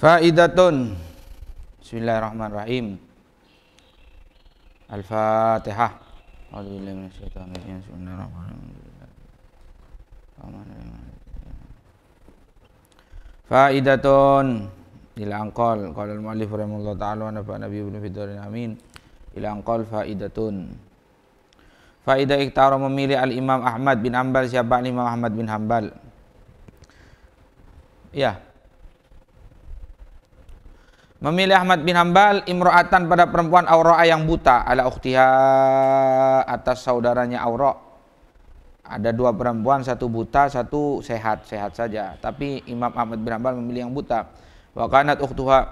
Faidatun Bismillahirrahmanirrahim Al-Fatihah Faidatun ila angkol qala al mualif rahimahullah ta'ala wa nafa nabi ibn Fidharin amin ila angkol faidatun Faidah iktara memilih al-Imam Ahmad bin Hambal siapa al-Imam Ahmad bin Hambal Ya, Memilih Ahmad bin Hambal imro'atan pada perempuan aura'a yang buta ala ukhtiha atas saudaranya aura. Ada dua perempuan, satu buta, satu sehat, sehat saja. Tapi Imam Ahmad bin Hambal memilih yang buta. Wa kanat ukhtuha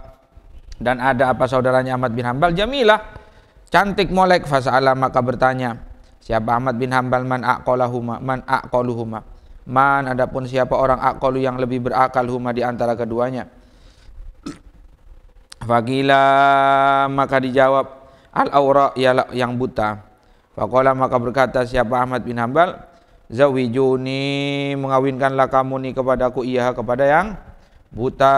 dan ada apa saudaranya Ahmad bin Hambal jamilah cantik molek fasa'ala maka bertanya siapa Ahmad bin Hambal man aqolahuma man aqoluhuma man adapun siapa orang aqolu yang lebih berakal huma di antara keduanya Fakila maka dijawab al aura ialah yang buta. Fakola maka berkata siapa Ahmad bin Hambal, Zawijuni mengawinkanlah kamu ni kepadaku iya kepada yang buta.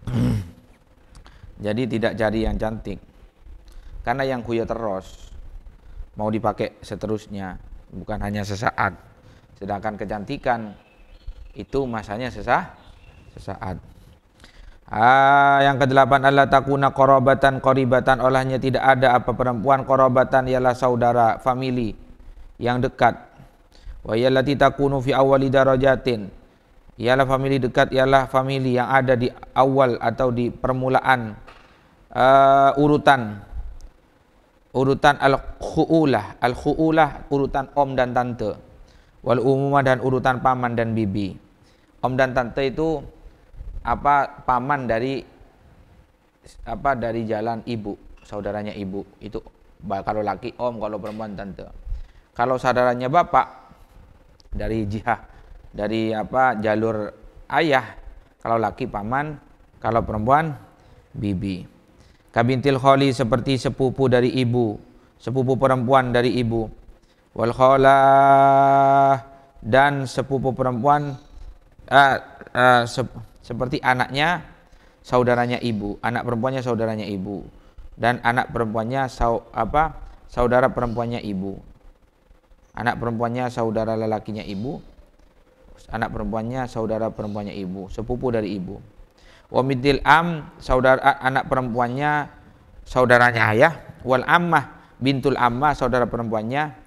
Jadi tidak cari yang cantik. Karena yang kuya terus mau dipakai seterusnya, bukan hanya sesaat. Sedangkan kecantikan itu masanya sesah sesaat Ah, yang kedelapan Allah takuna korobatan koribatan olahnya tidak ada apa perempuan korobatan ialah saudara family yang dekat. Wa yallati takunu fi awwali darajatin ialah family dekat ialah family yang ada di awal atau di permulaan uh, urutan urutan al khuulah al khuulah urutan om dan tante. wal umuma dan urutan paman dan bibi. Om dan tante itu apa paman dari apa dari jalan ibu, saudaranya ibu. Itu kalau laki om, kalau perempuan tante. Kalau saudaranya bapak dari jihah, dari apa jalur ayah. Kalau laki paman, kalau perempuan bibi. Kabintil kholi seperti sepupu dari ibu, sepupu perempuan dari ibu wal kholah dan sepupu perempuan uh, eh, uh, eh, sep, seperti anaknya saudaranya ibu, anak perempuannya saudaranya ibu dan anak perempuannya sau, apa saudara perempuannya ibu. Anak perempuannya saudara lelakinya ibu. Anak perempuannya saudara perempuannya ibu, sepupu dari ibu. Wa midil am saudara anak perempuannya saudaranya ayah, wal ammah bintul ammah saudara perempuannya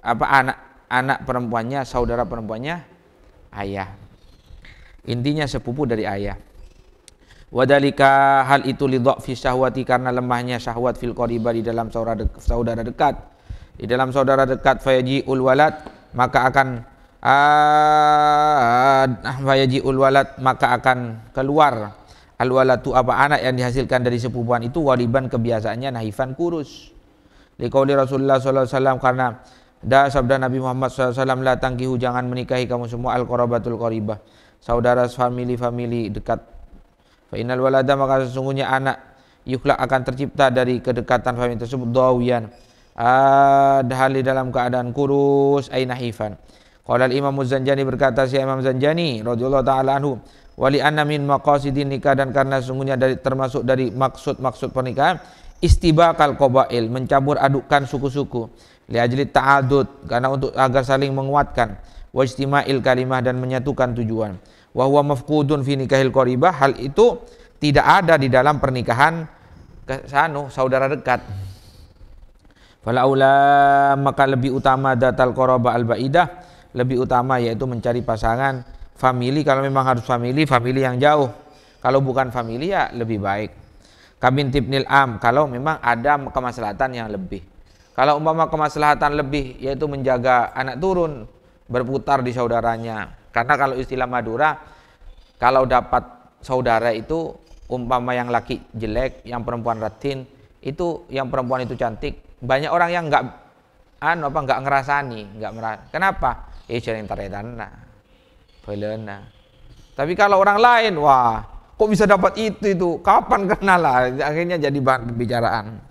apa anak anak perempuannya, saudara perempuannya ayah. Intinya sepupu dari ayah. Wadalika hal itu lidok fi syahwati karena lemahnya syahwat fil koriba di dalam saudara de saudara dekat. Di dalam saudara dekat ul walad maka akan ah, ah, ul walad maka akan keluar al walatu apa anak yang dihasilkan dari sepupuan itu waliban kebiasaannya nahifan kurus. Dikauli Rasulullah saw karena Dah sabda Nabi Muhammad SAW lah tangkihu jangan menikahi kamu semua al-qarabatul koriba, Saudara family-family dekat. Fa innal walada maka sesungguhnya anak yukhlaq akan tercipta dari kedekatan family tersebut dawiyan. di dalam keadaan kurus ainahifan. Qala al-Imam az berkata si Imam Zanjani Rasulullah taala anhu wali anna min nikah dan karena sesungguhnya dari termasuk dari maksud-maksud pernikahan istibaqal qabail mencampur adukkan suku-suku. liajli ta'adud karena untuk agar saling menguatkan wajtima'il kalimah dan menyatukan tujuan wa huwa mafqudun fi nikahil qaribah hal itu tidak ada di dalam pernikahan sanu saudara dekat fala aula maka lebih utama datal qaraba al baidah lebih utama yaitu mencari pasangan family kalau memang harus family family yang jauh kalau bukan family ya lebih baik kabin tibnil am kalau memang ada kemaslahatan yang lebih kalau umpama kemaslahatan lebih yaitu menjaga anak turun berputar di saudaranya. Karena kalau istilah Madura kalau dapat saudara itu umpama yang laki jelek, yang perempuan retin, itu yang perempuan itu cantik. Banyak orang yang enggak anu apa nggak ngerasani, enggak merasa. Kenapa? Eh sering taredana. Belena. Tapi kalau orang lain, wah, kok bisa dapat itu itu? Kapan kenal lah? Akhirnya jadi bahan pembicaraan.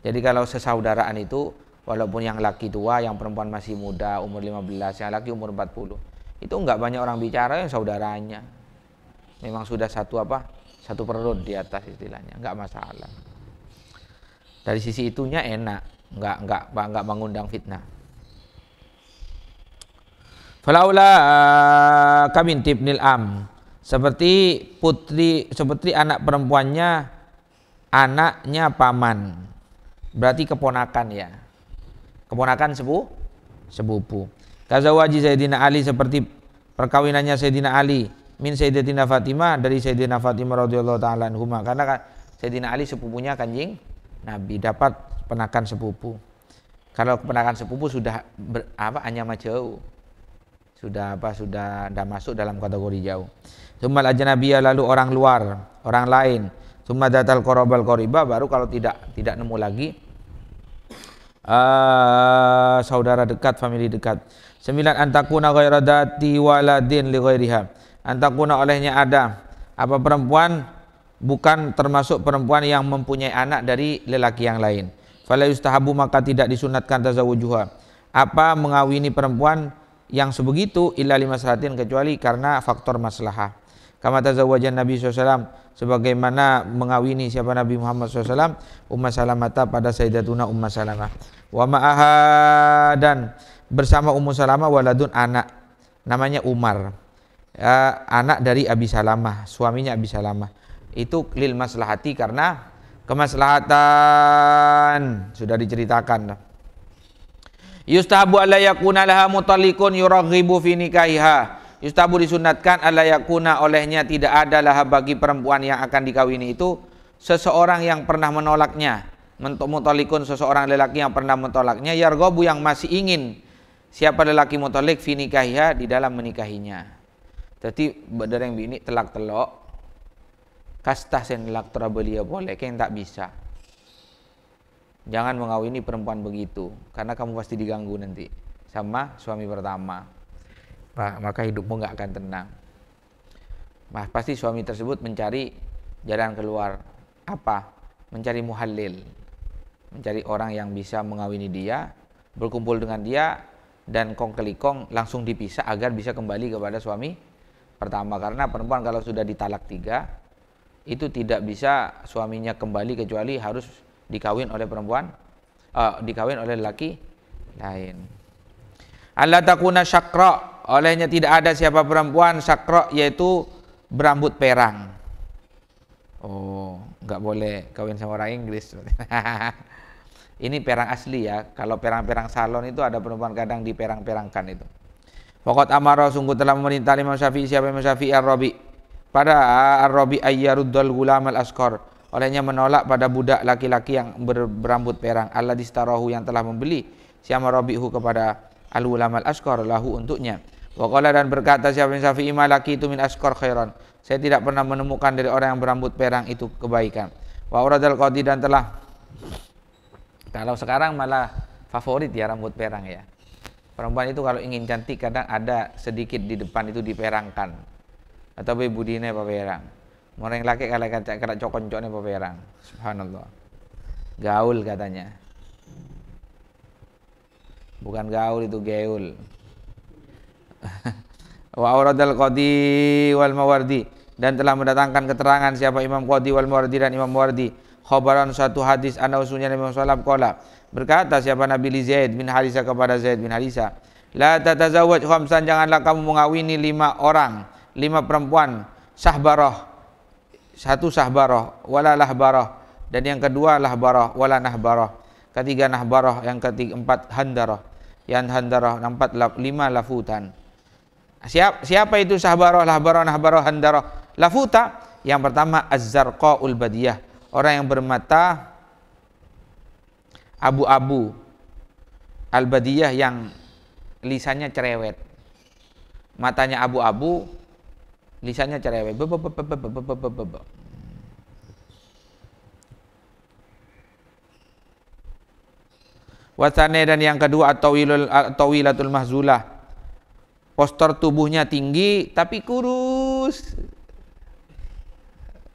Jadi kalau sesaudaraan itu walaupun yang laki tua, yang perempuan masih muda, umur 15, yang laki umur 40. Itu enggak banyak orang bicara yang saudaranya. Memang sudah satu apa? Satu perut di atas istilahnya, enggak masalah. Dari sisi itunya enak, enggak enggak enggak mengundang fitnah. Falaula kabin tibnil am seperti putri seperti anak perempuannya anaknya paman Berarti keponakan ya. Keponakan sebu sepupu. Kazawaji Sayyidina Ali seperti perkawinannya Sayyidina Ali min Sayyidina Fatimah dari Sayyidina Fatimah radhiyallahu taala anhuma karena kan Sayyidina Ali sepupunya kanjing Nabi dapat penakan sepupu. Kalau penakan sepupu sudah ber, apa hanya jauh sudah apa sudah dah masuk dalam kategori jauh. Sumal aja Nabi lalu orang luar, orang lain Sumadatal korobal koriba baru kalau tidak tidak nemu lagi uh, saudara dekat, family dekat. Sembilan antakuna ghairadati waladin li ghairiha. Antakuna olehnya ada apa perempuan bukan termasuk perempuan yang mempunyai anak dari lelaki yang lain. Fala yustahabu maka tidak disunatkan tazawujuha. Apa mengawini perempuan yang sebegitu illa lima kecuali karena faktor maslahah kama wajah Nabi SAW sebagaimana mengawini siapa Nabi Muhammad SAW Umma Salamata pada Sayyidatuna Umma Salamah wa ma'aha dan bersama Ummu Salamah waladun anak namanya Umar ya, anak dari Abi Salamah suaminya Abi Salamah itu lil maslahati karena kemaslahatan sudah diceritakan yustahabu alla yakuna laha mutalikun yuraghibu fi nikahiha Yustabu disunatkan ala yakuna olehnya tidak adalah bagi perempuan yang akan dikawini itu seseorang yang pernah menolaknya. Mentok mutolikun seseorang lelaki yang pernah yar yargobu yang masih ingin siapa lelaki mutalik fi nikahiha di dalam menikahinya. Jadi badar yang bini telak-telok kastah sen telak belia boleh yang tak bisa. Jangan mengawini perempuan begitu karena kamu pasti diganggu nanti sama suami pertama maka hidupmu nggak akan tenang. Nah, pasti suami tersebut mencari jalan keluar apa? Mencari muhalil, mencari orang yang bisa mengawini dia, berkumpul dengan dia dan kong kong langsung dipisah agar bisa kembali kepada suami pertama karena perempuan kalau sudah ditalak tiga itu tidak bisa suaminya kembali kecuali harus dikawin oleh perempuan uh, dikawin oleh laki lain. Allah takuna syakra Olehnya tidak ada siapa perempuan sakro yaitu berambut perang. Oh, nggak boleh kawin sama orang Inggris. Ini perang asli ya. Kalau perang-perang salon itu ada perempuan kadang di perang perangkan itu. Fakat Amaro sungguh telah memerintah Imam Syafi'i siapa Imam Syafi'i Ar-Rabi pada Ar-Rabi ayyaruddal gulam al-askor olehnya menolak pada budak laki-laki yang ber, berambut perang Allah distarahu yang telah membeli siapa Rabihu kepada al-gulam al-askor lahu untuknya Wakola dan berkata siapa yang syafi'i malaki itu min askor khairan. Saya tidak pernah menemukan dari orang yang berambut perang itu kebaikan. Wa uradal qadi dan telah. Kalau sekarang malah favorit ya rambut perang ya. Perempuan itu kalau ingin cantik kadang ada sedikit di depan itu diperangkan. Atau budine perang. Orang yang laki kalau kacak kerak cokon apa perang. Subhanallah. Gaul katanya. Bukan gaul itu geul. wa awradal qadi wal mawardi dan telah mendatangkan keterangan siapa Imam Qadi wal Mawardi dan Imam Mawardi khabaran satu hadis anna usunya Nabi sallallahu qala berkata siapa Nabi Zaid bin Harisa kepada Zaid bin Harisa la tatazawwaj khamsan janganlah kamu mengawini lima orang lima perempuan sahbarah satu sahbarah wala lahbarah dan yang kedua lahbarah wala nahbarah ketiga nahbarah yang ketiga empat handarah yang handarah empat lima lafutan Siap, siapa itu Sahbaroh, Lahbaroh, Nahbaroh, Handaroh? Lafuta. Yang pertama Az-Zarqa'ul Badiyah. Orang yang bermata abu-abu. Al-Badiyah yang lisannya cerewet. Matanya abu-abu, lisannya cerewet. Be -be -be Wasane dan yang kedua atau tawilul tawilatul mahzulah postur tubuhnya tinggi tapi kurus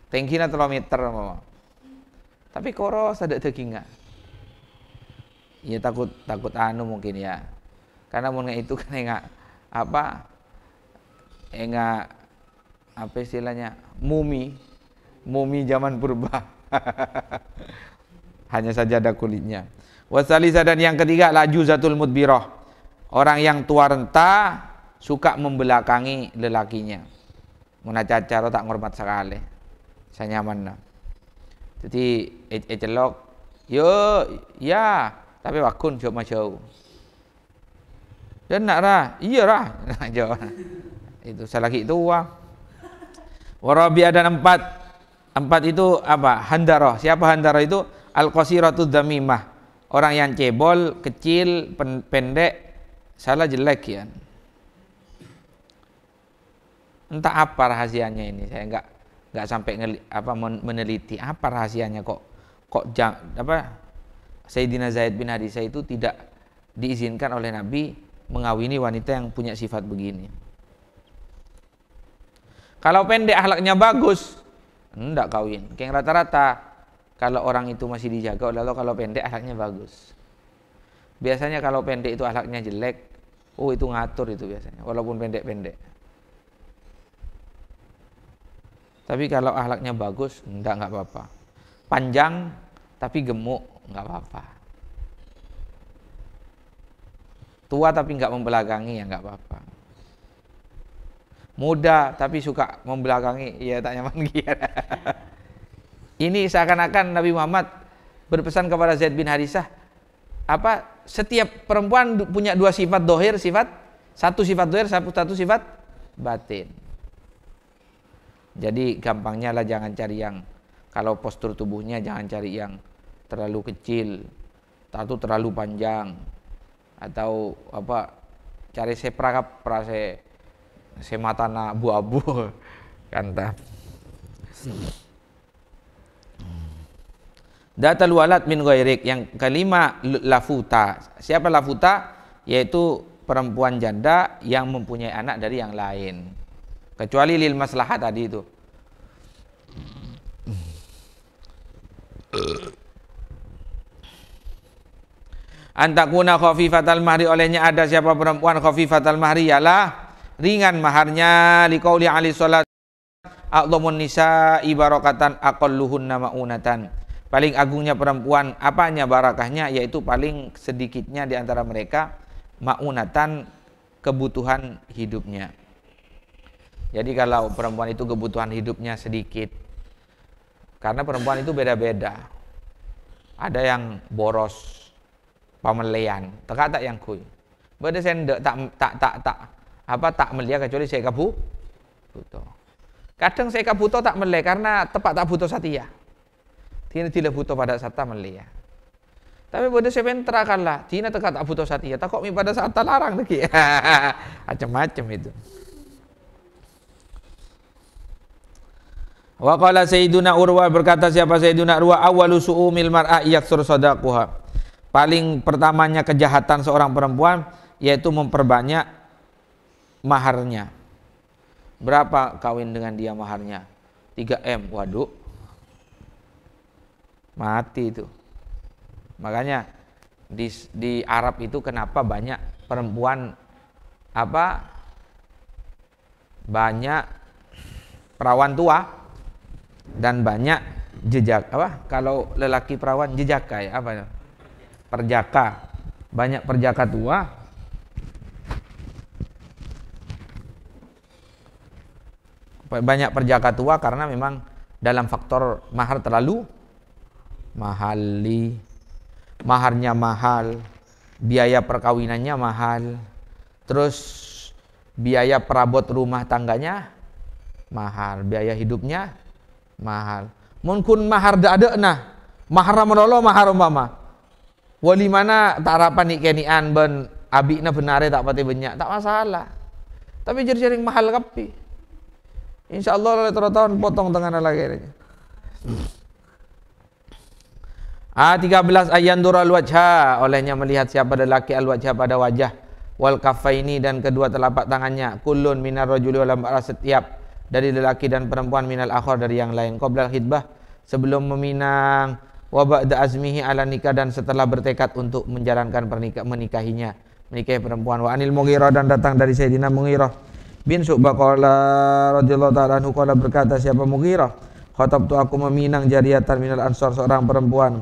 tingginya terlalu meter tapi koros ada dagingnya ya takut takut anu mungkin ya karena mau itu kan enggak apa enggak apa istilahnya mumi mumi zaman purba hanya saja ada kulitnya wasalisa dan yang ketiga laju zatul mudbirah orang yang tua renta suka membelakangi lelakinya menaca cara tak hormat sekali saya nyaman nah. jadi ecelok eh, eh, iya, yo ya tapi wakun jauh jauh dan nak rah iya rah nah, jauh itu salah itu uang warabi ada empat empat itu apa handaroh siapa handaroh itu al qasiratu damimah orang yang cebol kecil pendek salah jelek ya entah apa rahasianya ini saya nggak nggak sampai ngeli, apa meneliti apa rahasianya kok kok jam, apa Sayyidina Zaid bin Harisa itu tidak diizinkan oleh Nabi mengawini wanita yang punya sifat begini. Kalau pendek akhlaknya bagus, enggak kawin. Kayak rata-rata kalau orang itu masih dijaga oleh Allah kalau pendek akhlaknya bagus. Biasanya kalau pendek itu akhlaknya jelek, oh itu ngatur itu biasanya walaupun pendek-pendek. Tapi kalau ahlaknya bagus, enggak enggak apa-apa. Panjang tapi gemuk, enggak apa-apa. Tua tapi enggak membelakangi, ya nggak apa-apa. Muda tapi suka membelakangi, ya tak nyaman gitu. Ini seakan-akan Nabi Muhammad berpesan kepada Zaid bin Harisah, apa setiap perempuan punya dua sifat dohir, sifat satu sifat dohir, satu, satu sifat batin jadi gampangnya lah jangan cari yang kalau postur tubuhnya jangan cari yang terlalu kecil atau terlalu panjang atau apa cari sepra kapra se sematana abu-abu kan dah. data walad min goirik yang kelima lafuta. Siapa lafuta? Yaitu perempuan janda yang mempunyai anak dari yang lain kecuali lil maslahat tadi itu antakuna khafifatal mahri olehnya ada siapa perempuan khafifatal mahri ialah ringan maharnya liqauli ali salat a'dhamun nisa ibarakatan aqalluhun maunatan paling agungnya perempuan apanya barakahnya yaitu paling sedikitnya di antara mereka maunatan kebutuhan hidupnya jadi kalau perempuan itu kebutuhan hidupnya sedikit, karena perempuan itu beda-beda. Ada yang boros, pamelian, tak tak yang kui. Beda sendok tak tak tak tak apa tak melihat kecuali saya kabu buto. Kadang saya kabuto tak melihat karena tepat tak butuh satia. Ya. Tidak tidak butuh pada sata melihat. Tapi bodoh saya pentra kalah. Tina teka tak butuh satia. Ya. Tak kok pada saat larang lagi. Macam-macam itu. Wa qala Sayyiduna Urwa berkata siapa Sayyiduna Urwa awalu su'umil mar'a yaksur sadaquha. Paling pertamanya kejahatan seorang perempuan yaitu memperbanyak maharnya. Berapa kawin dengan dia maharnya? 3M. Waduh. Mati itu. Makanya di, di Arab itu kenapa banyak perempuan apa banyak perawan tua dan banyak jejak apa kalau lelaki perawan jejaka ya apa ya perjaka banyak perjaka tua banyak perjaka tua karena memang dalam faktor mahar terlalu mahali maharnya mahal biaya perkawinannya mahal terus biaya perabot rumah tangganya mahal biaya hidupnya mahal mun kun mahar da ada nah mahar menolo mahar umpama wali mana tak harapan ni kenian ben abik na benar tak pati banyak tak masalah tapi jadi jaring mahal kapi insyaallah oleh tahun potong tengah lagi ini Ah 13 ayat dura al olehnya melihat siapa lelaki al pada wajah wal kafaini dan kedua telapak tangannya kulun minar rajuli wal setiap dari lelaki dan perempuan minal akhir dari yang lain qabla khidbah sebelum meminang wa ba'da azmihi ala nikah dan setelah bertekad untuk menjalankan pernikah menikahinya menikahi perempuan wa anil mughirah dan datang dari sayyidina mughirah bin syu'bah qala radhiyallahu ta'ala anhu qala berkata siapa mughirah khatab tu aku meminang jariatan minal ansar seorang perempuan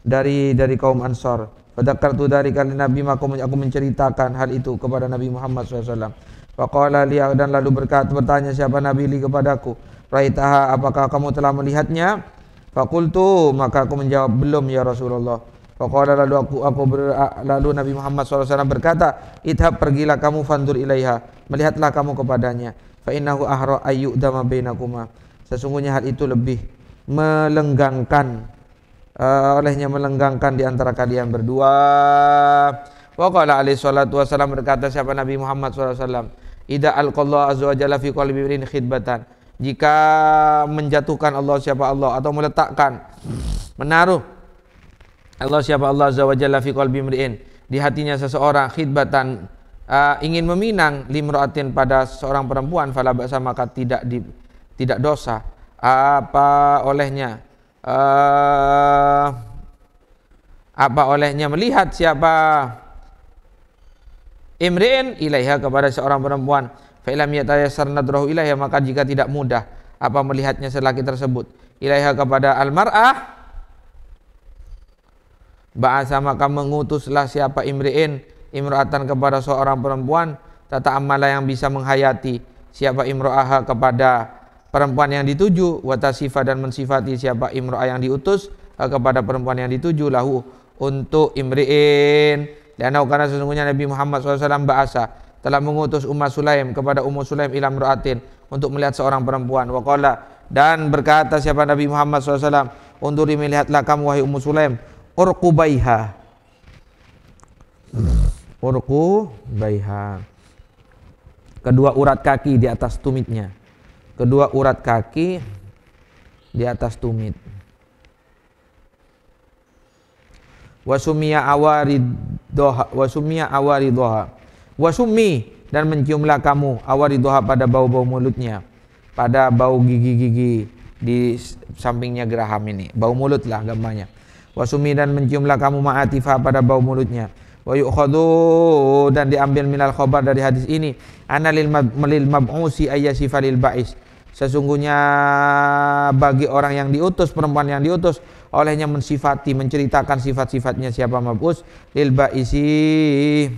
dari dari kaum ansar fadzakartu dari kali nabi maka aku menceritakan hal itu kepada nabi Muhammad sallallahu alaihi wasallam Faqala liya dan lalu berkata bertanya siapa Nabi li kepadaku. Raitaha apakah kamu telah melihatnya? Fakultu maka aku menjawab belum ya Rasulullah. Faqala lalu aku aku ber, lalu Nabi Muhammad SAW berkata, "Idhab pergilah kamu fandur ilaiha, melihatlah kamu kepadanya. Fa innahu ahra ayyu dama bainakuma." Sesungguhnya hal itu lebih melenggangkan uh, olehnya melenggangkan di antara kalian berdua. Waqala alaihi salatu wasallam berkata siapa Nabi Muhammad sallallahu alaihi wasallam Ida alqallah azza wa jalla fi qalbi khidbatan. Jika menjatuhkan Allah siapa Allah atau meletakkan menaruh Allah siapa Allah azza wa jalla fi qalbi mri'in di hatinya seseorang khidbatan uh, ingin meminang limra'atin pada seorang perempuan fala ba'sa maka tidak di, tidak dosa apa olehnya uh, apa olehnya melihat siapa imri'in ilaiha kepada seorang perempuan fa ilam yatayassar ilaiha maka jika tidak mudah apa melihatnya selaki tersebut ilaiha kepada almar'ah Ba'asa maka mengutuslah siapa imrin. imro'atan kepada seorang perempuan tata amala yang bisa menghayati siapa imra'aha kepada perempuan yang dituju watasifa dan mensifati siapa imro'ah yang diutus eh, kepada perempuan yang dituju lahu untuk imri'in Dan aku kerana sesungguhnya Nabi Muhammad SAW berasa telah mengutus Umar Sulaim kepada Umar Sulaim ilam ru'atin untuk melihat seorang perempuan. Waqala dan berkata siapa Nabi Muhammad SAW unduri melihatlah kamu wahai Umar Sulaim. Urku bayha. Urku bayha. Kedua urat kaki di atas tumitnya. Kedua urat kaki di atas tumitnya. wasumiya awaridha wasumiya awaridha wasummi dan menciumlah kamu awaridha pada bau-bau mulutnya pada bau gigi-gigi di sampingnya geraham ini bau mulutlah gambarnya wasumi dan menciumlah kamu ma'atifa pada bau mulutnya wa yukhadu dan diambil minal khabar dari hadis ini ana lil malil mab'usi ayyasifa lil ba'is sesungguhnya bagi orang yang diutus perempuan yang diutus olehnya mensifati menceritakan sifat-sifatnya siapa mabus lil baisi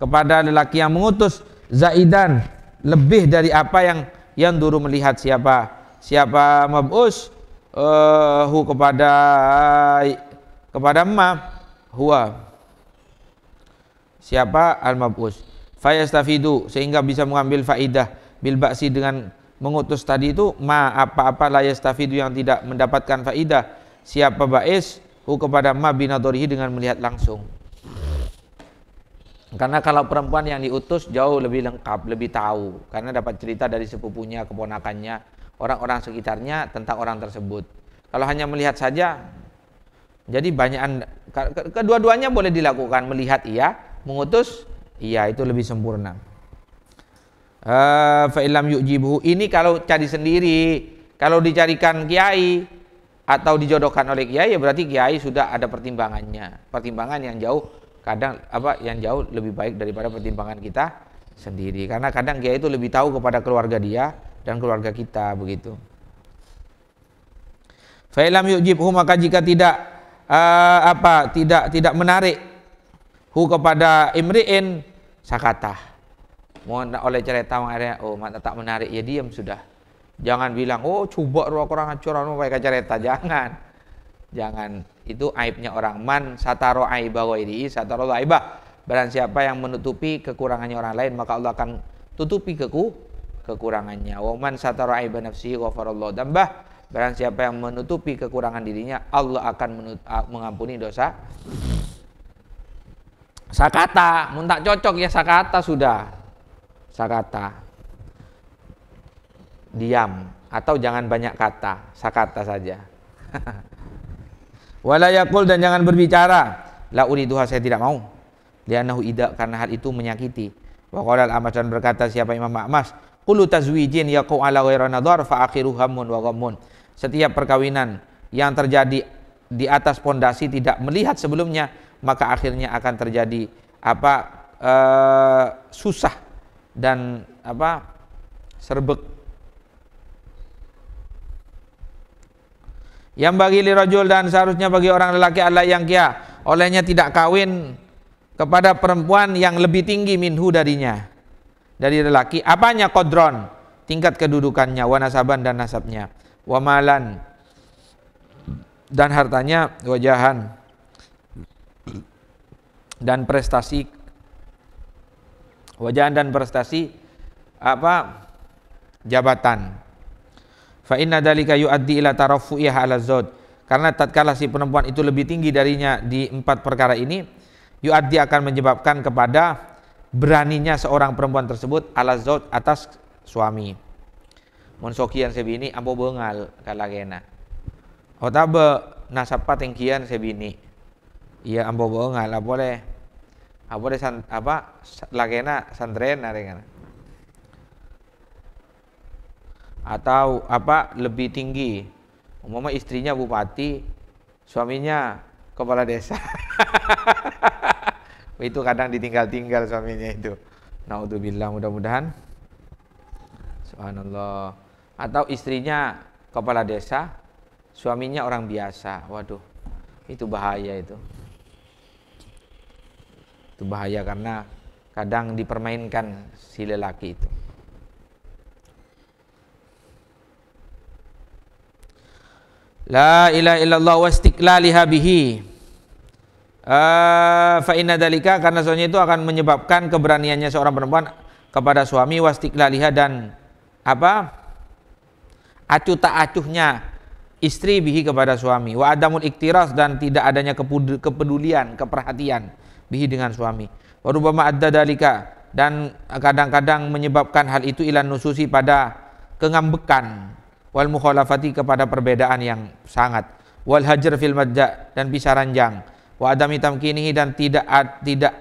kepada lelaki yang mengutus zaidan lebih dari apa yang yang dulu melihat siapa siapa mabus uh, hu kepada kepada ma huwa siapa al mabus fayastafidu sehingga bisa mengambil faidah bil baksi dengan mengutus tadi itu ma apa-apa la yastafidu yang tidak mendapatkan faidah siapa bais hu kepada ma binadorihi dengan melihat langsung karena kalau perempuan yang diutus jauh lebih lengkap, lebih tahu karena dapat cerita dari sepupunya, keponakannya, orang-orang sekitarnya tentang orang tersebut. Kalau hanya melihat saja jadi banyakan kedua-duanya boleh dilakukan melihat iya, mengutus iya itu lebih sempurna. Eh, fa'ilam yukjibu ini kalau cari sendiri kalau dicarikan kiai atau dijodohkan oleh kiai ya berarti kiai sudah ada pertimbangannya pertimbangan yang jauh kadang apa yang jauh lebih baik daripada pertimbangan kita sendiri karena kadang kiai itu lebih tahu kepada keluarga dia dan keluarga kita begitu fa'ilam yukjibhu maka jika tidak uh, apa tidak tidak menarik hu kepada imri'in sakatah Mau oleh cerita ada oh mata tak menarik ya diam sudah. Jangan bilang oh coba ruang orang acuran mau pakai cerita jangan. Jangan itu aibnya orang man sataro aibah wa iri sataro aibah. Barang siapa yang menutupi kekurangannya orang lain maka Allah akan tutupi keku kekurangannya. Wa man satara aiba nafsihi ghafarallahu dambah. Barang siapa yang menutupi kekurangan dirinya, Allah akan mengampuni dosa. Sakata, mun tak cocok ya sakata sudah sakata diam atau jangan banyak kata sakata saja walayakul dan jangan berbicara la uriduha saya tidak mau lianahu idak karena hal itu menyakiti wa qala amas dan berkata siapa imam amas kulu tazwijin yaqu ala ghairi nadhar fa akhiru hammun wa ghammun setiap perkawinan yang terjadi di atas pondasi tidak melihat sebelumnya maka akhirnya akan terjadi apa uh, susah dan apa serbuk yang bagi lirajul dan seharusnya bagi orang lelaki Allah yang kia olehnya tidak kawin kepada perempuan yang lebih tinggi minhu darinya dari lelaki apanya kodron tingkat kedudukannya wanasaban dan nasabnya wamalan dan hartanya wajahan dan prestasi wajahan dan prestasi apa jabatan. Fa inna dalika yuaddi ila tarafu'iha ala zawj. Karena tatkala si perempuan itu lebih tinggi darinya di empat perkara ini, yuaddi akan menyebabkan kepada beraninya seorang perempuan tersebut ala zawj atas suami. Monsokian sebini ambo bengal kalagena. Otabe nasapat yang kian sebini. Iya ambo bengal lah boleh. Apa san, apa lagena santrena dengan atau apa lebih tinggi umumnya istrinya bupati suaminya kepala desa itu kadang ditinggal-tinggal suaminya itu naudzubillah mudah-mudahan subhanallah atau istrinya kepala desa suaminya orang biasa waduh itu bahaya itu itu bahaya karena kadang dipermainkan si lelaki itu. La ilaha illallah wa istiklaliha bihi. Uh, fa inna dalika karena soalnya itu akan menyebabkan keberaniannya seorang perempuan kepada suami istiklaliha dan apa? acuh tak acuhnya istri bihi kepada suami wa adamul iktiras dan tidak adanya kepedulian, keperhatian bihi dengan suami. Warubama adda dalika dan kadang-kadang menyebabkan hal itu ilan nususi pada kengambekan wal mukhalafati kepada perbedaan yang sangat wal hajar fil madja dan bisa ranjang wa adami tamkinihi dan tidak tidak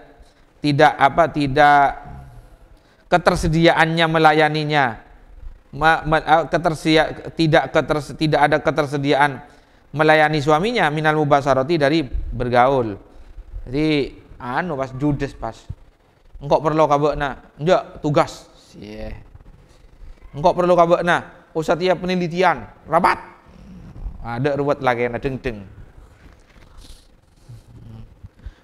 tidak apa tidak ketersediaannya melayaninya ma, ma, ketersedia, tidak keters, tidak ada ketersediaan melayani suaminya minal mubasarati dari bergaul jadi anu pas judes pas engkau perlu na enggak tugas yeah. engkau perlu na usah tiap penelitian rapat ada ruwet lagi na deng deng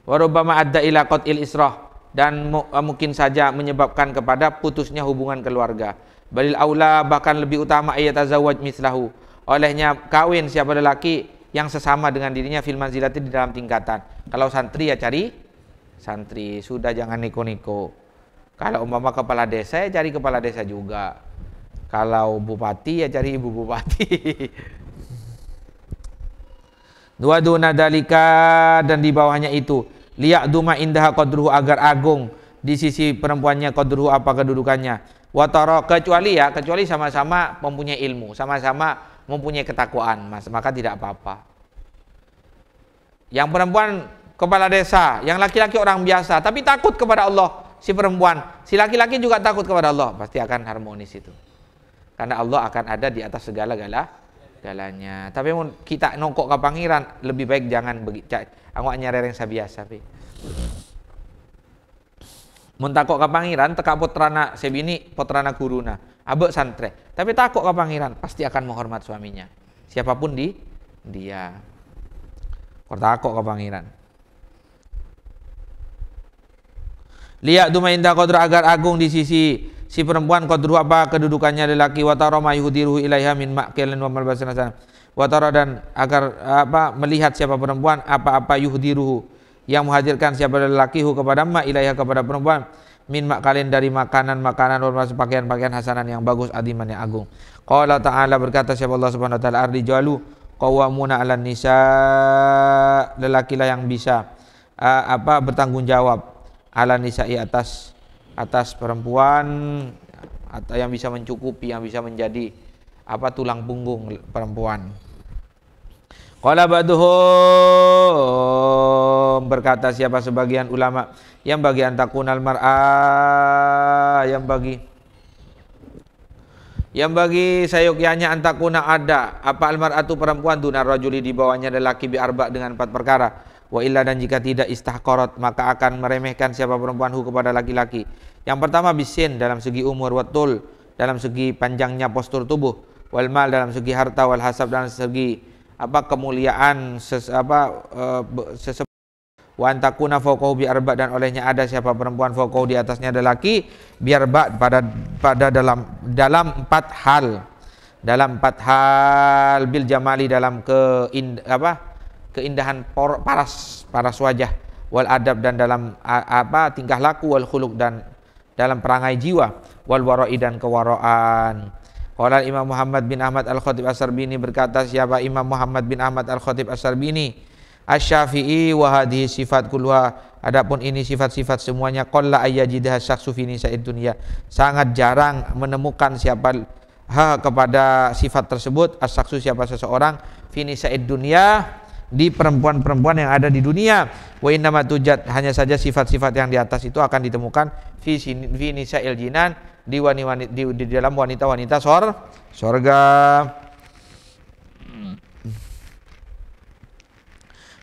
warubama ada ilakot il isroh dan eh, mungkin saja menyebabkan kepada putusnya hubungan keluarga balil aula bahkan lebih utama ayat azawaj mislahu olehnya kawin siapa lelaki yang sesama dengan dirinya filman zilati di dalam tingkatan. Kalau santri ya cari santri sudah jangan niko-niko kalau umpama kepala desa ya cari kepala desa juga kalau bupati ya cari ibu bupati dua duna dalika dan di bawahnya itu liak duma indah kodruh agar agung di sisi perempuannya kodruh apa kedudukannya Watoro kecuali ya kecuali sama-sama mempunyai ilmu sama-sama mempunyai ketakwaan mas maka tidak apa-apa yang perempuan kepala desa, yang laki-laki orang biasa, tapi takut kepada Allah, si perempuan, si laki-laki juga takut kepada Allah, pasti akan harmonis itu. Karena Allah akan ada di atas segala gala galanya. Tapi kita nongkok ke pangeran, lebih baik jangan begitu. Awak saya biasa, pi. Mun takok ke pangeran, teka putrana sebini, putrana guruna, abe santre. Tapi takut ke pangeran, pasti akan menghormat suaminya. Siapapun di dia. Kau takok ke pangeran. Lihat duma indah kodra agar agung di sisi si perempuan kau kodru apa kedudukannya lelaki wataro mayudiru ilaiha min makilin wa malbasin wataro dan agar apa melihat siapa perempuan apa-apa yuhdiruhu yang menghadirkan siapa lelaki hu kepada ma ilaiha kepada perempuan min kalian dari makanan-makanan wa pakaian-pakaian hasanan yang bagus adiman yang agung. Qala ta'ala berkata siapa Allah Subhanahu wa taala ardi jalu wamuna 'alan nisa lah yang bisa apa bertanggung jawab ala nisa'i atas atas perempuan atau yang bisa mencukupi yang bisa menjadi apa tulang punggung perempuan Qala ba'duhum berkata siapa sebagian ulama yang bagi antakunal mar'a yang bagi yang bagi sayukyanya antakuna ada apa almaratu perempuan dunar rajuli di bawahnya ada laki bi arba dengan empat perkara Wa illa dan jika tidak istahkorot maka akan meremehkan siapa perempuan hukum kepada laki-laki. Yang pertama bisin dalam segi umur watul dalam segi panjangnya postur tubuh wal mal dalam segi harta wal hasab dalam segi apa kemuliaan ses, apa e, wa antakuna fawqahu bi arba dan olehnya ada siapa perempuan fawqahu di atasnya ada laki biarba pada pada dalam dalam empat hal dalam empat hal bil jamali dalam ke in, apa keindahan paras paras wajah wal adab dan dalam apa tingkah laku wal khuluk dan dalam perangai jiwa wal warai dan kewaraan Qala Imam Muhammad bin Ahmad Al-Khatib As-Sarbini berkata siapa Imam Muhammad bin Ahmad Al-Khatib As-Sarbini Asy-Syafi'i wa hadhihi sifat kulluha adapun ini sifat-sifat semuanya qalla ayyajidah syaksu fi nisa'id dunya sangat jarang menemukan siapa ha kepada sifat tersebut as-syaksu siapa seseorang finisaid dunia di perempuan-perempuan yang ada di dunia. Wa innama tujat hanya saja sifat-sifat yang di atas itu akan ditemukan fi fi nisa'il jinan di, wani, wani, di, di dalam wanita-wanita sor sorga.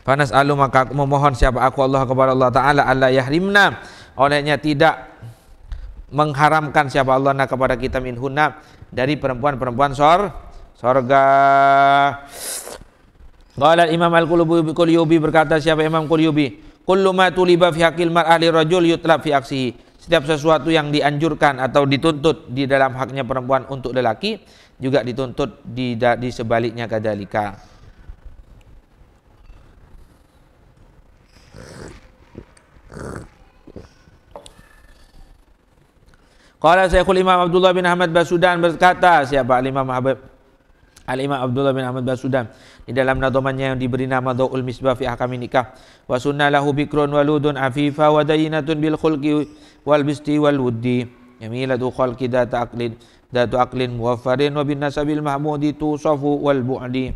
Panas alu maka aku memohon siapa aku Allah kepada Allah Taala Allah yahrimna olehnya tidak mengharamkan siapa Allah na kepada kita minhunna dari perempuan-perempuan sor sorga. Qala Imam Al-Qulubi berkata siapa Imam Qulubi kullu ma tuliba fi haqqil mar'ali rajul yutlab fi aksihi setiap sesuatu yang dianjurkan atau dituntut di dalam haknya perempuan untuk lelaki juga dituntut di, di sebaliknya kadalika Qala Syekhul Imam Abdullah bin Ahmad Basudan berkata siapa Imam Ahmad Al Imam Abdullah bin Ahmad Basudan di dalam nadomannya yang diberi nama Dhaul Misbah fi Ahkam Nikah wa sunnalahu bikrun waludun afifa wa dayinatun bil khulqi wal bisti wal wuddi yamilatu khalqi data aqlin datu aqlin muwaffarin wa bin nasabil mahmudi tusafu wal bu'di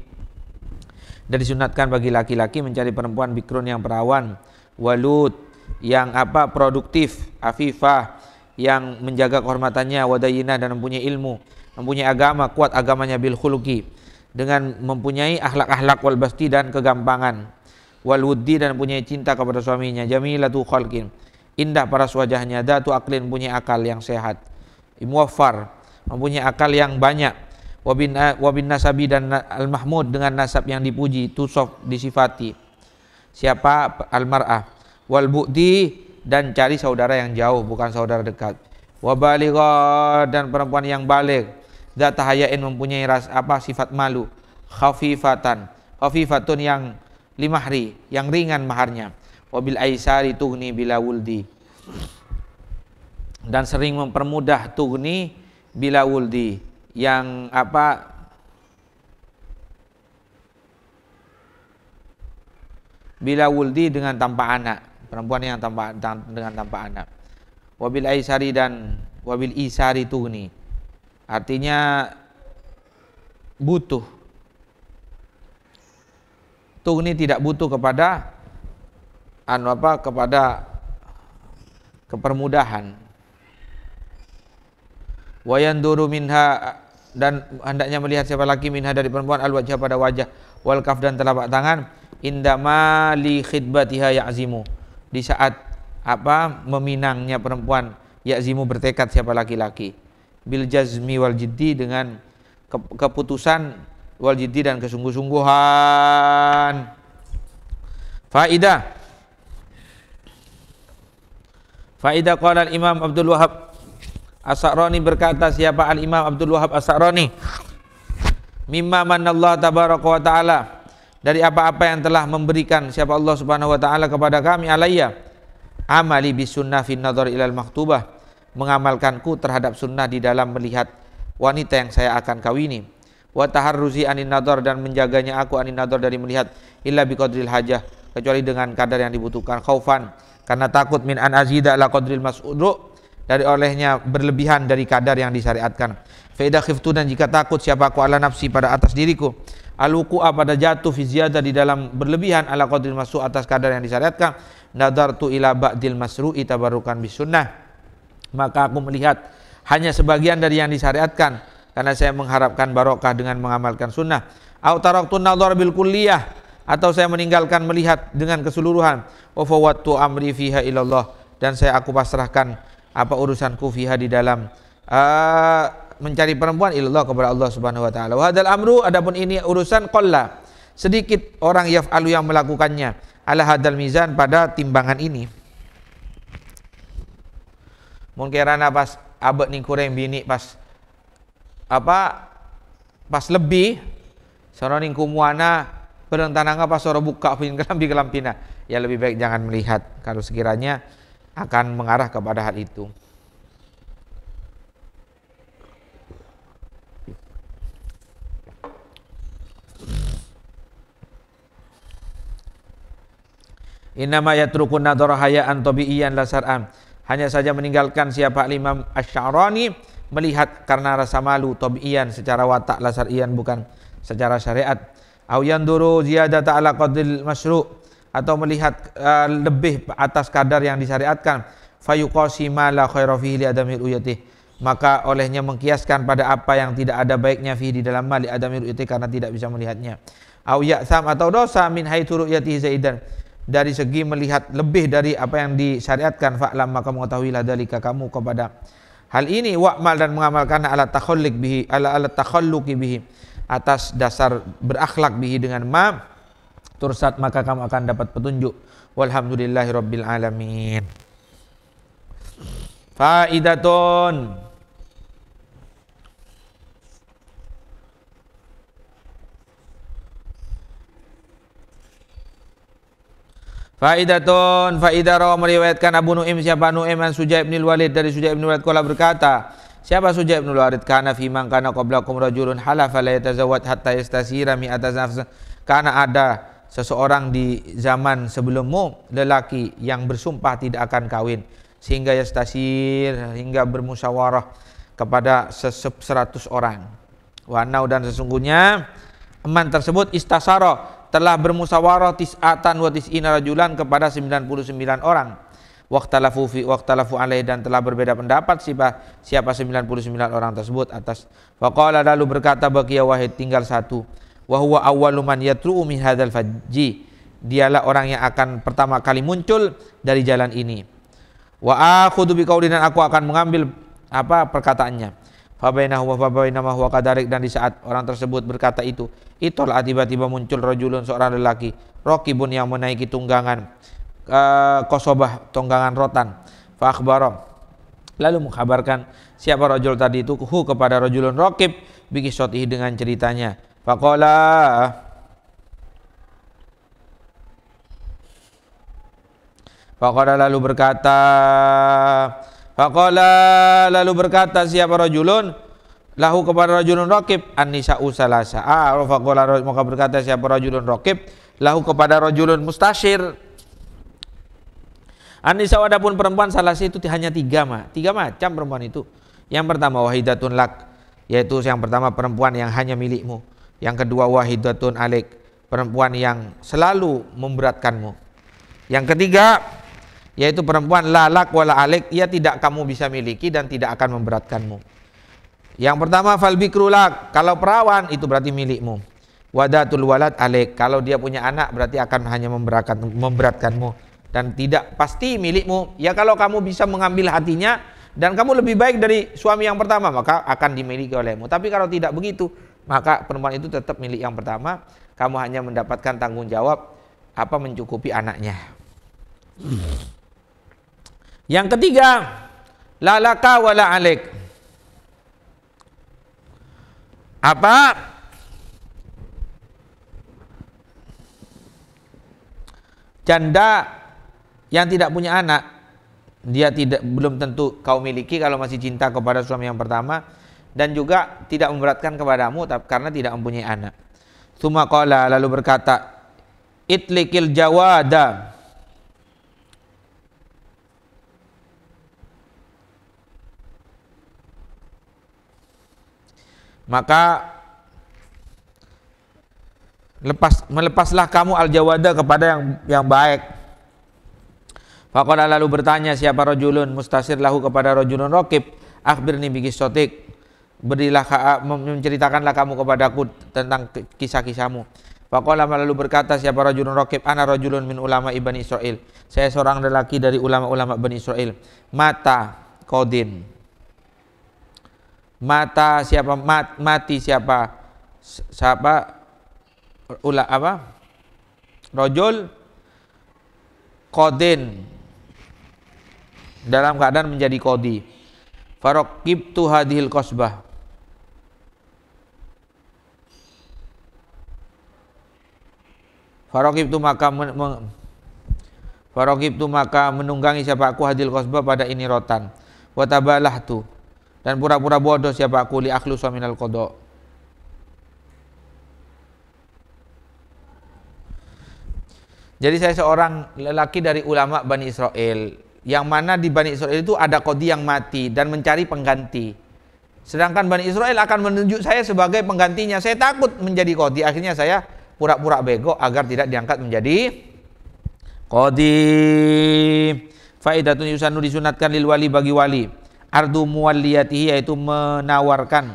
dari sunatkan bagi laki-laki mencari perempuan bikrun yang perawan walud yang apa produktif afifah yang menjaga kehormatannya wadayina dan mempunyai ilmu mempunyai agama kuat agamanya bil khuluqi dengan mempunyai akhlak-akhlak wal basti dan kegampangan wal wuddi dan punya cinta kepada suaminya jamilatu khalqin indah paras wajahnya datu aklin punya akal yang sehat muwaffar mempunyai akal yang banyak wabin wabin nasabi dan al mahmud dengan nasab yang dipuji tusof disifati siapa al mar'ah wal bu'di dan cari saudara yang jauh bukan saudara dekat wabaligha dan perempuan yang balik zat tahayain mempunyai ras, apa sifat malu khafifatan khafifatun yang lima hari yang ringan maharnya wabil aisari tugni bila wuldi dan sering mempermudah tugni bila wuldi yang apa bila wuldi dengan tanpa anak perempuan yang tanpa dengan tanpa anak wabil aisari dan wabil isari tugni Artinya butuh. Tung ini tidak butuh kepada anu apa kepada kepermudahan. Wayanduru minha dan hendaknya melihat siapa laki minha dari perempuan al wajah pada wajah wal kaf dan telapak tangan indama li khidbatiha ya'zimu di saat apa meminangnya perempuan ya'zimu bertekad siapa laki-laki bil jazmi wal jiddi dengan keputusan wal jiddi dan kesungguh-sungguhan. Faidah. Faidah qala Imam Abdul Wahab As-Sa'rani berkata siapa Al-Imam Abdul Wahab As-Sa'rani mimma manallah tabaraka wa taala dari apa-apa yang telah memberikan siapa Allah Subhanahu wa taala kepada kami alayya amali bisunnah fin nadhar ilal maktubah mengamalkanku terhadap sunnah di dalam melihat wanita yang saya akan kawini wa taharruzi anin nador dan menjaganya aku anin nador dari melihat illa biqadril hajah kecuali dengan kadar yang dibutuhkan khaufan karena takut min an azida la qadril mas'udru dari olehnya berlebihan dari kadar yang disyariatkan fa khiftu dan jika takut siapa aku ala nafsi pada atas diriku aluku pada jatuh fi ziyadah di dalam berlebihan ala qadril masu atas kadar yang disyariatkan nadartu ila ba'dil masru'i tabarukan bisunnah maka aku melihat hanya sebagian dari yang disyariatkan karena saya mengharapkan barokah dengan mengamalkan sunnah. Autaraktu nadhar bil kulliyah atau saya meninggalkan melihat dengan keseluruhan. amri fiha ilallah dan saya aku pasrahkan apa urusanku fiha di dalam uh, mencari perempuan ilallah kepada Allah Subhanahu wa taala. Wa amru adapun ini urusan qalla. Sedikit orang yaf'alu yang melakukannya. Ala hadal mizan pada timbangan ini. Mungkin rana lah pas abad ni kurang bini pas apa pas lebih seorang ning kumuana berentanangka pas orang buka pun kelam di kelam pina. Ya lebih baik jangan melihat kalau sekiranya akan mengarah kepada hal itu. Inna ma yatrukun nadhara hayaan tabi'iyan la sar'an hanya saja meninggalkan siapa Imam Asy'arani melihat karena rasa malu tabian secara watak lasar ian bukan secara syariat au yanduru ziyadat ala qadil masyru atau melihat uh, lebih atas kadar yang disyariatkan fayuqasi ma la khaira fihi li adamil uyati maka olehnya mengkiaskan pada apa yang tidak ada baiknya fi di dalam mali adamil uyati karena tidak bisa melihatnya au ya'sam atau dosa min haitsu ru'yati zaidan dari segi melihat lebih dari apa yang disyariatkan fa'lam maka mengetahuilah dalika kamu kepada hal ini wa'mal dan mengamalkan ala takhalluq bihi ala ala takhalluqi bihi atas dasar berakhlak bihi dengan ma tursat maka kamu akan dapat petunjuk walhamdulillahirabbil alamin faidatun Faidatun faidah roh meriwayatkan Abu Nu'im siapa Nu'im an Sujaib bin Walid dari Sujaib bin Walid kala berkata Siapa Sujaib bin Walid kana fi man kana qablakum rajulun halafa la yatazawwaj hatta yastasira mi'ata nafs karena ada seseorang di zaman sebelummu lelaki yang bersumpah tidak akan kawin sehingga yastasir hingga bermusyawarah kepada seratus orang. Wanau dan sesungguhnya eman tersebut istasara telah bermusyawarah tis'atan wa tis'ina rajulan kepada 99 orang. waqtalafu fi waqtalafu alaih dan telah berbeda pendapat siapa, siapa 99 orang tersebut atas. Faqala lalu berkata bagi ya wahid tinggal satu. Wa huwa awwalu man yatru'u min hadzal fajji. Dialah orang yang akan pertama kali muncul dari jalan ini. Wa akhudhu biqaulin aku akan mengambil apa perkataannya fabainahu wa fabainama huwa kadarik dan di saat orang tersebut berkata itu itulah tiba-tiba muncul rojulun seorang lelaki rokibun yang menaiki tunggangan uh, kosobah tunggangan rotan fa lalu mengkhabarkan siapa rojul tadi itu hu kepada rojulun rokib bikisotihi dengan ceritanya Fakola Fakola lalu berkata Fakola lalu berkata siapa rojulun? lahu kepada rojulun rokib Anisa usalasa. Ah, fakola maka berkata siapa rojulun rokib? lahu kepada rojulun mustasyir. Anisa ada pun perempuan salah itu hanya tiga ma, tiga macam perempuan itu. Yang pertama wahidatun lak yaitu yang pertama perempuan yang hanya milikmu. Yang kedua wahidatun alik perempuan yang selalu memberatkanmu. Yang ketiga yaitu perempuan lalak wala alik ia tidak kamu bisa miliki dan tidak akan memberatkanmu yang pertama falbikrulak kalau perawan itu berarti milikmu wadatul walad alik kalau dia punya anak berarti akan hanya memberatkan, memberatkanmu dan tidak pasti milikmu ya kalau kamu bisa mengambil hatinya dan kamu lebih baik dari suami yang pertama maka akan dimiliki olehmu tapi kalau tidak begitu maka perempuan itu tetap milik yang pertama kamu hanya mendapatkan tanggung jawab apa mencukupi anaknya. Yang ketiga, lalaka wala alik. Apa? Janda yang tidak punya anak, dia tidak belum tentu kau miliki kalau masih cinta kepada suami yang pertama dan juga tidak memberatkan kepadamu karena tidak mempunyai anak. Suma qala lalu berkata, itlikil jawada maka lepas melepaslah kamu al jawada kepada yang yang baik Fakola lalu bertanya siapa rojulun mustasir lahu kepada rojulun rokib nih bikis sotik berilah menceritakanlah kamu kepadaku tentang kisah-kisahmu Fakola lalu berkata siapa rojulun rokib ana rojulun min ulama ibn Israel saya seorang lelaki dari ulama-ulama bani Israel mata kodin mata siapa mat, mati siapa siapa ulah apa rojul kodin dalam keadaan menjadi kodi farokib tu hadhil kosbah farokib tu maka men, farokib tu maka menunggangi siapa aku hadil kosbah pada ini rotan watabalah tu dan pura-pura bodoh siapa aku li akhlu suaminal kodok Jadi saya seorang lelaki dari ulama Bani Israel yang mana di Bani Israel itu ada kodi yang mati dan mencari pengganti. Sedangkan Bani Israel akan menunjuk saya sebagai penggantinya. Saya takut menjadi kodi. Akhirnya saya pura-pura bego agar tidak diangkat menjadi kodi. Faidatun yusanu disunatkan lil wali bagi wali ardu muwalliyatihi yaitu menawarkan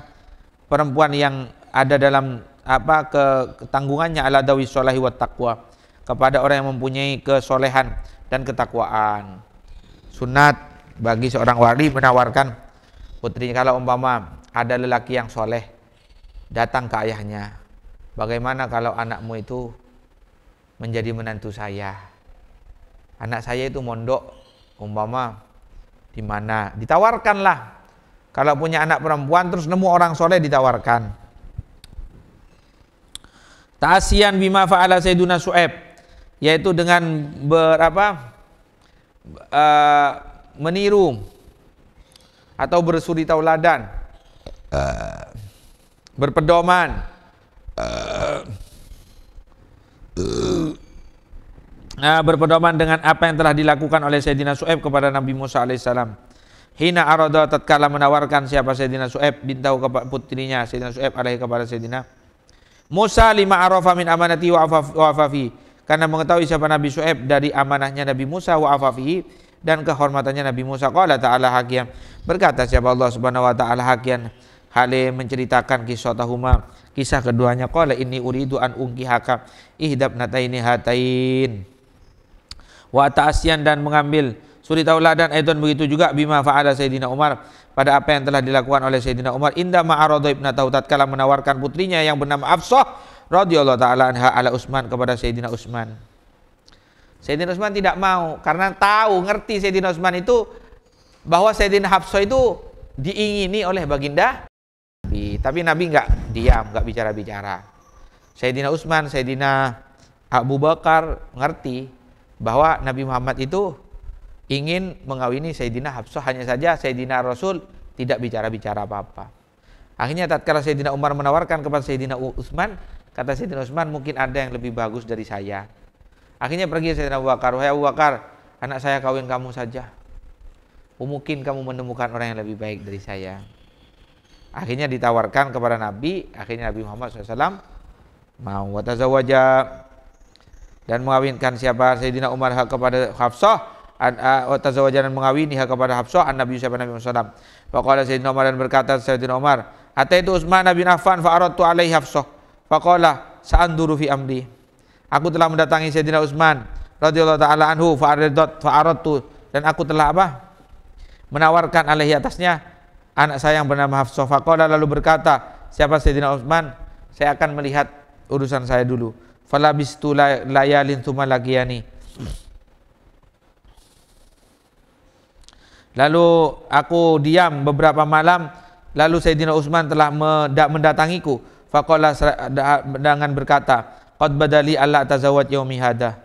perempuan yang ada dalam apa ke ketanggungannya ala dawi sholahi wa taqwa kepada orang yang mempunyai kesolehan dan ketakwaan sunat bagi seorang wali menawarkan putrinya kalau umpama ada lelaki yang soleh datang ke ayahnya bagaimana kalau anakmu itu menjadi menantu saya anak saya itu mondok umpama di mana ditawarkanlah kalau punya anak perempuan terus nemu orang soleh ditawarkan Tasian bima fa'ala sayyiduna su'eb yaitu dengan berapa uh, eh, meniru atau bersuri tauladan uh, berpedoman uh, uh uh, berpedoman dengan apa yang telah dilakukan oleh Sayyidina Su'aib kepada Nabi Musa alaihissalam. Hina arada tatkala menawarkan siapa Sayyidina Su'aib bintahu kepada putrinya Sayyidina Su'aib alaihi kepada Sayyidina Musa lima arafa min amanati wa afafi karena mengetahui siapa Nabi Su'aib dari amanahnya Nabi Musa wa afafihi dan kehormatannya Nabi Musa qala ta'ala hakian berkata siapa Allah Subhanahu wa taala hakian Hale menceritakan kisah tahuma kisah keduanya qala ini uridu an ungkihaka ihdab nataini hatain wa ta'asyan dan mengambil suri tauladan Aidon begitu juga bima fa'ala Sayyidina Umar pada apa yang telah dilakukan oleh Sayyidina Umar indah ma'arada ibn tautat kala menawarkan putrinya yang bernama Afsah radhiyallahu taala anha ala Utsman kepada Sayyidina Utsman. Sayyidina Utsman tidak mau karena tahu ngerti Sayyidina Utsman itu bahwa Sayyidina Hafsah itu diingini oleh baginda Nabi. Tapi Nabi nggak diam, nggak bicara-bicara. Sayyidina Utsman, Sayyidina Abu Bakar ngerti bahwa Nabi Muhammad itu ingin mengawini Sayyidina Hafsah hanya saja Sayyidina Rasul tidak bicara-bicara apa-apa. Akhirnya tatkala Sayyidina Umar menawarkan kepada Sayyidina Utsman, kata Sayyidina Utsman mungkin ada yang lebih bagus dari saya. Akhirnya pergi Sayyidina Abu Bakar, "Wahai Abu Bakar, anak saya kawin kamu saja. Mungkin kamu menemukan orang yang lebih baik dari saya." Akhirnya ditawarkan kepada Nabi, akhirnya Nabi Muhammad SAW mau watazawajah. dan mengawinkan siapa Sayyidina Umar kepada Hafsah an uh, tazawwaja dan mengawini kepada Hafsah an Nabi siapa Nabi Muhammad faqala Sayyidina Umar dan berkata Sayyidina Umar ata itu Utsman bin Affan fa aradtu alaihi Hafsah faqala sa'anduru fi amri aku telah mendatangi Sayyidina Utsman radhiyallahu taala anhu fa aradat fa aradtu dan aku telah apa menawarkan alaihi atasnya anak saya yang bernama Hafsah faqala lalu berkata siapa Sayyidina Utsman saya akan melihat urusan saya dulu falabis tu layalin tuma lagi ani. Lalu aku diam beberapa malam. Lalu Sayyidina Utsman telah mendatangiku. Fakola dengan berkata, Qad badali Allah tazawat yaumi hada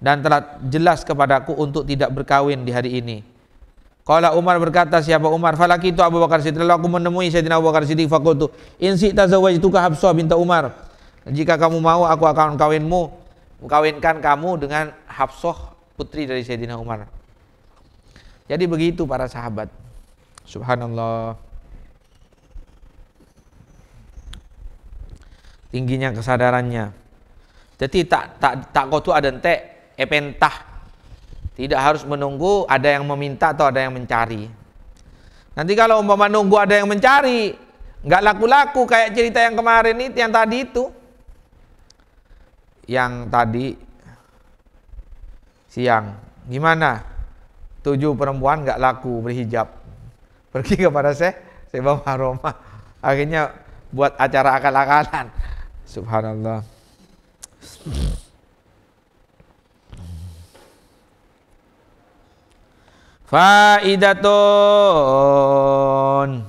dan telah jelas kepadaku untuk tidak berkawin di hari ini. Kala Umar berkata, siapa Umar? Falaki itu Abu Bakar Siddiq. Lalu aku menemui Sayyidina Abu Bakar Siddiq. Fakultu, insi tazawaj itu kahab binta Umar. Jika kamu mau aku akan kawinmu, kawinkan kamu dengan Hafsah putri dari Sayyidina Umar. Jadi begitu para sahabat. Subhanallah. Tingginya kesadarannya. Jadi tak tak tak kau tuh ada ente epentah. Eh, Tidak harus menunggu ada yang meminta atau ada yang mencari. Nanti kalau umpama nunggu ada yang mencari, nggak laku-laku kayak cerita yang kemarin itu yang tadi itu yang tadi siang. Gimana? Tujuh perempuan nggak laku berhijab. Pergi kepada saya, saya bawa aroma. Akhirnya buat acara akal-akalan. Subhanallah. Faidatun.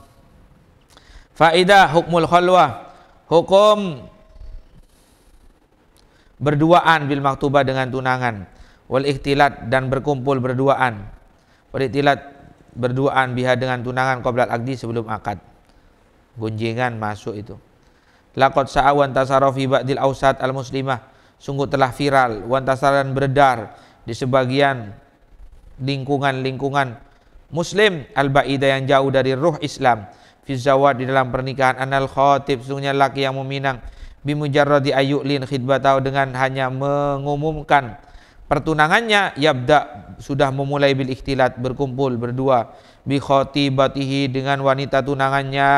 Faidah hukmul khalwah. Hukum berduaan bil maktubah dengan tunangan wal ikhtilat dan berkumpul berduaan wal ikhtilat berduaan biha dengan tunangan qoblal akdi sebelum akad gunjingan masuk itu laqad sa'awan tasarofi ba'dil ausat al muslimah sungguh telah viral wantasaran beredar di sebagian lingkungan-lingkungan muslim al-ba'idah yang jauh dari ruh Islam fi di dalam pernikahan anal khatib sungguhnya laki yang meminang bimujarradi ayu'lin khidbatau dengan hanya mengumumkan pertunangannya yabda sudah memulai bil ikhtilat berkumpul berdua bi khatibatihi dengan wanita tunangannya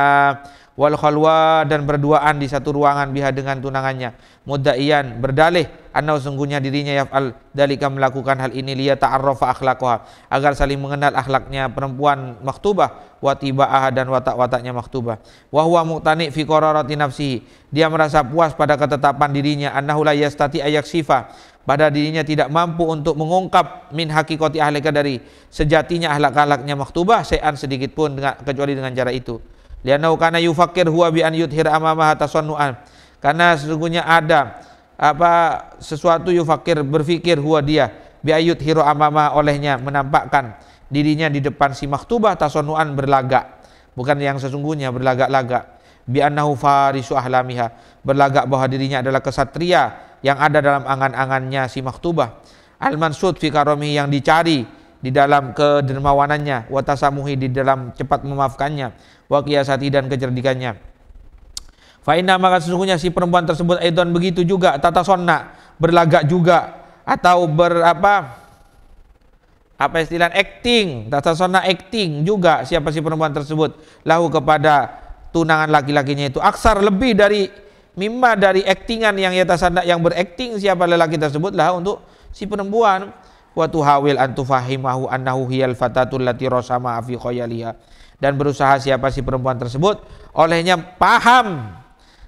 wal khalwa dan berduaan di satu ruangan biha dengan tunangannya mudda'iyan berdalih Anau sungguhnya dirinya yaf'al dalika melakukan hal ini liya ta'arrafa akhlaquha agar saling mengenal akhlaknya perempuan maktubah wa tiba'ah dan watak-wataknya maktubah wa huwa muqtani fi qararati nafsihi dia merasa puas pada ketetapan dirinya annahu la yastati ayak sifa pada dirinya tidak mampu untuk mengungkap min hakikati ahlika dari sejatinya akhlak akhlaknya maktubah sean sedikit pun dengan, kecuali dengan cara itu lianau kana yufakir huwa bi an yudhir amamaha tasannuan karena sesungguhnya ada apa sesuatu yufakir berfikir huwa dia biayut hiro amama olehnya menampakkan dirinya di depan si maktubah tasonuan berlagak bukan yang sesungguhnya berlagak-lagak bi annahu farisu ahlamiha berlagak bahwa dirinya adalah kesatria yang ada dalam angan-angannya si maktubah al mansud fi karomi yang dicari di dalam kedermawanannya watasamuhi di dalam cepat memaafkannya wa qiyasati dan kecerdikannya Fa'inna maka sesungguhnya si perempuan tersebut Aidon begitu juga tata sonna berlagak juga atau berapa apa istilah acting tata sonna acting juga siapa si perempuan tersebut lahu kepada tunangan laki-lakinya itu aksar lebih dari mimma dari actingan yang yatasanda yang berakting siapa lelaki tersebut lahu untuk si perempuan wa tuhawil antufahimahu annahu hiyal fatatul lati rosama afi khoyaliha dan berusaha siapa si perempuan tersebut olehnya paham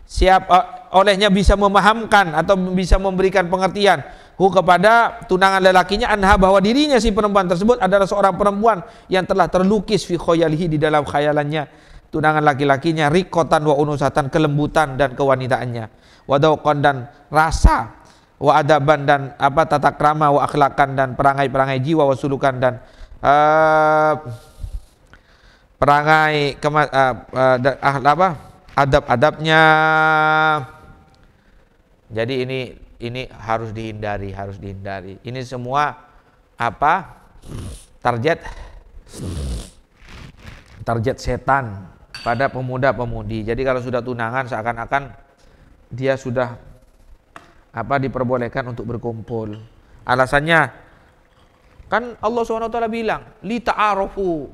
siap uh, olehnya bisa memahamkan atau bisa memberikan pengertian hu kepada tunangan lelakinya anha bahwa dirinya si perempuan tersebut adalah seorang perempuan yang telah terlukis fi khayalihi di dalam khayalannya tunangan laki-lakinya rikotan wa unusatan kelembutan dan kewanitaannya wadaw dan rasa wa adaban dan apa tata krama wa akhlakan dan perangai-perangai jiwa wa sulukan dan uh, perangai kema, uh, uh, ah, apa adab-adabnya. Jadi ini ini harus dihindari, harus dihindari. Ini semua apa? Target target setan pada pemuda-pemudi. Jadi kalau sudah tunangan seakan-akan dia sudah apa diperbolehkan untuk berkumpul. Alasannya kan Allah SWT bilang li ta'arufu.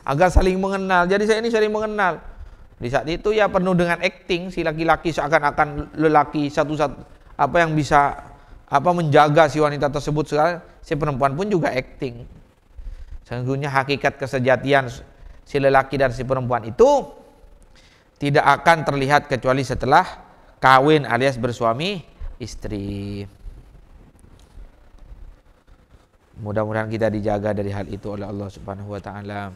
agar saling mengenal. Jadi saya ini saling mengenal. Di saat itu ya penuh dengan acting si laki-laki seakan-akan lelaki satu-satu apa yang bisa apa menjaga si wanita tersebut sekarang si perempuan pun juga acting. Sesungguhnya hakikat kesejatian si lelaki dan si perempuan itu tidak akan terlihat kecuali setelah kawin alias bersuami istri. Mudah-mudahan kita dijaga dari hal itu oleh Allah Subhanahu wa taala.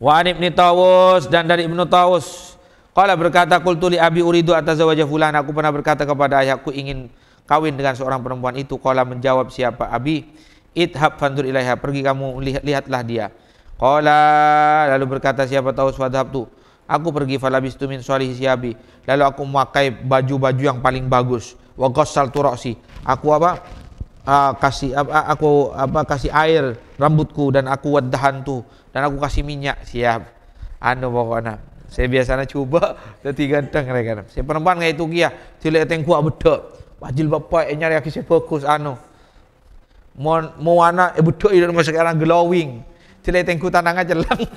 Wa an Ibnu Tawus dan dari Ibnu Tawus Kala berkata kultuli abi uridu atas wajah fulan aku pernah berkata kepada ayahku ingin kawin dengan seorang perempuan itu Kala menjawab siapa abi ithab fandur ilaiha pergi kamu lihat, lihatlah dia Kala lalu berkata siapa tahu Tawus wadhabtu aku pergi falabistu min solih siabi lalu aku memakai baju-baju yang paling bagus wa ghassal turasi aku apa uh, kasih uh, aku apa kasih air rambutku dan aku wadahantu dan aku kasih minyak siap anu bawa anak saya biasanya cuba tadi ganteng mereka kan. saya perempuan kayak itu kia cilek teng kuat betul wajil bapak yang eh, nyari aku saya fokus anu mau mau anak eh, betul itu masa sekarang glowing cilek teng kuat tanang aja lang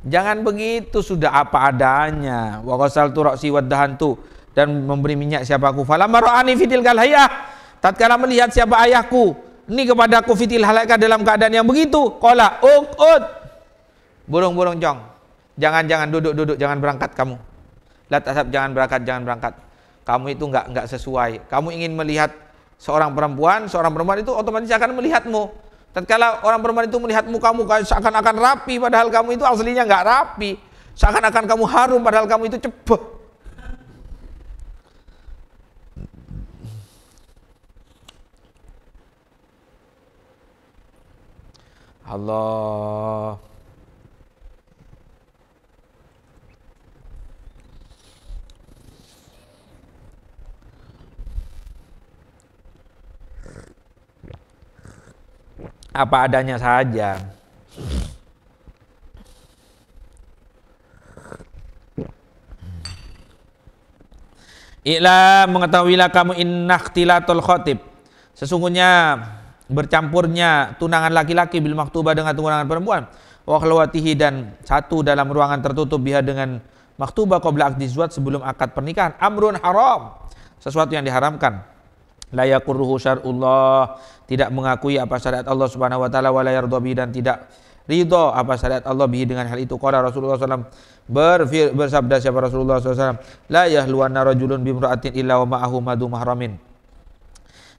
Jangan begitu sudah apa adanya. Wa qasal turak siwad dahantu dan memberi minyak siapa aku. Falam maro'ani fitil galhayah. tatkala melihat siapa ayahku ini kepada aku fitil halaka dalam keadaan yang begitu Kola, uqud burung-burung jong jangan-jangan duduk-duduk jangan berangkat kamu Lihat asap jangan berangkat jangan berangkat kamu itu enggak enggak sesuai kamu ingin melihat seorang perempuan seorang perempuan itu otomatis akan melihatmu tatkala orang perempuan itu melihat mukamu seakan-akan rapi padahal kamu itu aslinya enggak rapi seakan-akan kamu harum padahal kamu itu cepuh. Allah apa adanya saja. Ila mengetahuilah kamu innaktilatul khtilatul khotib. Sesungguhnya bercampurnya tunangan laki-laki bil maktubah dengan tunangan perempuan wa khalwatihi dan satu dalam ruangan tertutup biha dengan maktubah qabla akdi sebelum akad pernikahan amrun haram sesuatu yang diharamkan la yakurruhu syar'ullah tidak mengakui apa syariat Allah Subhanahu wa taala wala yardhabi dan tidak ridho apa syariat Allah bihi dengan hal itu qala Rasulullah SAW bersabda siapa Rasulullah SAW la yahluwanna rajulun bimra'atin illa wa ma'ahu madu mahramin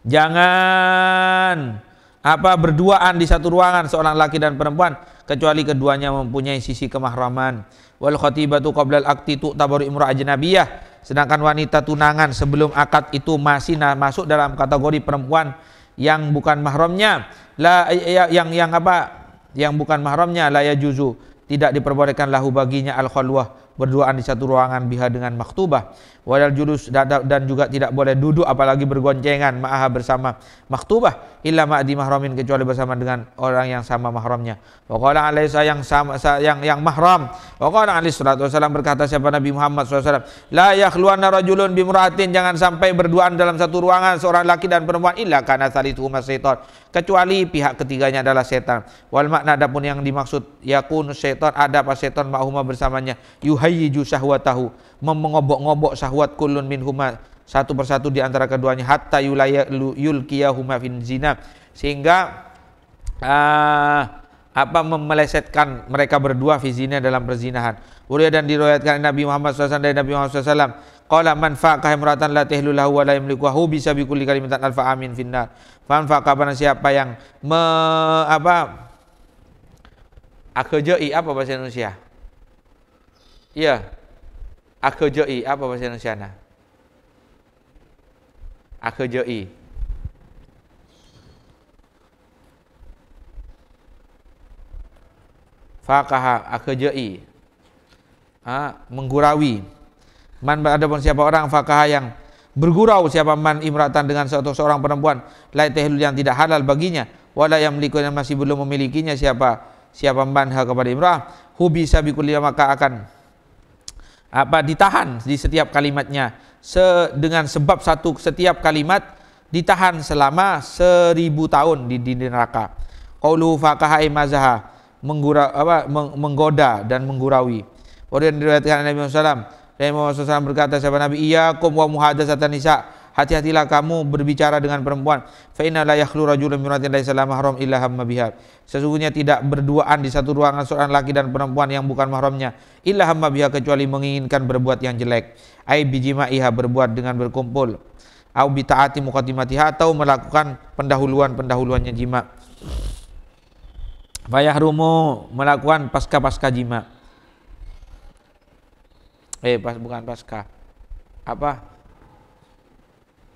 Jangan apa berduaan di satu ruangan seorang laki dan perempuan kecuali keduanya mempunyai sisi kemahraman. Wal khatibatu qabla al-akti tu'tabaru imra ajnabiyah. Sedangkan wanita tunangan sebelum akad itu masih masuk dalam kategori perempuan yang bukan mahramnya. La ya, yang yang apa? Yang bukan mahramnya la yajuzu tidak diperbolehkan lahu baginya al-khalwah berduaan di satu ruangan biha dengan maktubah wal judus dan juga tidak boleh duduk apalagi bergoncengan ma'aha bersama maktubah illa ma'di mahramin kecuali bersama dengan orang yang sama mahramnya wa qala alaihi sa yang sama sa yang yang mahram wa qala alaihi salatu wasallam berkata siapa nabi Muhammad SAW la yakhluana rajulun bi jangan sampai berduaan dalam satu ruangan seorang laki dan perempuan illa kana salitu masaitan kecuali pihak ketiganya adalah setan wal makna adapun yang dimaksud yakun syaitan ada pas setan mahuma bersamanya yuhayyiju syahwatahu mengobok-ngobok syahwat kulun min huma satu persatu di antara keduanya hatta yulaya yulkiyahuma fin zina sehingga uh, apa memelesetkan mereka berdua fizina dalam perzinahan. Uriya dan diriwayatkan Nabi Muhammad SAW dari Nabi Muhammad SAW. Qala man faqah imratan la tahlu lahu wa la yamliku hu bi sabi kulli kalimatan alfa amin finnar. Fan faqa barang siapa yang me, apa akhajai apa bahasa Indonesia? Iya. akhajai e. apa bahasa Indonesia nah e. fakah faqaha akhajai e. ha, menggurawi man ada pun siapa orang fakah yang bergurau siapa man imratan dengan satu seorang perempuan tehlu yang tidak halal baginya wala yang memiliki yang masih belum memilikinya siapa siapa man kepada imrah hubisa bikulli maka akan apa ditahan di setiap kalimatnya se dengan sebab satu setiap kalimat ditahan selama seribu tahun di, di neraka. Qulu fakahai mazaha menggura apa menggoda dan menggurawi. Kemudian diriwayatkan Nabi Muhammad SAW, Nabi Muhammad SAW berkata kepada Nabi, "Iyyakum wa muhadatsatan nisa'." hati-hatilah kamu berbicara dengan perempuan. Fa inna la yakhlu rajulun min imra'atin laisa laha mahram illa hamma biha. Sesungguhnya tidak berduaan di satu ruangan seorang laki dan perempuan yang bukan mahramnya illa hamma biha kecuali menginginkan berbuat yang jelek. Ai bijima'iha berbuat dengan berkumpul. Au bi ta'ati muqaddimatiha atau melakukan pendahuluan-pendahuluannya jima. yahrumu melakukan pasca-pasca jima. Eh, pas bukan pasca. Apa?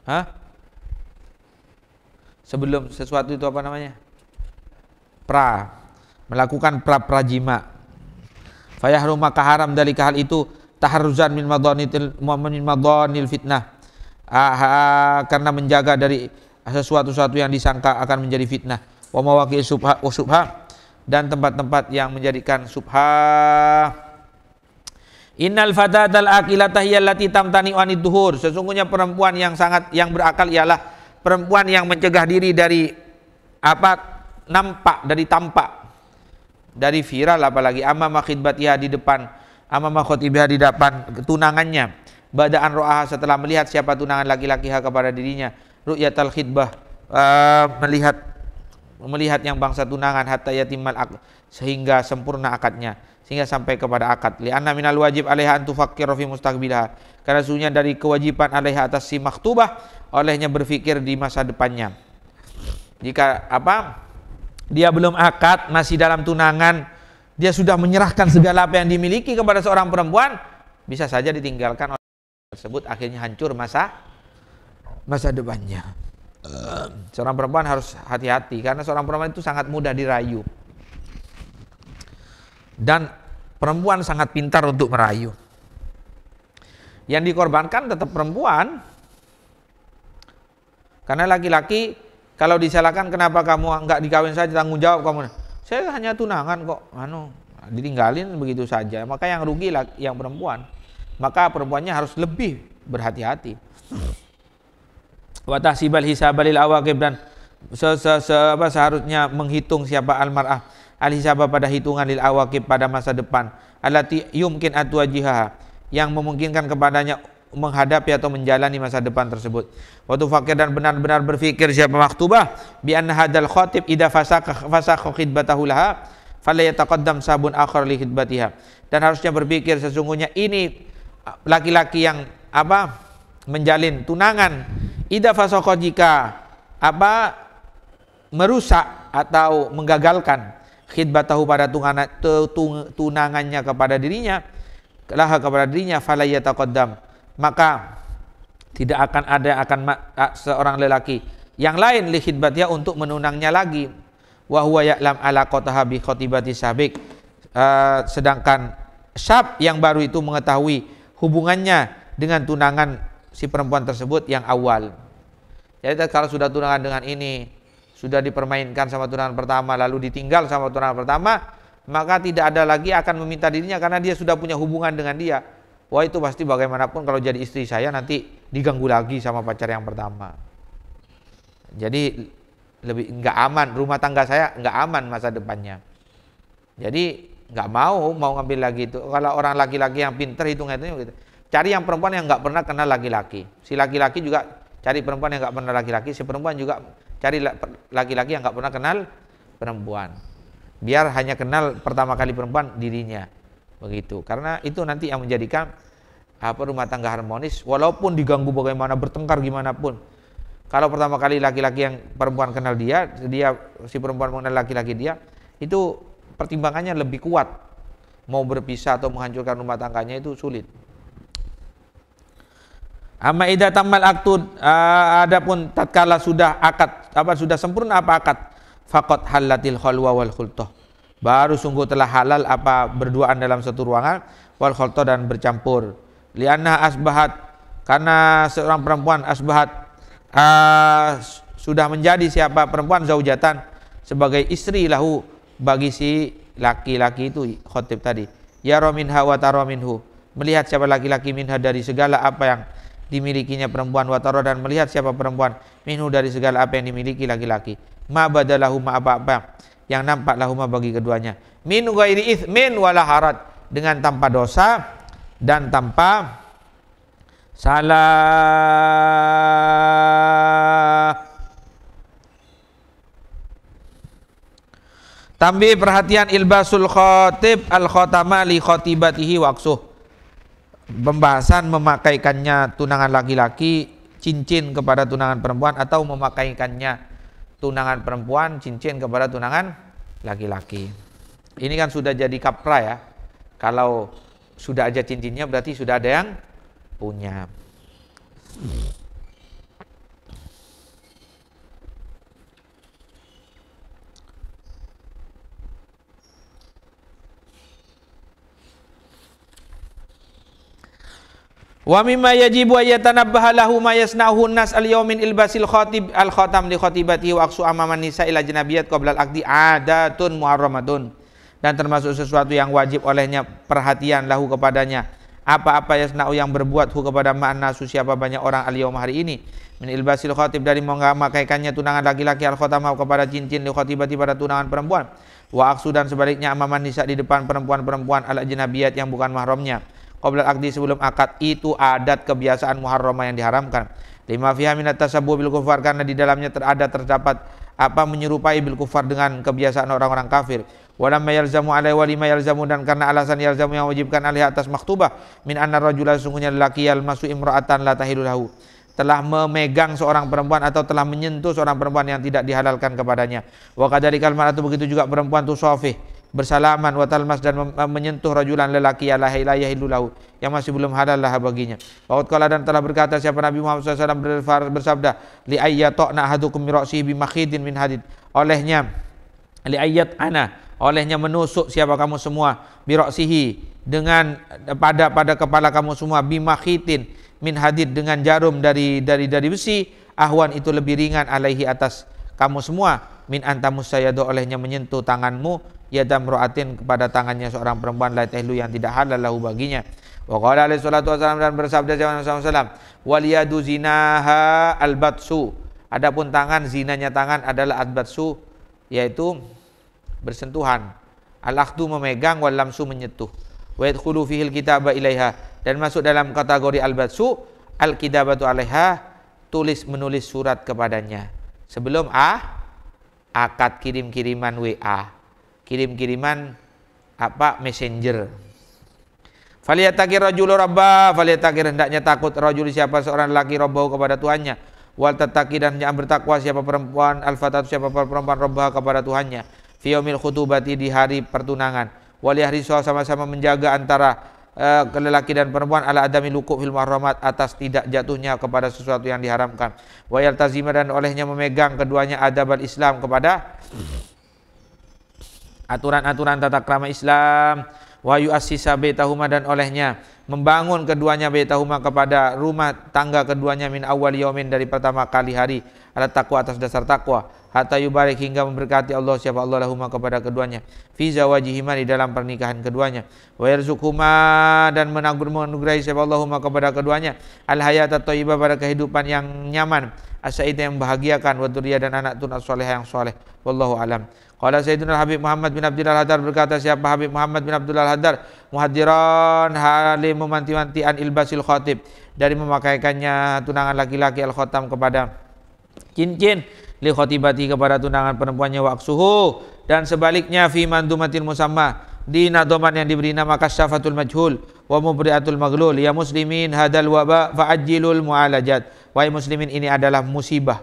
Hah? Sebelum sesuatu itu apa namanya? Pra. Melakukan pra-prajima. Fayahrum maka haram dari hal itu taharuzan min madonil min madonil fitnah. Aha, ah, karena menjaga dari sesuatu-sesuatu yang disangka akan menjadi fitnah. Wa mawaqi subha, subha dan tempat-tempat yang menjadikan subha Innal fatatal aqilatah yallati tamtani anid duhur. Sesungguhnya perempuan yang sangat yang berakal ialah perempuan yang mencegah diri dari apa nampak dari tampak. Dari viral apalagi amma khidbatiha di depan amama khutibah di depan tunangannya. Badaan ro'aha setelah melihat siapa tunangan laki-laki kepada dirinya. Ru'yatal khidbah uh, melihat melihat yang bangsa tunangan hatta yatimal sehingga sempurna akadnya sehingga sampai kepada akad. anna minal wajib alaiha an tufakkir fi mustaqbilha. Karena sesungguhnya dari kewajiban alaiha atas si maktubah olehnya berfikir di masa depannya. Jika apa? Dia belum akad, masih dalam tunangan, dia sudah menyerahkan segala apa yang dimiliki kepada seorang perempuan, bisa saja ditinggalkan oleh tersebut akhirnya hancur masa masa depannya. Seorang perempuan harus hati-hati karena seorang perempuan itu sangat mudah dirayu. Dan perempuan sangat pintar untuk merayu. Yang dikorbankan tetap perempuan. Karena laki-laki kalau disalahkan kenapa kamu nggak dikawin saja tanggung jawab kamu. Saya hanya tunangan kok, anu ditinggalin begitu saja. Maka yang rugi lah yang perempuan. Maka perempuannya harus lebih berhati-hati. Watahsibal hisabalil awakib dan se, se, seharusnya menghitung siapa almarah al pada hitungan lil awakib pada masa depan alati yumkin atwajiha yang memungkinkan kepadanya menghadapi atau menjalani masa depan tersebut. Waktu fakir dan benar-benar berfikir siapa maktubah bi anna hadal khatib idza fasakha fasakha khidbatahu laha falyataqaddam sabun akhar li khidbatiha. Dan harusnya berpikir sesungguhnya ini laki-laki yang apa menjalin tunangan idza fasakha jika apa merusak atau menggagalkan khidbatahu pada tunangannya kepada dirinya lah kepada dirinya falayataqaddam maka tidak akan ada akan seorang lelaki yang lain li khidbatnya untuk menunangnya lagi wa huwa ya'lam ala qataha bi khatibati sabik sedangkan syab yang baru itu mengetahui hubungannya dengan tunangan si perempuan tersebut yang awal jadi kalau sudah tunangan dengan ini sudah dipermainkan sama tunangan pertama lalu ditinggal sama tunangan pertama, maka tidak ada lagi akan meminta dirinya karena dia sudah punya hubungan dengan dia. Wah itu pasti bagaimanapun kalau jadi istri saya nanti diganggu lagi sama pacar yang pertama. Jadi lebih nggak aman rumah tangga saya nggak aman masa depannya. Jadi nggak mau mau ngambil lagi itu. Kalau orang laki-laki yang pinter hitung hitungnya gitu. Cari yang perempuan yang nggak pernah kenal laki-laki. Si laki-laki juga cari perempuan yang nggak pernah laki-laki. Si perempuan juga Cari laki-laki yang nggak pernah kenal perempuan. Biar hanya kenal pertama kali perempuan dirinya. Begitu. Karena itu nanti yang menjadikan apa rumah tangga harmonis walaupun diganggu bagaimana bertengkar gimana pun. Kalau pertama kali laki-laki yang perempuan kenal dia, dia si perempuan mengenal laki-laki dia, itu pertimbangannya lebih kuat. Mau berpisah atau menghancurkan rumah tangganya itu sulit. Amma idza tamal aktu ah, adapun tatkala sudah akad apa sudah sempurna apa akad faqat halatil khalwa wal khultah. Baru sungguh telah halal apa berduaan dalam satu ruangan wal khultah dan bercampur. Lianna asbahat karena seorang perempuan asbahat uh, sudah menjadi siapa perempuan zaujatan sebagai istri lahu bagi si laki-laki itu khotib tadi. Ya rominha wa minhu. melihat siapa laki-laki minha dari segala apa yang dimilikinya perempuan wataro dan melihat siapa perempuan minu dari segala apa yang dimiliki laki-laki ma badalahu ma apa-apa yang nampak lahuma bagi keduanya minu ghairi ithmin wala harat dengan tanpa dosa dan tanpa salah Tambi perhatian ilbasul khotib al khotama li khotibatihi waksuh pembahasan memakaikannya tunangan laki-laki cincin kepada tunangan perempuan atau memakaikannya tunangan perempuan cincin kepada tunangan laki-laki. Ini kan sudah jadi kapra ya. Kalau sudah aja cincinnya berarti sudah ada yang punya. Wa mimma yajibu ayatanabbaha lahu ma yasnahu nas al-yawmin ilbasil khatib al-khatam li khatibatihi wa aqsu amaman nisa ila janabiyat qabla al-aqdi adatun muharramatun. Dan termasuk sesuatu yang wajib olehnya perhatian lahu kepadanya. Apa-apa yasna'u yang berbuat hu kepada makna siapa banyak orang al-yawm hari ini. Min ilbasil khatib dari memakaikannya tunangan laki-laki al-khatam kepada cincin li khatibati pada tunangan perempuan. Wa aqsu dan sebaliknya amaman nisa di depan perempuan-perempuan al-ajnabiyat yang bukan mahramnya qabla al-aqdi sebelum akad itu adat kebiasaan muharramah yang diharamkan. Lima fiha min at-tasabbuh bil kufar karena di dalamnya terada terdapat apa menyerupai bil kufar dengan kebiasaan orang-orang kafir. Wa lam yalzamu alai wa lim yalzamu dan karena alasan yalzamu yang wajibkan alai atas maktubah min anna rajula sungguhnya laki yalmasu imra'atan la tahilu lahu telah memegang seorang perempuan atau telah menyentuh seorang perempuan yang tidak dihalalkan kepadanya. Wa kadzalikal maratu begitu juga perempuan tu sofih bersalaman wa talmas dan menyentuh rajulan lelaki ala hilayah illahu yang masih belum halal lah baginya. Waqt qala dan telah berkata siapa Nabi Muhammad sallallahu alaihi wasallam bersabda li ayyatna hadukum mirasi bi makhidin min hadid olehnya li ayyat ana olehnya menusuk siapa kamu semua mirasihi dengan pada pada kepala kamu semua bi bimakhitin min hadid dengan jarum dari dari dari besi ahwan itu lebih ringan alaihi atas kamu semua min musayyadu olehnya menyentuh tanganmu yadam damroatin kepada tangannya seorang perempuan la tahlu yang tidak halal lahu baginya wa qala alaihi salatu wasallam dan bersabda zaman wasallam wal yadu zinaha al batsu adapun tangan zinanya tangan adalah al batsu yaitu bersentuhan al akhdu memegang wal lamsu menyentuh wa yadkhulu fihil kitaba ilaiha dan masuk dalam kategori al batsu al alaiha tulis menulis surat kepadanya sebelum ah akad kirim-kiriman WA, kirim-kiriman apa messenger. Faliyatakir rajul rabba, faliyatakir hendaknya takut rajul siapa seorang laki robbahu kepada Tuhannya. Wal tataki dan bertakwa siapa perempuan al-fatatu siapa perempuan robbaha kepada Tuhannya. Fiyomil khutubati di hari pertunangan. Wali hari sama-sama menjaga antara uh, lelaki dan perempuan ala adami lukuk fil mahramat atas tidak jatuhnya kepada sesuatu yang diharamkan wa yaltazima dan olehnya memegang keduanya adabal Islam kepada aturan-aturan tata krama Islam wa yu'assisa baitahuma dan olehnya membangun keduanya baitahuma kepada rumah tangga keduanya min awal yaumin dari pertama kali hari ala takwa atas dasar takwa hatta yubarik hingga memberkati Allah siapa Allah lahumah kepada keduanya fi zawajihima di dalam pernikahan keduanya wa yarzukuma dan menanggur menugrahi siapa Allahumma kepada keduanya al hayata thayyibah pada kehidupan yang nyaman asaita yang membahagiakan wa dzurriyah dan anak turun salehah yang saleh wallahu alam Qala Sayyidina Habib Muhammad bin Abdul Al-Hadar berkata siapa Habib Muhammad bin Abdul Al-Hadar muhadiran hali memanti-manti an ilbasil khatib dari memakaikannya tunangan laki-laki al-khatam kepada cincin li khotibati kepada tunangan perempuannya wa dan sebaliknya fi mandumatil musamma di nadoman yang diberi nama kasyafatul majhul wa mubriatul maghlul ya muslimin hadal waba fa'ajilul mu'alajat wahai muslimin ini adalah musibah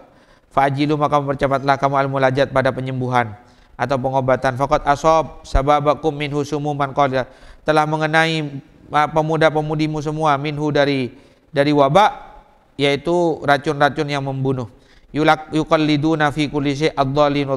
fa'ajilu maka mempercepatlah kamu al mulajat pada penyembuhan atau pengobatan fakat asob sababakum minhu sumuman qad telah mengenai pemuda-pemudimu semua minhu dari dari wabak yaitu racun-racun yang membunuh yulak yuqalliduna fi kulli syai' ad-dhalin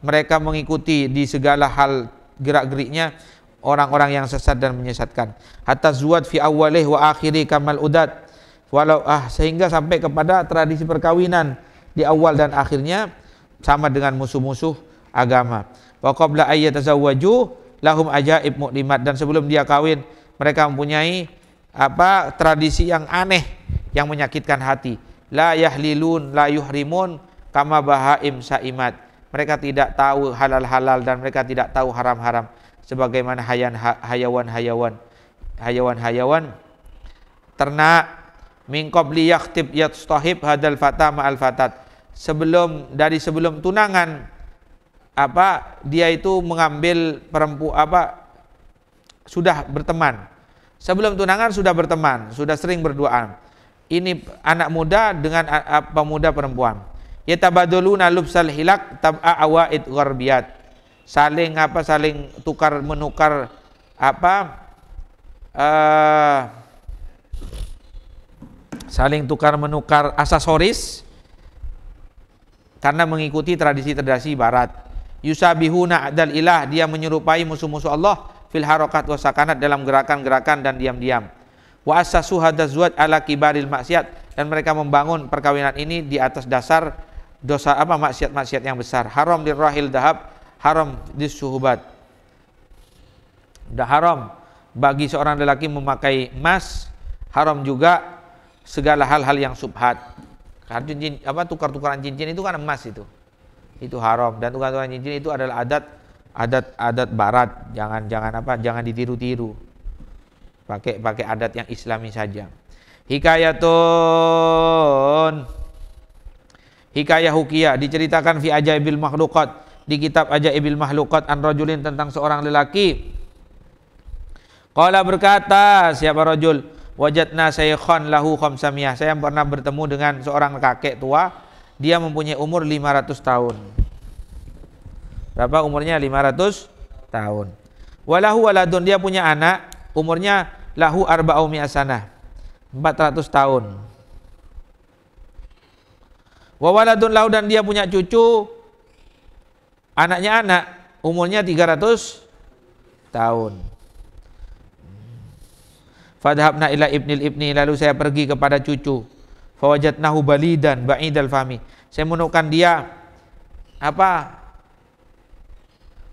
mereka mengikuti di segala hal gerak-geriknya orang-orang yang sesat dan menyesatkan hatta zuat fi awalih wa akhiri kamal udat walau ah sehingga sampai kepada tradisi perkawinan di awal dan akhirnya sama dengan musuh-musuh agama wa qabla ayyatazawwaju lahum ajaib muklimat dan sebelum dia kawin mereka mempunyai apa tradisi yang aneh yang menyakitkan hati la yahlilun la yuhrimun kama bahaim saimat. Mereka tidak tahu halal-halal dan mereka tidak tahu haram-haram sebagaimana hayawan-hayawan hayawan-hayawan ternak min qabli yaktib yastahib hadal fata ma'al fatat sebelum dari sebelum tunangan apa dia itu mengambil perempuan apa sudah berteman sebelum tunangan sudah berteman sudah sering berduaan ini anak muda dengan pemuda perempuan yatabaduluna lubsal hilak tab'a awaid gharbiyat saling apa saling tukar menukar apa uh, saling tukar menukar aksesoris karena mengikuti tradisi-tradisi barat yusabihuna adal ilah dia menyerupai musuh-musuh Allah fil harokat wasakanat dalam gerakan-gerakan dan diam-diam wa asasu hadzal ala kibaril maksiat dan mereka membangun perkawinan ini di atas dasar dosa apa maksiat-maksiat yang besar haram dirrahil dahab haram disuhubat dah haram bagi seorang lelaki memakai emas haram juga segala hal-hal yang subhat kan cincin apa tukar-tukaran cincin itu kan emas itu itu haram dan tukar-tukaran cincin itu adalah adat adat adat barat jangan jangan apa jangan ditiru-tiru pakai pakai adat yang islami saja hikayatun hikayah hukia diceritakan fi ajaibil makhlukat di kitab ajaibil makhlukat an rajulin tentang seorang lelaki qala berkata siapa rajul wajadna sayyikhan lahu khamsamiyah saya pernah bertemu dengan seorang kakek tua dia mempunyai umur 500 tahun berapa umurnya 500 tahun walahu waladun dia punya anak umurnya lahu arba'u mi'asanah 400 tahun wa waladun lahu dan dia punya cucu anaknya anak umurnya 300 tahun fadhabna ila ibnil ibni lalu saya pergi kepada cucu fawajatnahu balidan ba'idal fami saya menemukan dia apa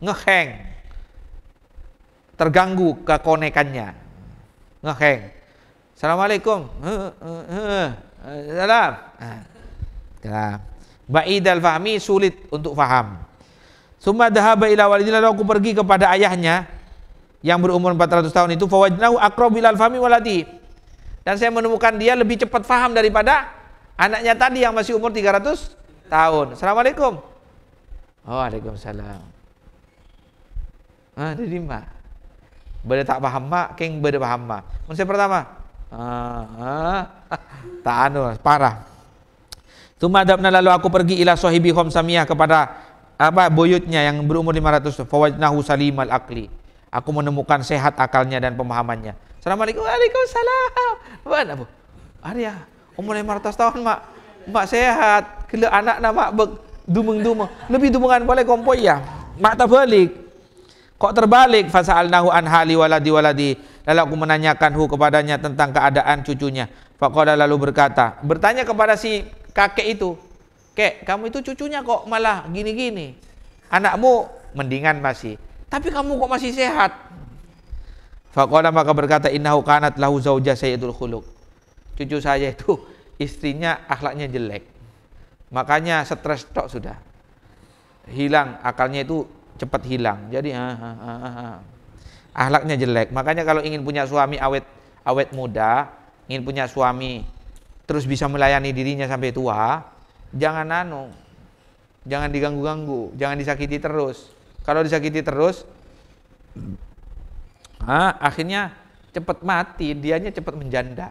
ngeheng terganggu kekonekannya ngeheng. Assalamualaikum. Salam. Salam. Ba'id al-fahmi sulit untuk faham. Summa dahaba ila walidina lalu aku pergi kepada ayahnya yang berumur 400 tahun itu fawajnahu aqrab ila al-fahmi waladi. Dan saya menemukan dia lebih cepat faham daripada anaknya tadi yang masih umur 300 tahun. Assalamualaikum. Oh, Waalaikumsalam. Ah, diterima. Beda tak paham mak, king beda paham mak. Manusia pertama. tak anu parah. Tuma dapna lalu aku pergi ila sahibi khamsamiyah kepada apa boyutnya yang berumur 500 fawajnahu salimal akli. Aku menemukan sehat akalnya dan pemahamannya. Assalamualaikum Waalaikumsalam. Mana bu? Arya, umur 500 tahun mak. Mak sehat. Kela anak nama mak dumeng-dumeng. Lebih dumengan boleh kompo ya. Mak tak balik. Kok terbalik fasalnahu an hali waladi waladi. Lalu aku menanyakan hu kepadanya tentang keadaan cucunya. Faqala lalu berkata, bertanya kepada si kakek itu, "Kek, kamu itu cucunya kok malah gini-gini? Anakmu mendingan masih, tapi kamu kok masih sehat?" Faqala maka berkata, "Innahu kanat lahu zauja sayyidul khuluq." Cucu saya itu istrinya akhlaknya jelek. Makanya stres tok sudah. Hilang akalnya itu cepat hilang. Jadi ah, ah, ah, ah, ah. ahlaknya jelek. Makanya kalau ingin punya suami awet awet muda, ingin punya suami terus bisa melayani dirinya sampai tua, jangan anu, jangan diganggu-ganggu, jangan disakiti terus. Kalau disakiti terus, ah, akhirnya cepat mati, dianya cepat menjanda.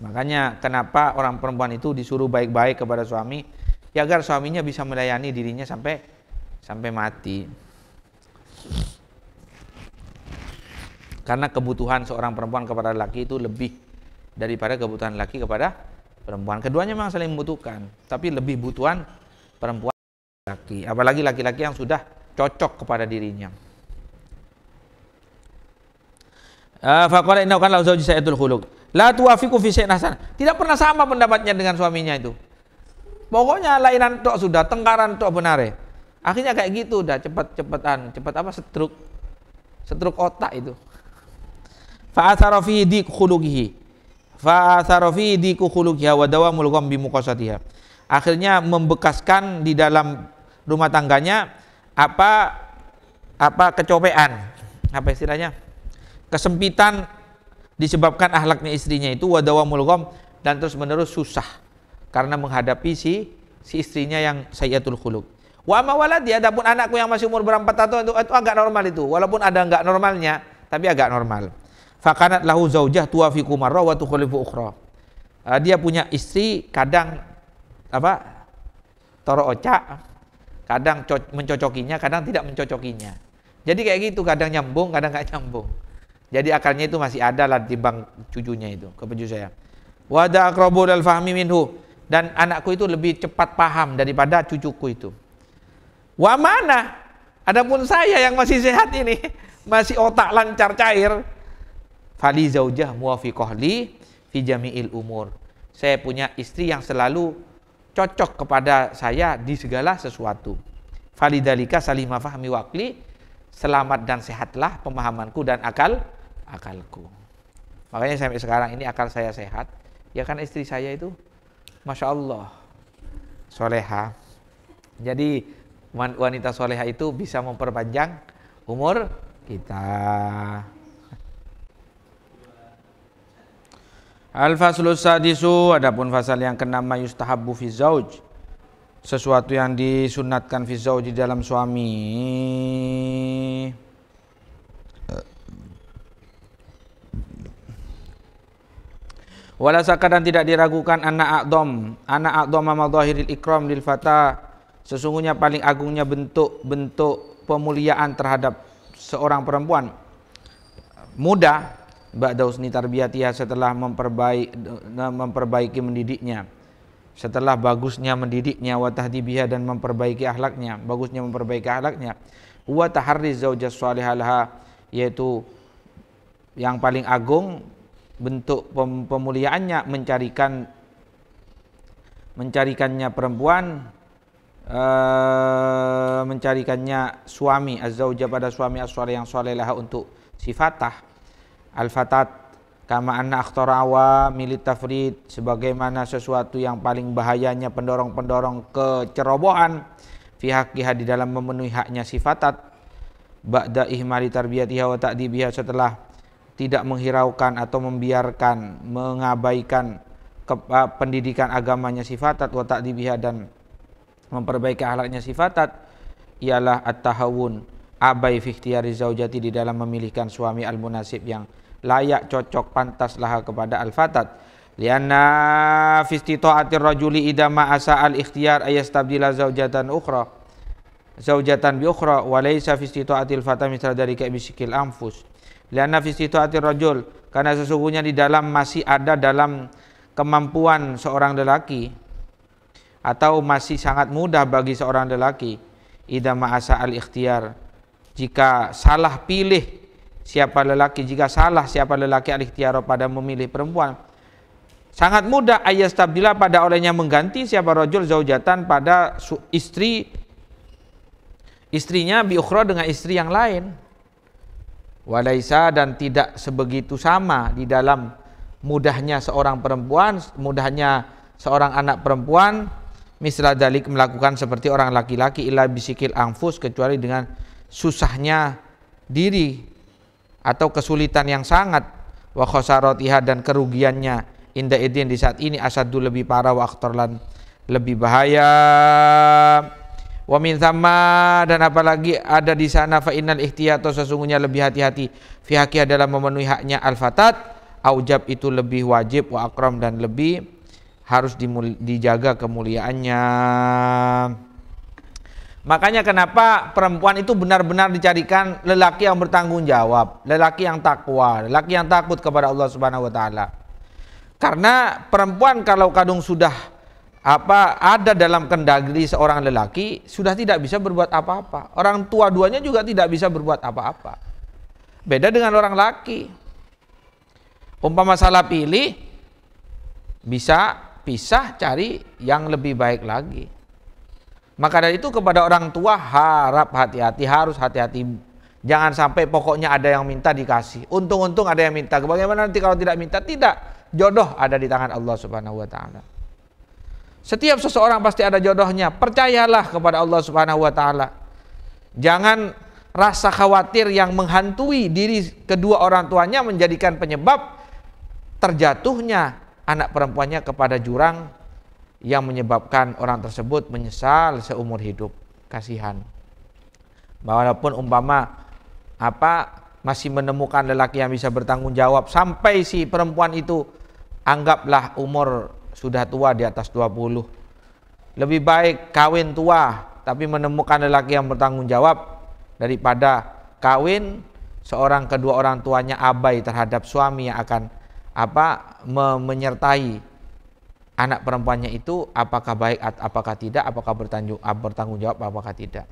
Makanya kenapa orang perempuan itu disuruh baik-baik kepada suami, ya agar suaminya bisa melayani dirinya sampai sampai mati. Karena kebutuhan seorang perempuan kepada laki itu lebih daripada kebutuhan laki kepada perempuan. Keduanya memang saling membutuhkan, tapi lebih butuhan perempuan laki, apalagi laki-laki yang sudah cocok kepada dirinya. Eh, Faqala innahu kana lahu zawji sayatul khuluq. La fi Tidak pernah sama pendapatnya dengan suaminya itu. Pokoknya lainan tok sudah, tengkaran tok ya, Akhirnya kayak gitu udah cepat cepetan cepat apa setruk. Setruk otak itu. Fa'athara fi Fa Fa'athara fi dikhuluqiha wa dawamul ghambi muqasatiha. Akhirnya membekaskan di dalam rumah tangganya apa apa kecopean, apa istilahnya? Kesempitan disebabkan ahlaknya istrinya itu wadawamul gham dan terus menerus susah karena menghadapi si si istrinya yang sayyatul khuluk. Wa ma waladi adapun anakku yang masih umur berempat tahun itu, itu agak normal itu. Walaupun ada enggak normalnya, tapi agak normal. Fakanat lahu zaujah tua fi kumarra wa tukhlifu ukhra. Ah, dia punya istri kadang apa? Toro oca, kadang mencocokinya, kadang tidak mencocokinya. Jadi kayak gitu, kadang nyambung, kadang nggak nyambung. Jadi akarnya itu masih ada lah bank cucunya itu, kepecu saya. Wada akrobul al-fahmi minhu dan anakku itu lebih cepat paham daripada cucuku itu. Wa mana? Adapun saya yang masih sehat ini, masih otak lancar cair. Fali zaujah muwafiqah li fi jami'il umur. Saya punya istri yang selalu cocok kepada saya di segala sesuatu. Fali dalika salima fahmi wakli. Selamat dan sehatlah pemahamanku dan akal akalku. Makanya sampai sekarang ini akal saya sehat. Ya kan istri saya itu Masya Allah, soleha. Jadi wanita soleha itu bisa memperpanjang umur kita. Al-faslus sadisu adapun fasal yang keenam Mayustahabu fi zauj sesuatu yang disunatkan fi di dalam suami. Wala saka tidak diragukan anak akdom, anak akdom amadhahiril ikram lil fata. Sesungguhnya paling agungnya bentuk-bentuk pemuliaan terhadap seorang perempuan muda ba'da husni tarbiyatiha setelah memperbaik e, memperbaiki mendidiknya setelah bagusnya mendidiknya wa tahdibiha dan memperbaiki akhlaknya bagusnya memperbaiki akhlaknya wa taharri zaujas yaitu yang paling agung bentuk pem pemuliaannya mencarikan mencarikannya perempuan uh, mencarikannya suami azza pada suami aswari yang soleleha untuk sifatah al-fatat kama anna akhtarawa milit tafrid sebagaimana sesuatu yang paling bahayanya pendorong-pendorong kecerobohan pihak di dalam memenuhi haknya sifatat ba'da ihmali tarbiyatiha wa ta'dibiha setelah tidak menghiraukan atau membiarkan, mengabaikan ke, uh, pendidikan agamanya sifatat wa ta'dibiha dan memperbaiki akhlaknya sifatat ialah at-tahawun abai fi ikhtiyari zaujati di dalam memilihkan suami al-munasib yang layak cocok pantas laha kepada al-fatat lianna fi istita'atir rajuli idza ma asa al-ikhtiyar ayastabdila zaujatan ukhra zaujatan bi ukhra walaysa laysa fi fata mithla dari bisikil anfus Lianna fi ati rajul karena sesungguhnya di dalam masih ada dalam kemampuan seorang lelaki atau masih sangat mudah bagi seorang lelaki idza ma'asa al ikhtiar jika salah pilih siapa lelaki jika salah siapa lelaki al ikhtiar pada memilih perempuan sangat mudah ayat stabdila pada olehnya mengganti siapa rojul zaujatan pada istri istrinya biukhra dengan istri yang lain Walaisa dan tidak sebegitu sama di dalam mudahnya seorang perempuan, mudahnya seorang anak perempuan misra dalik melakukan seperti orang laki-laki ilah bisikil angfus kecuali dengan susahnya diri atau kesulitan yang sangat wa khosarotiha dan kerugiannya indah idin di saat ini asadu lebih parah wa lebih bahaya Wa min thamma dan apalagi ada di sana fa innal ihtiyato sesungguhnya lebih hati-hati fi haqqiha dalam memenuhi haknya al-fatat aujab itu lebih wajib wa akram dan lebih harus dimuli, dijaga kemuliaannya. Makanya kenapa perempuan itu benar-benar dicarikan lelaki yang bertanggung jawab, lelaki yang takwa, lelaki yang takut kepada Allah Subhanahu wa taala. Karena perempuan kalau kadung sudah apa ada dalam kendali seorang lelaki sudah tidak bisa berbuat apa-apa. Orang tua duanya juga tidak bisa berbuat apa-apa. Beda dengan orang laki. Umpama salah pilih bisa pisah cari yang lebih baik lagi. Maka dari itu kepada orang tua harap hati-hati, harus hati-hati. Jangan sampai pokoknya ada yang minta dikasih. Untung-untung ada yang minta. Bagaimana nanti kalau tidak minta? Tidak. Jodoh ada di tangan Allah Subhanahu wa taala. Setiap seseorang pasti ada jodohnya. Percayalah kepada Allah Subhanahu wa taala. Jangan rasa khawatir yang menghantui diri kedua orang tuanya menjadikan penyebab terjatuhnya anak perempuannya kepada jurang yang menyebabkan orang tersebut menyesal seumur hidup. Kasihan. Walaupun umpama apa masih menemukan lelaki yang bisa bertanggung jawab sampai si perempuan itu anggaplah umur sudah tua di atas 20. Lebih baik kawin tua tapi menemukan lelaki yang bertanggung jawab daripada kawin seorang kedua orang tuanya abai terhadap suami yang akan apa me menyertai anak perempuannya itu apakah baik apakah tidak apakah bertanggung bertanggung jawab apakah tidak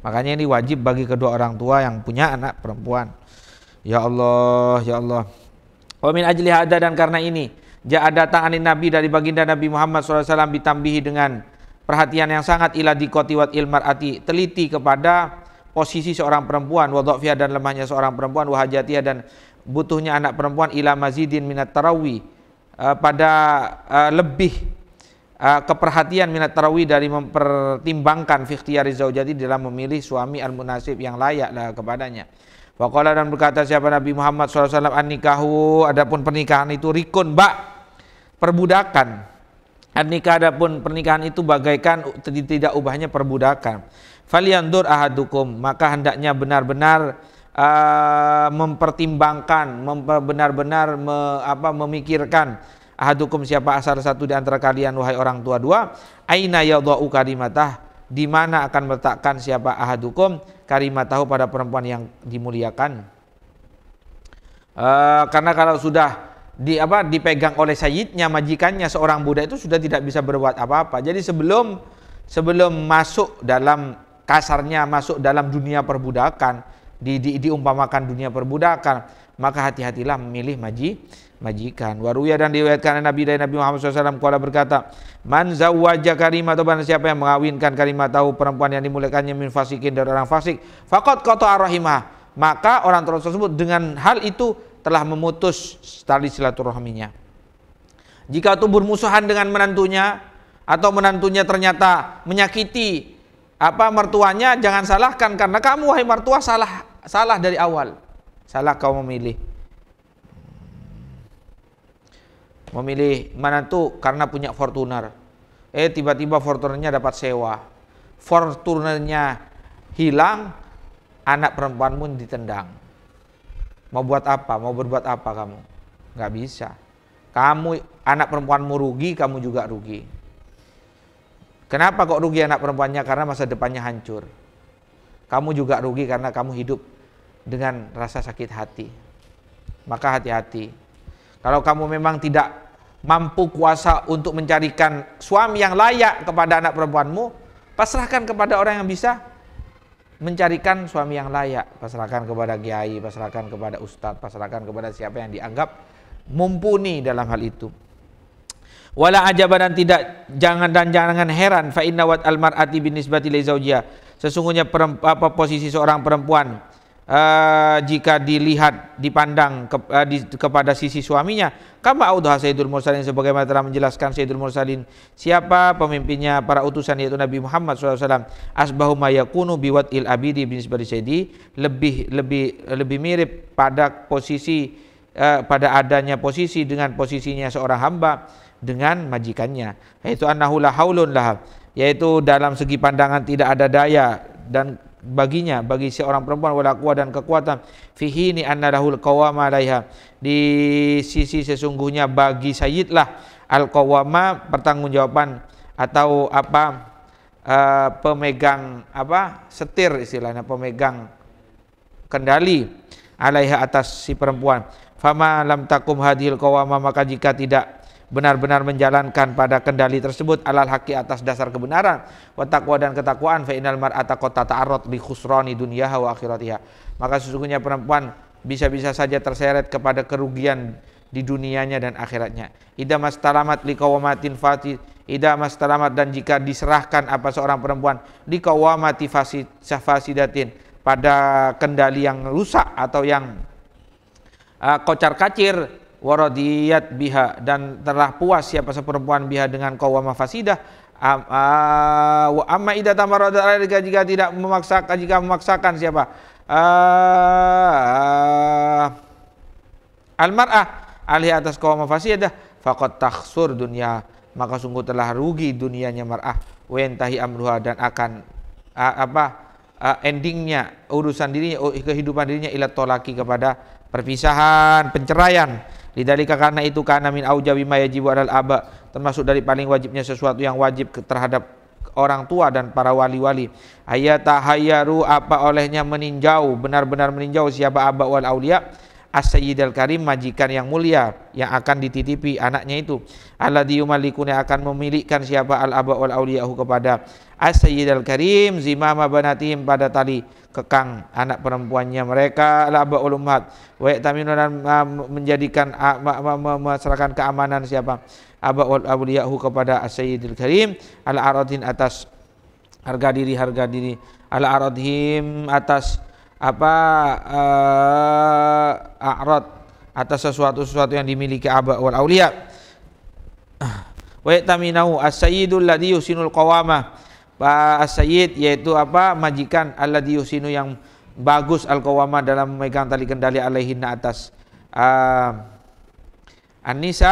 makanya ini wajib bagi kedua orang tua yang punya anak perempuan ya Allah ya Allah wa min ajli hada dan karena ini Ja'a datang anin Nabi dari baginda Nabi Muhammad SAW ditambihi dengan perhatian yang sangat ila dikoti wat ilmarati teliti kepada posisi seorang perempuan wadhafiyah dan lemahnya seorang perempuan wahajatiyah dan butuhnya anak perempuan ila mazidin minat tarawih eh, pada uh, lebih uh, keperhatian minat tarawih dari mempertimbangkan fikhtiyari zaujati dalam memilih suami al-munasib yang layak lah kepadanya. Waqala dan berkata siapa Nabi Muhammad SAW an nikahu adapun pernikahan itu rikun mbak perbudakan. Nikah adapun pernikahan itu bagaikan tidak ubahnya perbudakan. Faliandur ahadukum maka hendaknya benar-benar uh, mempertimbangkan, benar-benar me, memikirkan ahadukum siapa asal satu di antara kalian wahai orang tua dua aina yadau karimatah di mana akan meletakkan siapa ahadukum karimatahu pada perempuan yang dimuliakan. Uh, karena kalau sudah di apa dipegang oleh sayidnya majikannya seorang budak itu sudah tidak bisa berbuat apa-apa. Jadi sebelum sebelum masuk dalam kasarnya masuk dalam dunia perbudakan di, di diumpamakan dunia perbudakan maka hati-hatilah memilih maji majikan. Waruya dan diwetkan Nabi dari Nabi Muhammad SAW kuala berkata, Man zawwaja karimah atau siapa yang mengawinkan karimah tahu perempuan yang dimuliakannya min fasikin dari orang fasik, fakot koto arahimah. Maka orang tersebut dengan hal itu telah memutus tali silaturahminya. Jika tubuh musuhan dengan menantunya atau menantunya ternyata menyakiti apa mertuanya, jangan salahkan karena kamu wahai mertua salah salah dari awal. Salah kau memilih. Memilih menantu karena punya Fortuner. Eh tiba-tiba Fortunernya dapat sewa. Fortunernya hilang, anak perempuanmu ditendang. Mau buat apa? Mau berbuat apa kamu? Gak bisa. Kamu anak perempuanmu rugi, kamu juga rugi. Kenapa kok rugi anak perempuannya? Karena masa depannya hancur. Kamu juga rugi karena kamu hidup dengan rasa sakit hati. Maka hati-hati. Kalau kamu memang tidak mampu kuasa untuk mencarikan suami yang layak kepada anak perempuanmu, pasrahkan kepada orang yang bisa mencarikan suami yang layak, pasrahkan kepada kiai, pasrahkan kepada ustadz, pasrahkan kepada siapa yang dianggap mumpuni dalam hal itu. Wala ajaba dan tidak jangan dan jangan heran fa inna wat al binisbati li Sesungguhnya peremp, apa posisi seorang perempuan Eh, jika dilihat dipandang ke, uh, di, kepada sisi suaminya kama audha sayyidul mursalin sebagaimana telah menjelaskan sayyidul mursalin siapa pemimpinnya para utusan yaitu Nabi Muhammad SAW asbahu mayakunu biwat il abidi bin sayyidi lebih lebih lebih mirip pada posisi uh, pada adanya posisi dengan posisinya seorang hamba dengan majikannya yaitu annahu la haulun yaitu dalam segi pandangan tidak ada daya dan baginya bagi seorang perempuan wala kuwa dan kekuatan fihini annadahul qawama alaiha di sisi sesungguhnya bagi sayyidlah al qawama pertanggungjawaban atau apa uh, pemegang apa setir istilahnya pemegang kendali alaiha atas si perempuan fama lam takum hadhil qawama maka jika tidak benar-benar menjalankan pada kendali tersebut alal haki atas dasar kebenaran wa taqwa dan ketakwaan fa inal mar'ata kota ta'arrad bi khusrani dunyaha wa akhiratiha maka sesungguhnya perempuan bisa-bisa saja terseret kepada kerugian di dunianya dan akhiratnya idza mastalamat li qawamatin fati idza mastalamat dan jika diserahkan apa seorang perempuan li qawamati fasid safasidatin pada kendali yang rusak atau yang uh, kocar kacir waradiyat biha dan telah puas siapa seperempuan biha dengan qawama fasidah wa amma idza tamarrada jika tidak memaksakan jika memaksakan siapa almar'ah alih atas qawama fasidah faqad takhsur dunia maka sungguh telah rugi dunianya mar'ah wentahi amruha dan akan apa endingnya urusan dirinya kehidupan dirinya ila tolaki kepada perpisahan penceraian Lidalika karena itu karena min aujabi ma yajibu alal aba termasuk dari paling wajibnya sesuatu yang wajib terhadap orang tua dan para wali-wali ayatahayaru apa olehnya meninjau benar-benar meninjau siapa aba wal aulia as-sayyidil karim majikan yang mulia yang akan dititipi anaknya itu alladhi yumalikuna akan memilikkan siapa al aba wal auliahu kepada As-Sayyid al-Karim zimama banatihim pada tali kekang anak perempuannya mereka laba ulumat wa yataminun ah, menjadikan ah, masyarakat keamanan siapa abah aba awliyahu kepada as-sayyidil karim ala aradhin atas harga diri harga diri ala aradhim atas apa uh, arad atas sesuatu sesuatu yang dimiliki abah wal awliya wa yataminau as-sayyidul ladhi yusinul qawamah as-sayyid yaitu apa majikan Allah diusinu yang bagus al-qawama dalam memegang tali kendali alaihi atas uh, an-nisa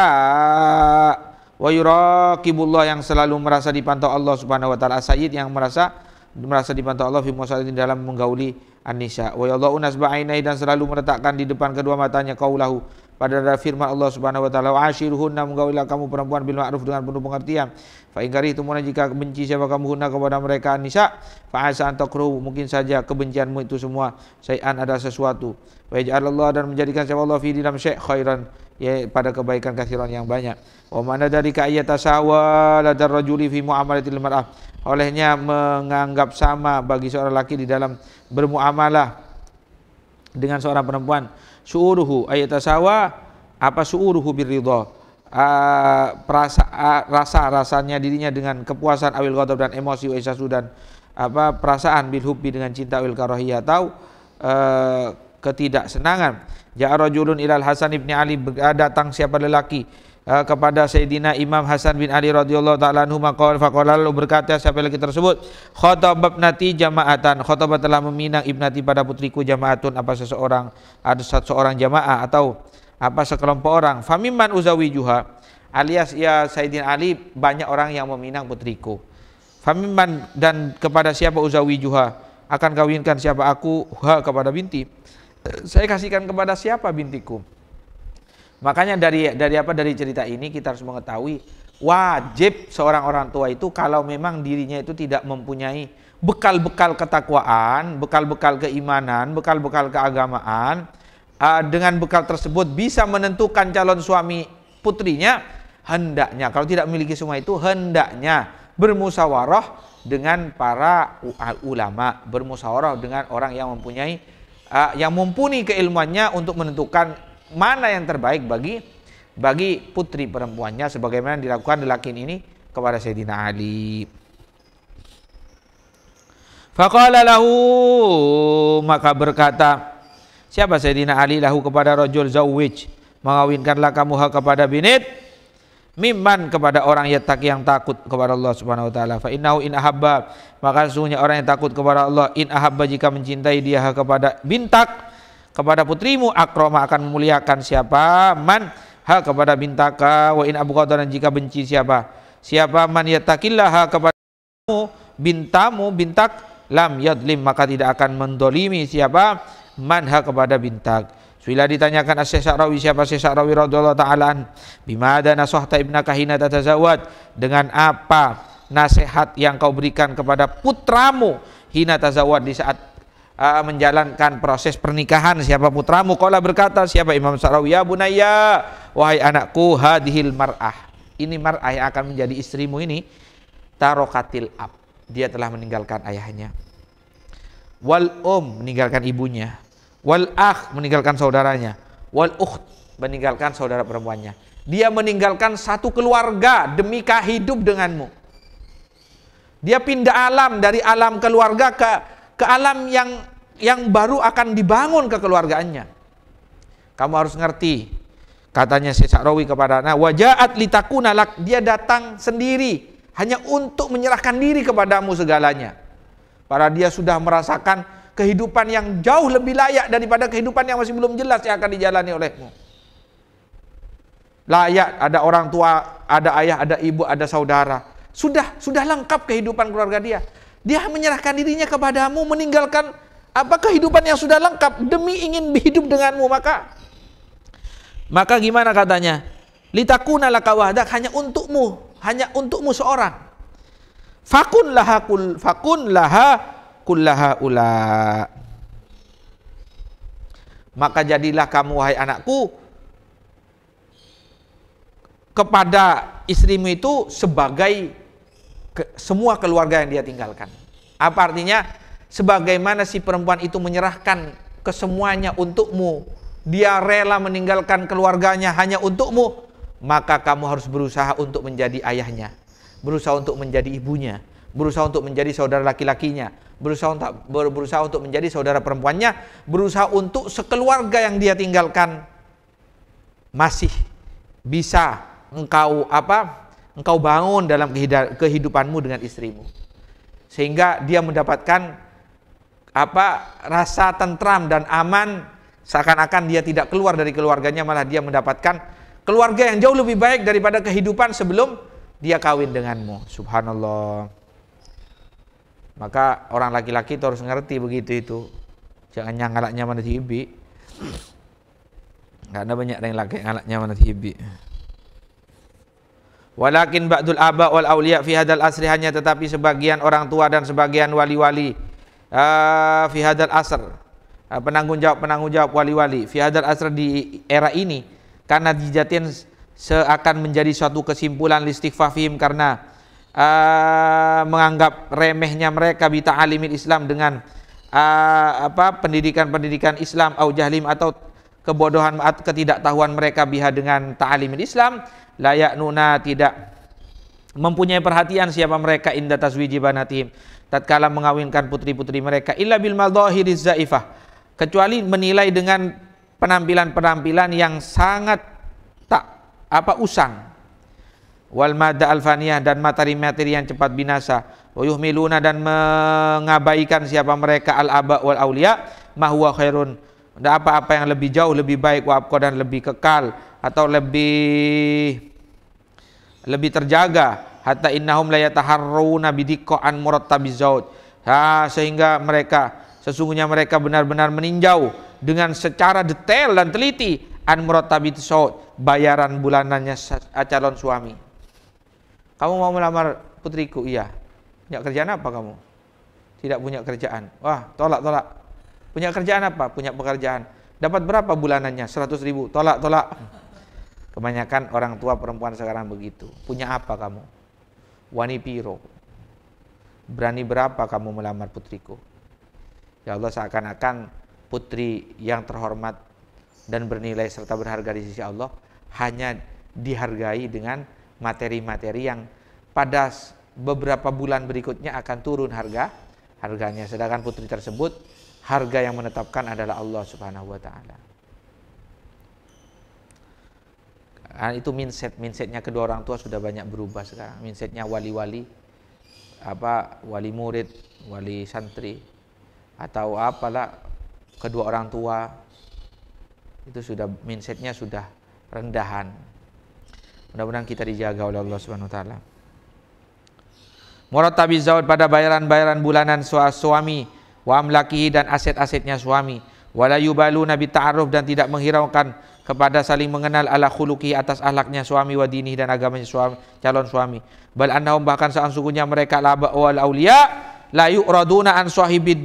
wa yuraqibullah yang selalu merasa dipantau Allah Subhanahu wa taala sayyid yang merasa merasa dipantau Allah fi musallatin dalam menggauli an-nisa wa yallahu nasba'ainai dan selalu meletakkan di depan kedua matanya qaulahu pada firman Allah Subhanahu wa taala asyiruhunna menggaulilah kamu perempuan bil ma'ruf dengan penuh pengertian Fa ingari itu mana jika benci siapa kamu guna kepada mereka nisa fa asa antakru mungkin saja kebencianmu itu semua sayan ada sesuatu wa ja'alallahu dan menjadikan siapa Allah fi dalam syekh khairan ya pada kebaikan kasiran yang banyak wa mana dari ka ayata sawa la darajuli fi muamalatil mar'ah olehnya menganggap sama bagi seorang laki di dalam bermuamalah dengan seorang perempuan suuruhu ayat sawa apa suuruhu birridha uh, perasa, uh, rasa rasanya dirinya dengan kepuasan awil ghadab dan emosi waisasu dan apa perasaan bil hubbi dengan cinta awil karohiyah atau uh, eh, ketidaksenangan ja'a ilal hasan ibni ali ah, datang siapa lelaki eh, kepada Sayyidina Imam Hasan bin Ali radhiyallahu taala anhu maqal berkata siapa lelaki tersebut nati jama'atan khatabah telah meminang ibnati pada putriku jama'atun apa seseorang ada satu seorang jamaah atau apa sekelompok orang famiman Uzawi Juha alias ya Saidin Ali banyak orang yang meminang putriku famiman dan kepada siapa Uzawi Juha akan kawinkan siapa aku ha kepada binti saya kasihkan kepada siapa bintiku makanya dari dari apa dari cerita ini kita harus mengetahui wajib seorang orang tua itu kalau memang dirinya itu tidak mempunyai bekal-bekal ketakwaan, bekal-bekal keimanan, bekal-bekal keagamaan, uh, dengan bekal tersebut bisa menentukan calon suami putrinya, hendaknya kalau tidak memiliki semua itu hendaknya bermusyawarah dengan para ah, ulama, bermusyawarah dengan orang yang mempunyai uh, yang mumpuni keilmuannya untuk menentukan mana yang terbaik bagi bagi putri perempuannya sebagaimana dilakukan lelaki ini kepada Sayyidina Ali. Faqala lahu maka berkata Siapa Sayyidina Ali lahu kepada rajul zawwij? Mengawinkanlah kamu hak kepada binit mimman kepada orang yang yang takut kepada Allah Subhanahu wa taala fa innahu in ahabba maka sesungguhnya orang yang takut kepada Allah in ahabba jika mencintai dia hak kepada bintak kepada putrimu akroma akan memuliakan siapa man hak kepada bintaka wa in abu abqadana jika benci siapa siapa man yattaqillah kamu, bintamu bintak lam yadlim maka tidak akan mendolimi siapa manha kepada bintak. Bila ditanyakan asy Sa'rawi siapa asy Sa'rawi radhiyallahu taala an, bimada nasahta ibna kahina tatazawwad? dengan apa nasihat yang kau berikan kepada putramu hina tazawwad di saat uh, menjalankan proses pernikahan siapa putramu qala berkata siapa Imam Sa'rawi ya bunayya wahai anakku hadhil mar'ah ini mar'ah yang akan menjadi istrimu ini tarokatil ab dia telah meninggalkan ayahnya wal um meninggalkan ibunya wal akh meninggalkan saudaranya, wal ukht meninggalkan saudara perempuannya. Dia meninggalkan satu keluarga demi kah hidup denganmu. Dia pindah alam dari alam keluarga ke ke alam yang yang baru akan dibangun kekeluargaannya. Kamu harus ngerti, katanya si Sa'rawi kepada nah wajaat litaku nalak dia datang sendiri hanya untuk menyerahkan diri kepadamu segalanya. Para dia sudah merasakan kehidupan yang jauh lebih layak daripada kehidupan yang masih belum jelas yang akan dijalani olehmu. Layak ada orang tua, ada ayah, ada ibu, ada saudara. Sudah sudah lengkap kehidupan keluarga dia. Dia menyerahkan dirinya kepadamu meninggalkan apa kehidupan yang sudah lengkap demi ingin hidup denganmu maka maka gimana katanya? Litakuna laka wahdak hanya untukmu, hanya untukmu seorang. Fakun laha kul, fakun laha kullaha ula maka jadilah kamu wahai anakku kepada istrimu itu sebagai ke, semua keluarga yang dia tinggalkan. Apa artinya? Sebagaimana si perempuan itu menyerahkan kesemuanya untukmu, dia rela meninggalkan keluarganya hanya untukmu, maka kamu harus berusaha untuk menjadi ayahnya, berusaha untuk menjadi ibunya, berusaha untuk menjadi saudara laki-lakinya, berusaha untuk berusaha untuk menjadi saudara perempuannya, berusaha untuk sekeluarga yang dia tinggalkan masih bisa engkau apa? engkau bangun dalam kehidupanmu dengan istrimu. Sehingga dia mendapatkan apa? rasa tentram dan aman seakan-akan dia tidak keluar dari keluarganya malah dia mendapatkan keluarga yang jauh lebih baik daripada kehidupan sebelum dia kawin denganmu. Subhanallah. Maka orang laki-laki itu harus ngerti begitu itu. Jangan yang anaknya mana hibi. Karena banyak yang laki anaknya mana ibi Walakin ba'dul aba wal awliya fi hadal asri hanya tetapi sebagian orang tua dan sebagian wali-wali uh, fi hadal asr uh, ah, penanggung jawab penanggung jawab wali-wali fi hadal asr di era ini karena dijatin seakan menjadi suatu kesimpulan listik fahim karena uh, menganggap remehnya mereka bita alimin Islam dengan uh, apa pendidikan-pendidikan Islam au jahlim atau kebodohan atau ketidaktahuan mereka biha dengan ta'alimin Islam layak nuna tidak mempunyai perhatian siapa mereka inda taswiji banatihim tatkala mengawinkan putri-putri mereka illa bil madhahiriz zaifah kecuali menilai dengan penampilan-penampilan yang sangat tak apa usang wal mada alfaniyah dan materi-materi yang cepat binasa wa yuhmiluna dan mengabaikan siapa mereka al aba wal aulia mahwa khairun dan apa-apa yang lebih jauh lebih baik wa dan lebih kekal atau lebih lebih terjaga hatta innahum la yataharruna bidikko an murattabiz zauj ha sehingga mereka sesungguhnya mereka benar-benar meninjau dengan secara detail dan teliti an murattabiz zauj bayaran bulanannya calon suami kamu mau melamar putriku? Iya. Punya kerjaan apa kamu? Tidak punya kerjaan. Wah, tolak, tolak. Punya kerjaan apa? Punya pekerjaan. Dapat berapa bulanannya? 100 ribu. Tolak, tolak. Kebanyakan orang tua perempuan sekarang begitu. Punya apa kamu? Wani piro. Berani berapa kamu melamar putriku? Ya Allah seakan-akan putri yang terhormat dan bernilai serta berharga di sisi Allah hanya dihargai dengan materi-materi yang pada beberapa bulan berikutnya akan turun harga harganya. Sedangkan putri tersebut harga yang menetapkan adalah Allah Subhanahu wa taala. Nah, itu mindset mindsetnya kedua orang tua sudah banyak berubah sekarang. Mindsetnya wali-wali apa wali murid, wali santri atau apalah kedua orang tua itu sudah mindsetnya sudah rendahan Mudah-mudahan kita dijaga oleh Allah Subhanahu wa taala. Muratabi zaud pada bayaran-bayaran bulanan suami wa amlakihi dan aset-asetnya suami wala yubalu nabi ta'aruf dan tidak menghiraukan kepada saling mengenal ala khuluki atas ahlaknya suami wa dinih dan agamanya suami, calon suami bal annahum bahkan sukunya mereka laba wal aulia la yu'raduna an sahibid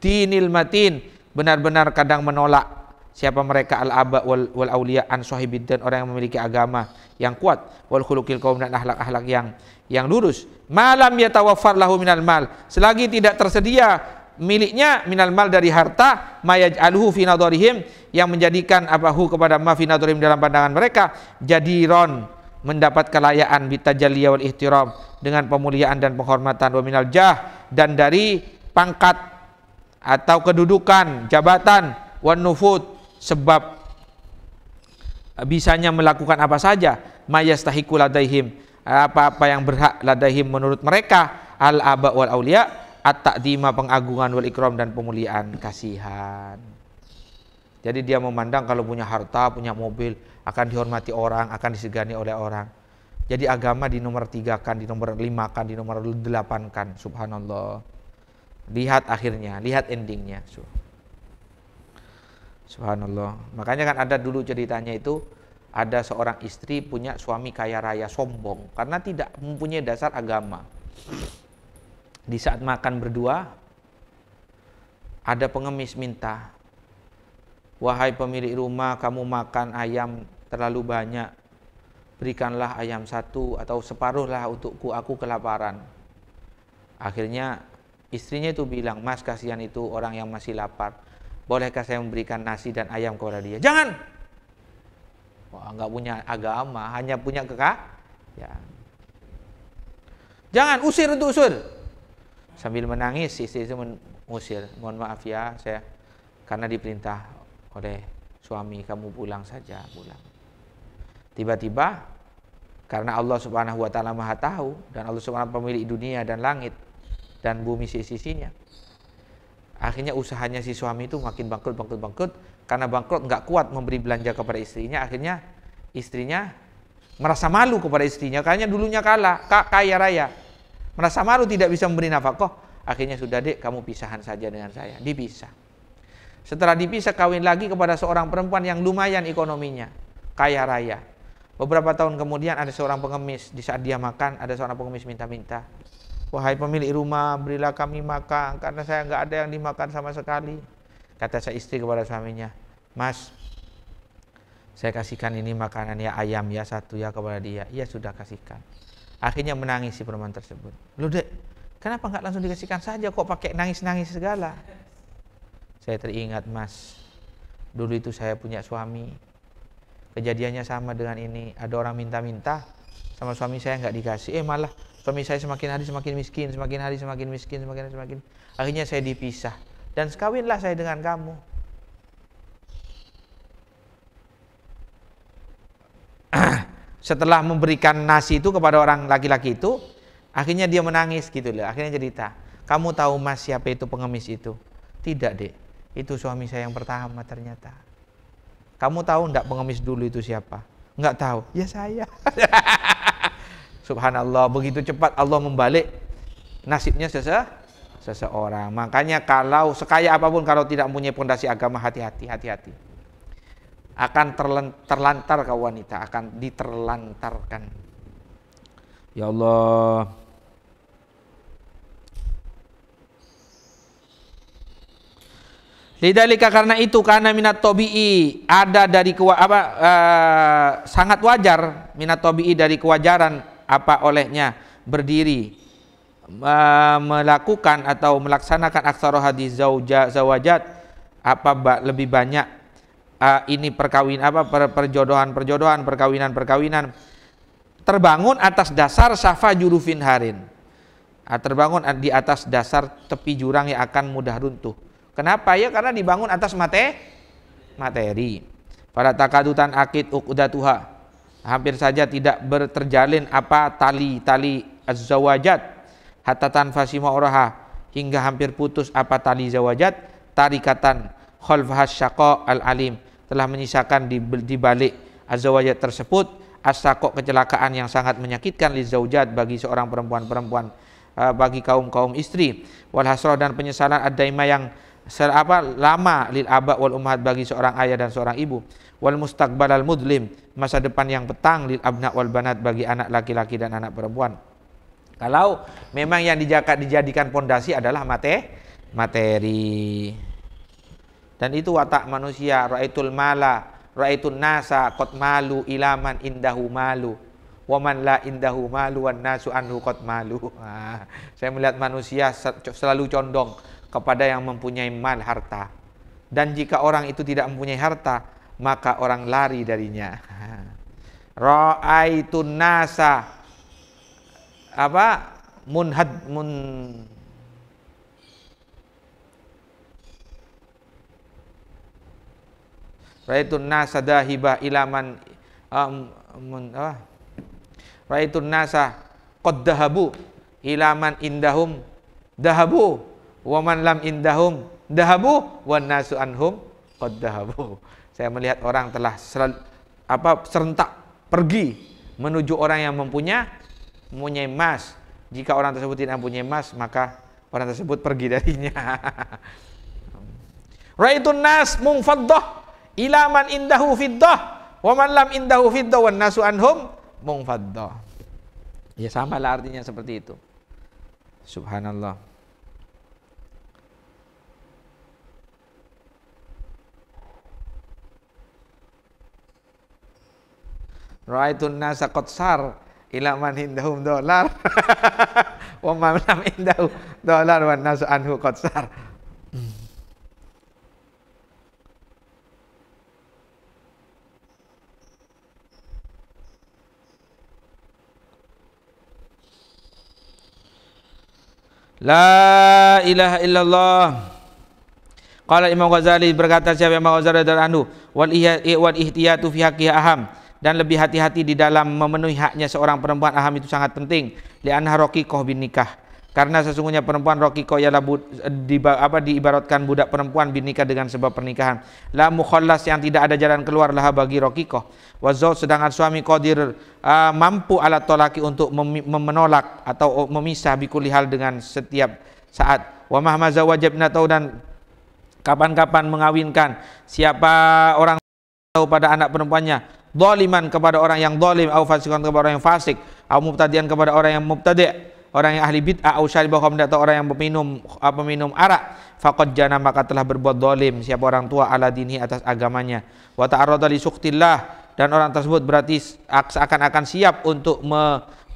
dinil matin benar-benar kadang menolak siapa mereka al aba wal, wal aulia an sahibid dan orang yang memiliki agama yang kuat wal khuluqil kaum dan akhlak-akhlak yang yang lurus malam yatawaffar lahu minal mal selagi tidak tersedia miliknya minal mal dari harta mayaj'aluhu fi nadarihim yang menjadikan abahu kepada ma fi nadarihim dalam pandangan mereka jadi ron mendapat kelayaan bitajalliya wal ihtiram dengan pemuliaan dan penghormatan wa minal jah dan dari pangkat atau kedudukan jabatan wan nufud sebab bisanya melakukan apa saja mayastahiku ladaihim apa-apa yang berhak ladaihim menurut mereka al aba wal aulia at takdima pengagungan wal ikram dan pemuliaan kasihan jadi dia memandang kalau punya harta, punya mobil akan dihormati orang, akan disegani oleh orang. Jadi agama di nomor tiga kan, di nomor lima kan, di nomor delapan kan. Subhanallah. Lihat akhirnya, lihat endingnya. Subhanallah. Subhanallah. Makanya kan ada dulu ceritanya itu ada seorang istri punya suami kaya raya sombong karena tidak mempunyai dasar agama. Di saat makan berdua ada pengemis minta, "Wahai pemilik rumah, kamu makan ayam terlalu banyak. Berikanlah ayam satu atau separuhlah untukku, aku kelaparan." Akhirnya istrinya itu bilang, "Mas, kasihan itu orang yang masih lapar." Bolehkah saya memberikan nasi dan ayam kepada dia? Jangan. Wah, nggak punya agama, hanya punya kekak. Ya. Jangan usir itu usir. Sambil menangis, istri itu mengusir. Mohon maaf ya, saya karena diperintah oleh suami kamu pulang saja pulang. Tiba-tiba karena Allah Subhanahu wa taala Maha tahu dan Allah Subhanahu pemilik dunia dan langit dan bumi sisi-sisinya akhirnya usahanya si suami itu makin bangkrut bangkrut bangkrut karena bangkrut nggak kuat memberi belanja kepada istrinya akhirnya istrinya merasa malu kepada istrinya karena dulunya kalah kak kaya raya merasa malu tidak bisa memberi nafkah akhirnya sudah dek kamu pisahan saja dengan saya dipisah setelah dipisah kawin lagi kepada seorang perempuan yang lumayan ekonominya kaya raya beberapa tahun kemudian ada seorang pengemis di saat dia makan ada seorang pengemis minta-minta Wahai pemilik rumah, berilah kami makan karena saya nggak ada yang dimakan sama sekali. Kata saya istri kepada suaminya, Mas, saya kasihkan ini makanan ya ayam ya satu ya kepada dia. Ia sudah kasihkan. Akhirnya menangis si perempuan tersebut. Lu dek, kenapa nggak langsung dikasihkan saja kok pakai nangis-nangis segala? Saya teringat mas, dulu itu saya punya suami. Kejadiannya sama dengan ini. Ada orang minta-minta sama suami saya nggak dikasih. Eh malah Suami saya semakin hari semakin miskin, semakin hari semakin miskin, semakin hari semakin. Akhirnya saya dipisah. Dan sekawinlah saya dengan kamu. Setelah memberikan nasi itu kepada orang laki-laki itu, akhirnya dia menangis gitu loh. Akhirnya cerita, kamu tahu mas siapa itu pengemis itu? Tidak dek, itu suami saya yang pertama ternyata. Kamu tahu enggak pengemis dulu itu siapa? Enggak tahu. Ya saya. Subhanallah, begitu cepat Allah membalik nasibnya sese seseorang. Makanya kalau sekaya apapun kalau tidak punya pondasi agama hati-hati, hati-hati. Akan terlantar kau wanita, akan diterlantarkan. Ya Allah. Lidalika karena itu karena minat tobi'i ada dari kewa, apa, eh, sangat wajar minat tobi'i dari kewajaran apa olehnya berdiri melakukan atau melaksanakan aksara hadis zauja zawajat apa lebih banyak uh, ini perkawin apa per, perjodohan perjodohan perkawinan perkawinan terbangun atas dasar safa jurufin harin uh, terbangun di atas dasar tepi jurang yang akan mudah runtuh kenapa ya karena dibangun atas mate materi pada takadutan akid uqdatuha hampir saja tidak berterjalin apa tali-tali az-zawajat fasima tanfasima oraha hingga hampir putus apa tali zawajat tarikatan khalfahas syaqa al-alim telah menyisakan di, di balik az-zawajat tersebut asako kecelakaan yang sangat menyakitkan li zaujat bagi seorang perempuan-perempuan eh, bagi kaum-kaum istri wal hasrah dan penyesalan ad-daima yang apa lama lil aba wal umat bagi seorang ayah dan seorang ibu wal mustaqbal al mudlim masa depan yang petang lil abna wal banat bagi anak laki-laki dan anak perempuan kalau memang yang dijakat dijadikan pondasi adalah mate, materi dan itu watak manusia raitul mala raitun nasa kot malu ilaman indahu malu waman la indahu malu wan nasu anhu kot malu nah, saya melihat manusia selalu condong kepada yang mempunyai mal harta dan jika orang itu tidak mempunyai harta maka orang lari darinya. Ra'aitu nasa apa munhad mun Ra'aitu nasa dahiba ilaman um, mun, apa? Ra'aitu nasa qad dahabu ilaman indahum dahabu wa man lam indahum dahabu wan nasu anhum qad dahabu. Saya melihat orang telah serel, apa serentak pergi menuju orang yang mempunyai mempunyai emas. Jika orang tersebut tidak mempunyai emas, maka orang tersebut pergi darinya. Raitun nas mungfaddah ilaman indahu fiddah wa man lam indahu fiddah wan nasu anhum mungfaddah. Ya sama lah artinya seperti itu. Subhanallah. Ra'aitun nasa qad sar ila man indahum dolar wa man lam indahu dolar wa nasu anhu qad La ilaha illallah. Qala Imam Ghazali berkata siapa Imam Ghazali dan anhu wal ihtiyatu fi haqqihi aham dan lebih hati-hati di dalam memenuhi haknya seorang perempuan aham itu sangat penting li'anha raqiqah bin nikah karena sesungguhnya perempuan rokiko ialah bu, eh, di, apa, diibaratkan budak perempuan binikah dengan sebab pernikahan la mukhallas yang tidak ada jalan keluar lah bagi rokiko wazau sedangkan suami kodir uh, eh, mampu alat tolaki untuk mem menolak atau oh, memisah bikuli hal dengan setiap saat wa mahmaza wajib natau dan kapan-kapan mengawinkan siapa orang tahu pada anak perempuannya Doliman kepada orang yang dolim, au fasikan kepada orang yang fasik, au mubtadian kepada orang yang mubtadi' orang yang ahli bid'ah au syaribah khamr atau orang yang peminum ah, peminum arak faqad jana maka telah berbuat dolim siapa orang tua ala dini atas agamanya wa ta'arrada li suktillah dan orang tersebut berarti akan-akan siap untuk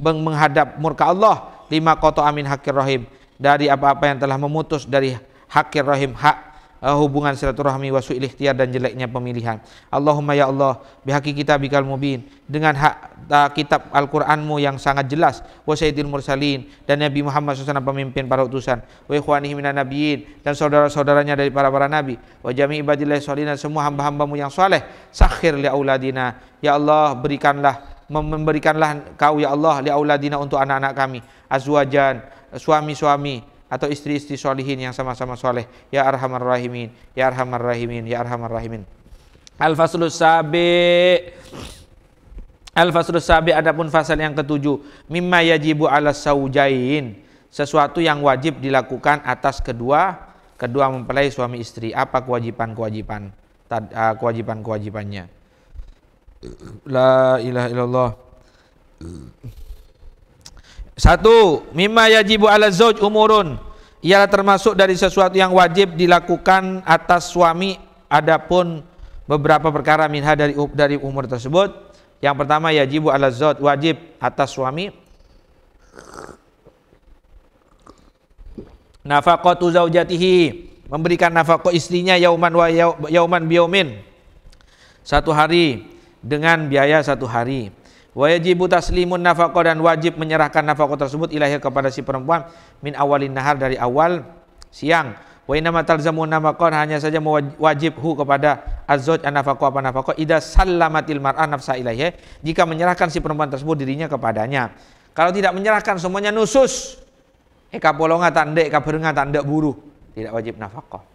menghadap murka Allah lima koto amin hakir rahim dari apa-apa yang telah memutus dari hakir rahim hak uh, hubungan silaturahmi wasu ikhtiar dan jeleknya pemilihan. Allahumma ya Allah, bihaqi kitabikal mubin dengan hak uh, kitab Al-Qur'anmu yang sangat jelas, wa sayyidil mursalin dan Nabi Muhammad SAW pemimpin para utusan, wa ikhwanihi minan nabiyyin dan saudara-saudaranya dari para para nabi, wa jami'i ibadillah salihin semua hamba-hambamu yang saleh, sakhir li auladina. Ya Allah, berikanlah memberikanlah kau ya Allah li auladina untuk anak-anak kami, azwajan, suami-suami, atau istri-istri solihin yang sama-sama soleh. Ya arhamar rahimin, ya arhamar rahimin, ya arhamar rahimin. Al-faslus sabi Al-faslus sabi adapun fasal yang ketujuh mimma yajibu ala saujain sesuatu yang wajib dilakukan atas kedua kedua mempelai suami istri apa kewajiban-kewajiban ah, kewajiban-kewajibannya La ilaha illallah satu, mimma yajibu ala zauj umurun. Ialah termasuk dari sesuatu yang wajib dilakukan atas suami adapun beberapa perkara minha dari dari umur tersebut. Yang pertama yajibu ala zauj wajib atas suami nafaqatu zaujatihi memberikan nafkah istrinya yauman wa yauman biyaumin satu hari dengan biaya satu hari Wajib taslimun nafkah dan wajib menyerahkan nafkah tersebut ilahi kepada si perempuan min awalin nahar dari awal siang. Wa nama talzamun nafkah hanya saja wajib hu kepada an nafkah apa nafkah ida sallamatil mar'ah nafsa ilahi jika menyerahkan si perempuan tersebut dirinya kepadanya. Kalau tidak menyerahkan semuanya nusus. Eka eh, polonga tandek, eka berenga tandek buruh. Tidak wajib nafkah.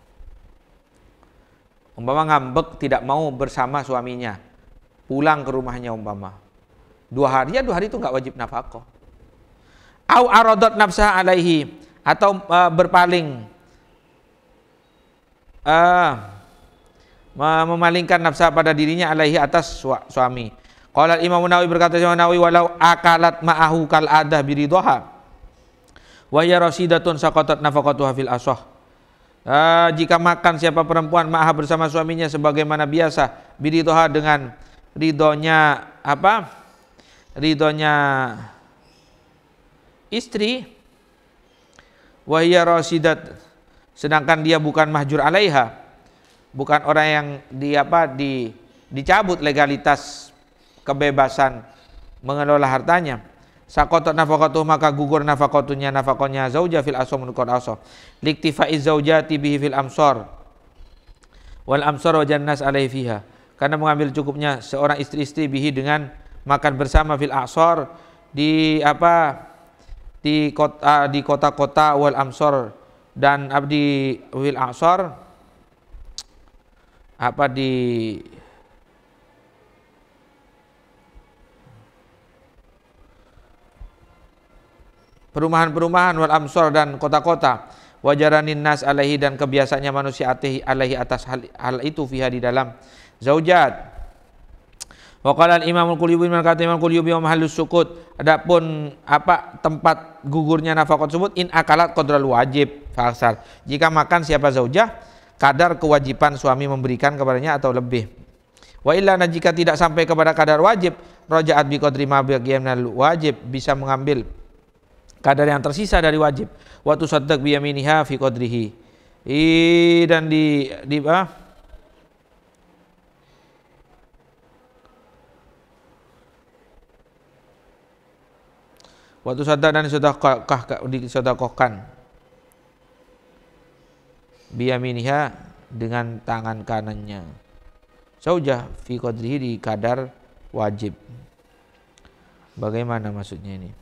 Umpama ngambek tidak mau bersama suaminya. Pulang ke rumahnya umpama Dua hari ya dua hari itu nggak wajib nafkah. Au aradot nafsa alaihi atau uh, berpaling uh, memalingkan nafsa pada dirinya alaihi atas suami. Qala Imam Nawawi berkata Imam Nawawi walau akalat ma'ahu kal adah ridha. Wa ya rasidatun saqatat nafaqatuha fil asah. Uh, e, jika makan siapa perempuan ma'ah bersama suaminya sebagaimana biasa ridha dengan ridhonya apa? ridhonya istri wahya rasidat sedangkan dia bukan mahjur alaiha bukan orang yang di apa di dicabut legalitas kebebasan mengelola hartanya sakotot nafakatu maka gugur nafakatunya nafakonya zauja fil asom menukor aso liktifa zaujati bihi fil amsor wal amsor wajannas alaihi fiha karena mengambil cukupnya seorang istri-istri bihi dengan makan bersama fil asor di apa di kota ah, di kota-kota wal amsor dan abdi ah, fil asor apa di perumahan-perumahan wal amsor dan kota-kota wajaranin nas alaihi dan kebiasaannya manusia atih alaihi atas hal, hal itu fiha di dalam zaujat Wa al-Imam al-Qulubi man kata Imam al-Qulubi wa sukut. Adapun apa tempat gugurnya nafkah tersebut in akalat qadral wajib fasal. Jika makan siapa zaujah kadar kewajiban suami memberikan kepadanya atau lebih. Wa illa jika tidak sampai kepada kadar wajib, rojaat bi qadri ma wajib bisa mengambil kadar yang tersisa dari wajib. Wa tusaddaq bi yaminiha fi qadrihi. I, dan di di ah, Waktu sodak dan sodakohkan disodakohkan biyaminiha dengan tangan kanannya. Saujah fi qadrihi di kadar wajib. Bagaimana maksudnya ini?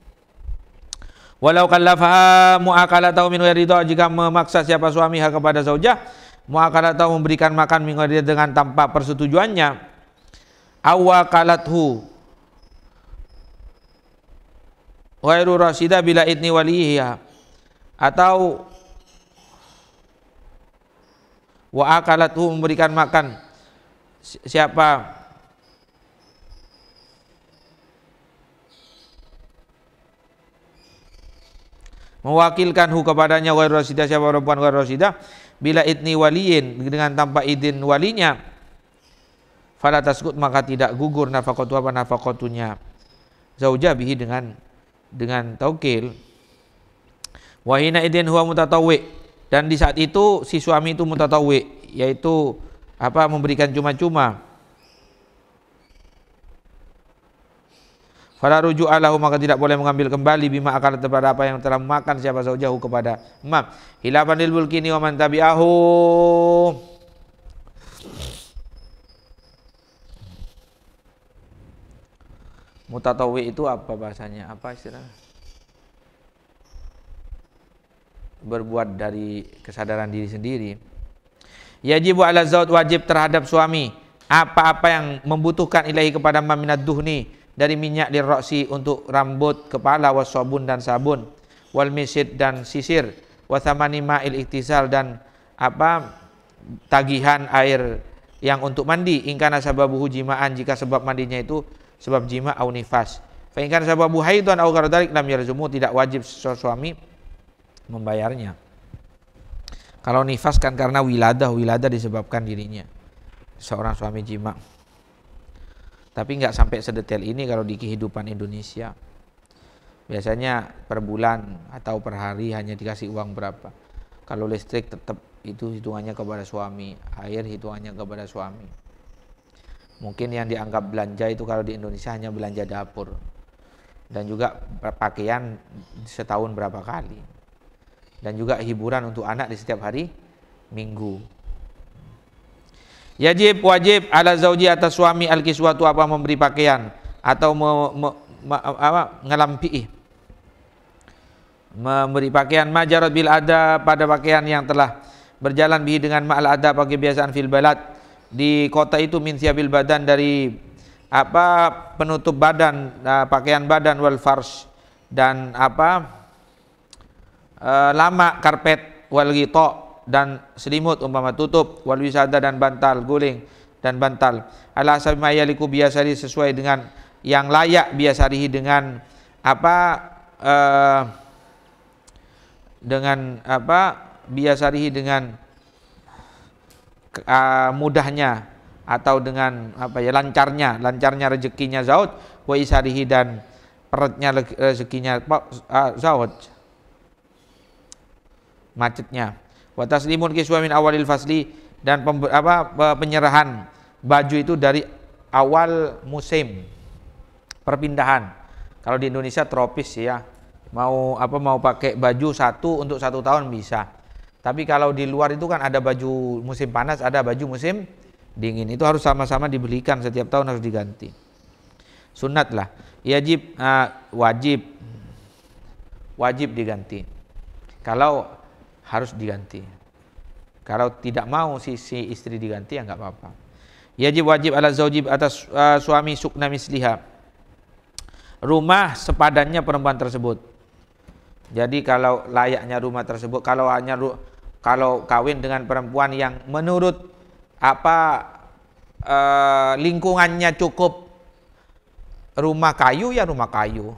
Walau kallafaha mu'akalatau min ridha jika memaksa siapa suamiha kepada zaujah mu'akalatau memberikan makan min dengan tanpa persetujuannya awakalathu ghairu rasida bila idni waliha ya. atau wa akalatuhu memberikan makan siapa mewakilkan hu kepadanya ghairu rasidah siapa perempuan ghairu rasidah bila idni waliyin dengan tanpa idin walinya fala taskut maka tidak gugur nafaqatu apa nafaqatunya zauja bihi dengan dengan taukil wahina idin huwa mutatawwi dan di saat itu si suami itu mutatawwi yaitu apa memberikan cuma-cuma Fala rujuk maka tidak boleh mengambil kembali bima akal kepada apa yang telah makan siapa saja kepada imam. Hilafanil bulkini wa man tabi'ahum. Mutatawi itu apa bahasanya? Apa istilah? Berbuat dari kesadaran diri sendiri. Yajibu ala zaud wajib terhadap suami apa-apa yang membutuhkan ilahi kepada maminat duhni dari minyak dirroksi untuk rambut, kepala, wasabun dan sabun, wal misid dan sisir, wasamani ma'il iktisal dan apa tagihan air yang untuk mandi ingkana sababuhu jima'an jika sebab mandinya itu sebab jima au nifas. Fa in kana sababu haidun au gharadalik lam yarzumu tidak wajib suami membayarnya. Kalau nifas kan karena wiladah, wiladah disebabkan dirinya seorang suami jima. Tapi nggak sampai sedetail ini kalau di kehidupan Indonesia. Biasanya per bulan atau per hari hanya dikasih uang berapa. Kalau listrik tetap itu hitungannya kepada suami, air hitungannya kepada suami. Mungkin yang dianggap belanja itu kalau di Indonesia hanya belanja dapur. Dan juga pakaian setahun berapa kali. Dan juga hiburan untuk anak di setiap hari minggu. Yajib wajib ala zauji atas suami al kiswatu apa memberi pakaian atau me, me, me, apa, ngelampi memberi pakaian majarat bil ada pada pakaian yang telah berjalan bi dengan ma'al ada bagi biasaan fil balad di kota itu min siabil badan dari apa penutup badan uh, pakaian badan wal farsh dan apa uh, lama karpet wal gito dan selimut umpama tutup wal wisada dan bantal guling dan bantal ala liku biasari sesuai dengan yang layak biasarihi dengan apa uh, dengan apa biasarihi dengan uh, mudahnya atau dengan apa ya lancarnya lancarnya rezekinya zaud wa isarihi dan perutnya rezekinya uh, zaud macetnya wa taslimun kiswa min awalil fasli dan pem, apa penyerahan baju itu dari awal musim perpindahan kalau di Indonesia tropis ya mau apa mau pakai baju satu untuk satu tahun bisa tapi kalau di luar itu kan ada baju musim panas, ada baju musim dingin. Itu harus sama-sama dibelikan setiap tahun harus diganti. Sunat lah. Yajib ah, wajib wajib diganti. Kalau harus diganti. Kalau tidak mau si, si istri diganti ya nggak apa-apa. Yajib wajib ala zaujib atas uh, suami sukna misliha. Rumah sepadannya perempuan tersebut. Jadi kalau layaknya rumah tersebut, kalau hanya ru kalau kawin dengan perempuan yang menurut apa eh, lingkungannya cukup rumah kayu ya rumah kayu.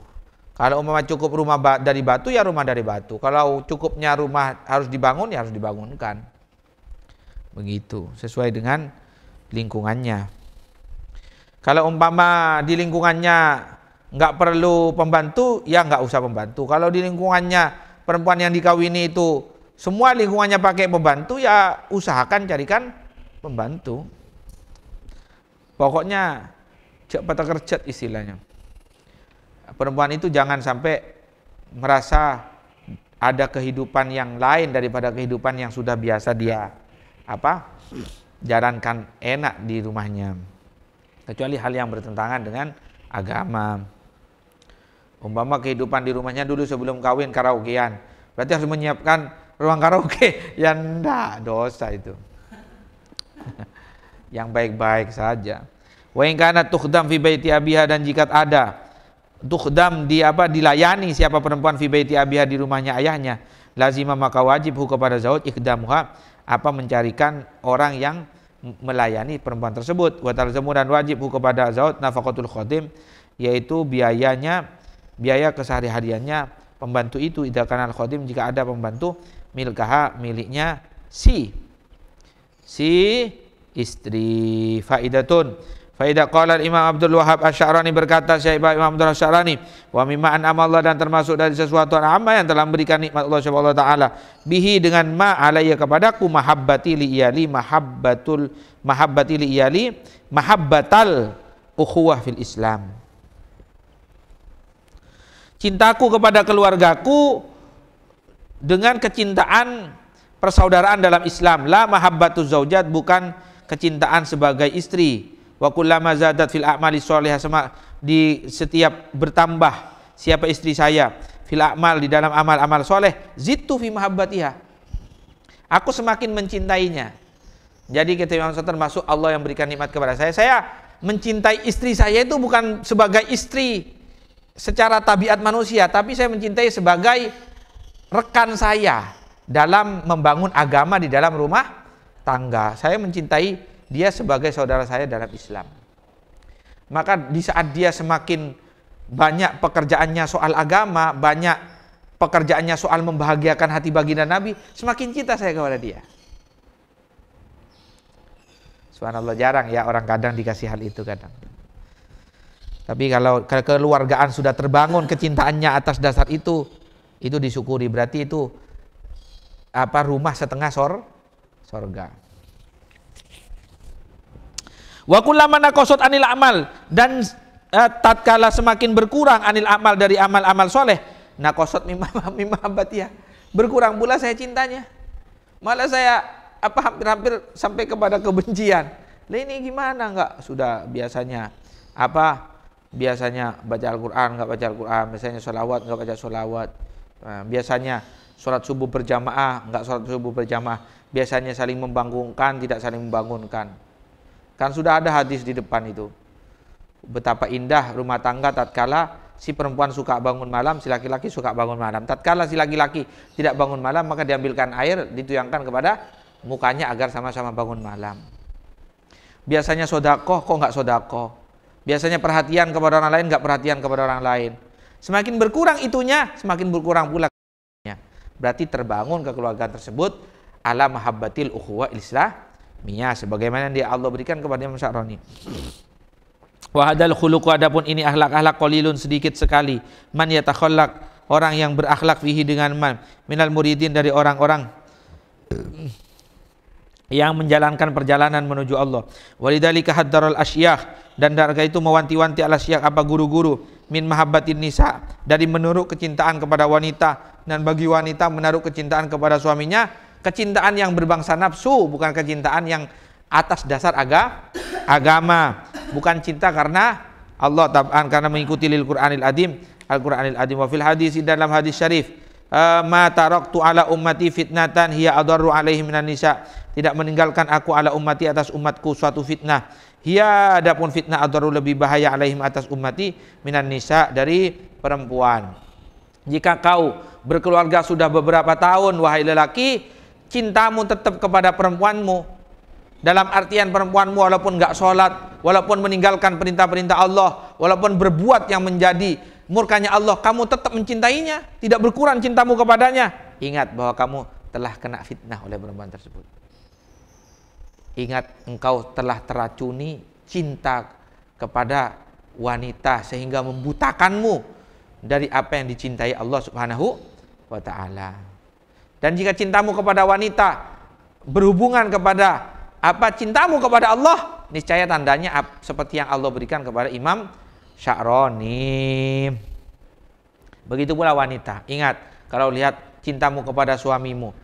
Kalau umpama cukup rumah dari batu ya rumah dari batu. Kalau cukupnya rumah harus dibangun ya harus dibangunkan. Begitu, sesuai dengan lingkungannya. Kalau umpama di lingkungannya nggak perlu pembantu, ya nggak usah pembantu. Kalau di lingkungannya perempuan yang dikawini itu semua lingkungannya pakai pembantu ya usahakan carikan pembantu. Pokoknya cek peta kerja istilahnya. Perempuan itu jangan sampai merasa ada kehidupan yang lain daripada kehidupan yang sudah biasa dia apa jalankan enak di rumahnya kecuali hal yang bertentangan dengan agama umpama kehidupan di rumahnya dulu sebelum kawin karaokean berarti harus menyiapkan ruang karaoke, ya enggak, dosa itu. yang baik-baik saja. Wa in kana tukhdam fi baiti abiha dan jika ada tukhdam di apa dilayani siapa perempuan fi baiti abiha di rumahnya ayahnya, lazima maka wajib hukum pada zaud ikdamuha apa mencarikan orang yang melayani perempuan tersebut. Wa talzamu dan wajib hukum pada zaud nafaqatul khodim yaitu biayanya biaya kesehari-hariannya pembantu itu idza kana al khadim jika ada pembantu milkaha miliknya si si istri faidatun Faidah qala Imam Abdul Wahab Asy'arani berkata Syekh Imam Abdul Asy'arani wa mimma an'ama Allah dan termasuk dari sesuatu amma yang telah memberikan nikmat Allah Subhanahu wa taala bihi dengan ma alayya kepadaku mahabbati li iyali mahabbatul mahabbati li iyali mahabbatal ukhuwah fil Islam Cintaku kepada keluargaku dengan kecintaan persaudaraan dalam Islam. La mahabbatu zaujat bukan kecintaan sebagai istri. Wa kullama zadat fil a'mali sholihah sama di setiap bertambah siapa istri saya fil a'mal di dalam amal-amal soleh zitu fi mahabbatiha aku semakin mencintainya jadi kita Imam termasuk Allah yang berikan nikmat kepada saya saya mencintai istri saya itu bukan sebagai istri secara tabiat manusia tapi saya mencintai sebagai rekan saya dalam membangun agama di dalam rumah tangga. Saya mencintai dia sebagai saudara saya dalam Islam. Maka di saat dia semakin banyak pekerjaannya soal agama, banyak pekerjaannya soal membahagiakan hati baginda Nabi, semakin cinta saya kepada dia. Subhanallah jarang ya orang kadang dikasih hal itu kadang. Tapi kalau keluargaan sudah terbangun kecintaannya atas dasar itu, itu disyukuri berarti itu apa rumah setengah sor sorga wa kullamana kosot anil amal dan eh, tatkala semakin berkurang anil amal dari amal-amal soleh nakosot mimah mimma ya berkurang pula saya cintanya malah saya apa hampir-hampir sampai kepada kebencian lah ini gimana nggak sudah biasanya apa biasanya baca Al-Quran nggak baca Al-Quran biasanya sholawat nggak baca sholawat Nah, biasanya sholat subuh berjamaah, enggak sholat subuh berjamaah, biasanya saling membangunkan, tidak saling membangunkan. Kan sudah ada hadis di depan itu. Betapa indah rumah tangga tatkala si perempuan suka bangun malam, si laki-laki suka bangun malam. Tatkala si laki-laki tidak bangun malam, maka diambilkan air, dituyangkan kepada mukanya agar sama-sama bangun malam. Biasanya sodakoh, kok enggak sodakoh? Biasanya perhatian kepada orang lain, enggak perhatian kepada orang lain. Semakin berkurang itunya, semakin berkurang pula. Berarti terbangun kekeluargaan tersebut ala mahabbatil islah minya sebagaimana yang dia Allah berikan kepada Imam Wa Wahadal khuluqu adapun ini akhlak-akhlak qalilun sedikit sekali. Man yatakhallaq orang yang berakhlak fihi dengan man minal muridin dari orang-orang yang menjalankan perjalanan menuju Allah. Walidzalika haddaral asyah dan darga itu mewanti-wanti al syiah apa guru-guru min mahabbatin nisa dari menurut kecintaan kepada wanita dan bagi wanita menaruh kecintaan kepada suaminya kecintaan yang berbangsa nafsu bukan kecintaan yang atas dasar aga, agama bukan cinta karena Allah taban ah, karena mengikuti lil Qur'anil Adim Al Qur'anil Adim wa fil hadis dalam hadis syarif eh, ma taraktu ala ummati fitnatan hiya adarru alaihi minan nisa tidak meninggalkan aku ala ummati atas umatku suatu fitnah Hiya adapun fitnah adaru lebih bahaya alaihim atas ummati minan nisa dari perempuan. Jika kau berkeluarga sudah beberapa tahun wahai lelaki, cintamu tetap kepada perempuanmu. Dalam artian perempuanmu walaupun nggak sholat, walaupun meninggalkan perintah-perintah Allah, walaupun berbuat yang menjadi murkanya Allah, kamu tetap mencintainya, tidak berkurang cintamu kepadanya. Ingat bahwa kamu telah kena fitnah oleh perempuan tersebut. Ingat engkau telah teracuni cinta kepada wanita sehingga membutakanmu dari apa yang dicintai Allah Subhanahu wa taala. Dan jika cintamu kepada wanita berhubungan kepada apa cintamu kepada Allah, niscaya tandanya seperti yang Allah berikan kepada Imam Sya'roni. Begitu pula wanita. Ingat, kalau lihat cintamu kepada suamimu,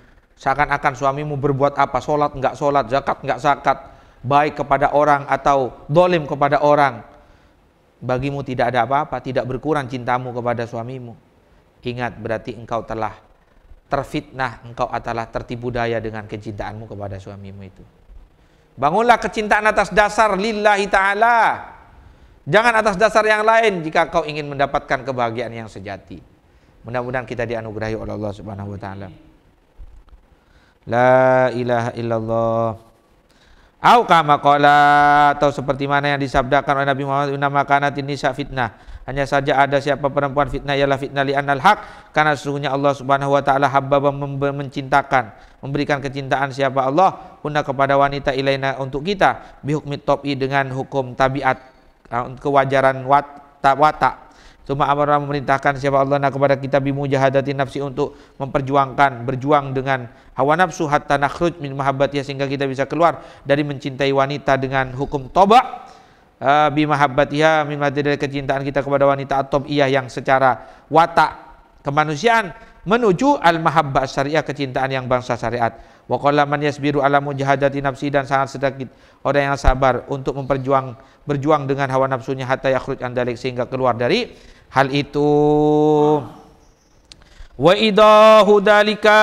Seakan-akan suamimu berbuat apa, sholat nggak sholat, zakat nggak zakat, baik kepada orang atau dolim kepada orang. Bagimu tidak ada apa-apa, tidak berkurang cintamu kepada suamimu. Ingat berarti engkau telah terfitnah, engkau adalah tertipu daya dengan kecintaanmu kepada suamimu itu. Bangunlah kecintaan atas dasar lillahi ta'ala. Jangan atas dasar yang lain jika kau ingin mendapatkan kebahagiaan yang sejati. Mudah-mudahan kita dianugerahi oleh Allah Subhanahu wa taala. La ilaha illallah Au kama qala atau seperti mana yang disabdakan oleh Nabi Muhammad inna makanat ini fitnah. Hanya saja ada siapa perempuan fitnah ialah fitnah li anal haq karena sesungguhnya Allah Subhanahu wa taala habbaba mencintakan, memberikan kecintaan siapa Allah punya kepada wanita ilaina untuk kita bi hukmi dengan hukum tabiat uh, kewajaran wat, watak. Tuma amara memerintahkan siapa Allah nah, kepada kita bimujahadati nafsi untuk memperjuangkan, berjuang dengan hawa nafsu hatta nakhruj min mahabbatiha sehingga kita bisa keluar dari mencintai wanita dengan hukum toba uh, eh, bimahabbatiha min dari kecintaan kita kepada wanita atau iya yang secara watak kemanusiaan menuju al-mahabbah syariah kecintaan yang bangsa syariat. Wa qala man yasbiru ala mujahadati nafsi dan sangat sedikit orang yang sabar untuk memperjuang berjuang dengan hawa nafsunya hatta yakhruj andalik sehingga keluar dari hal itu. Wa idahu dalika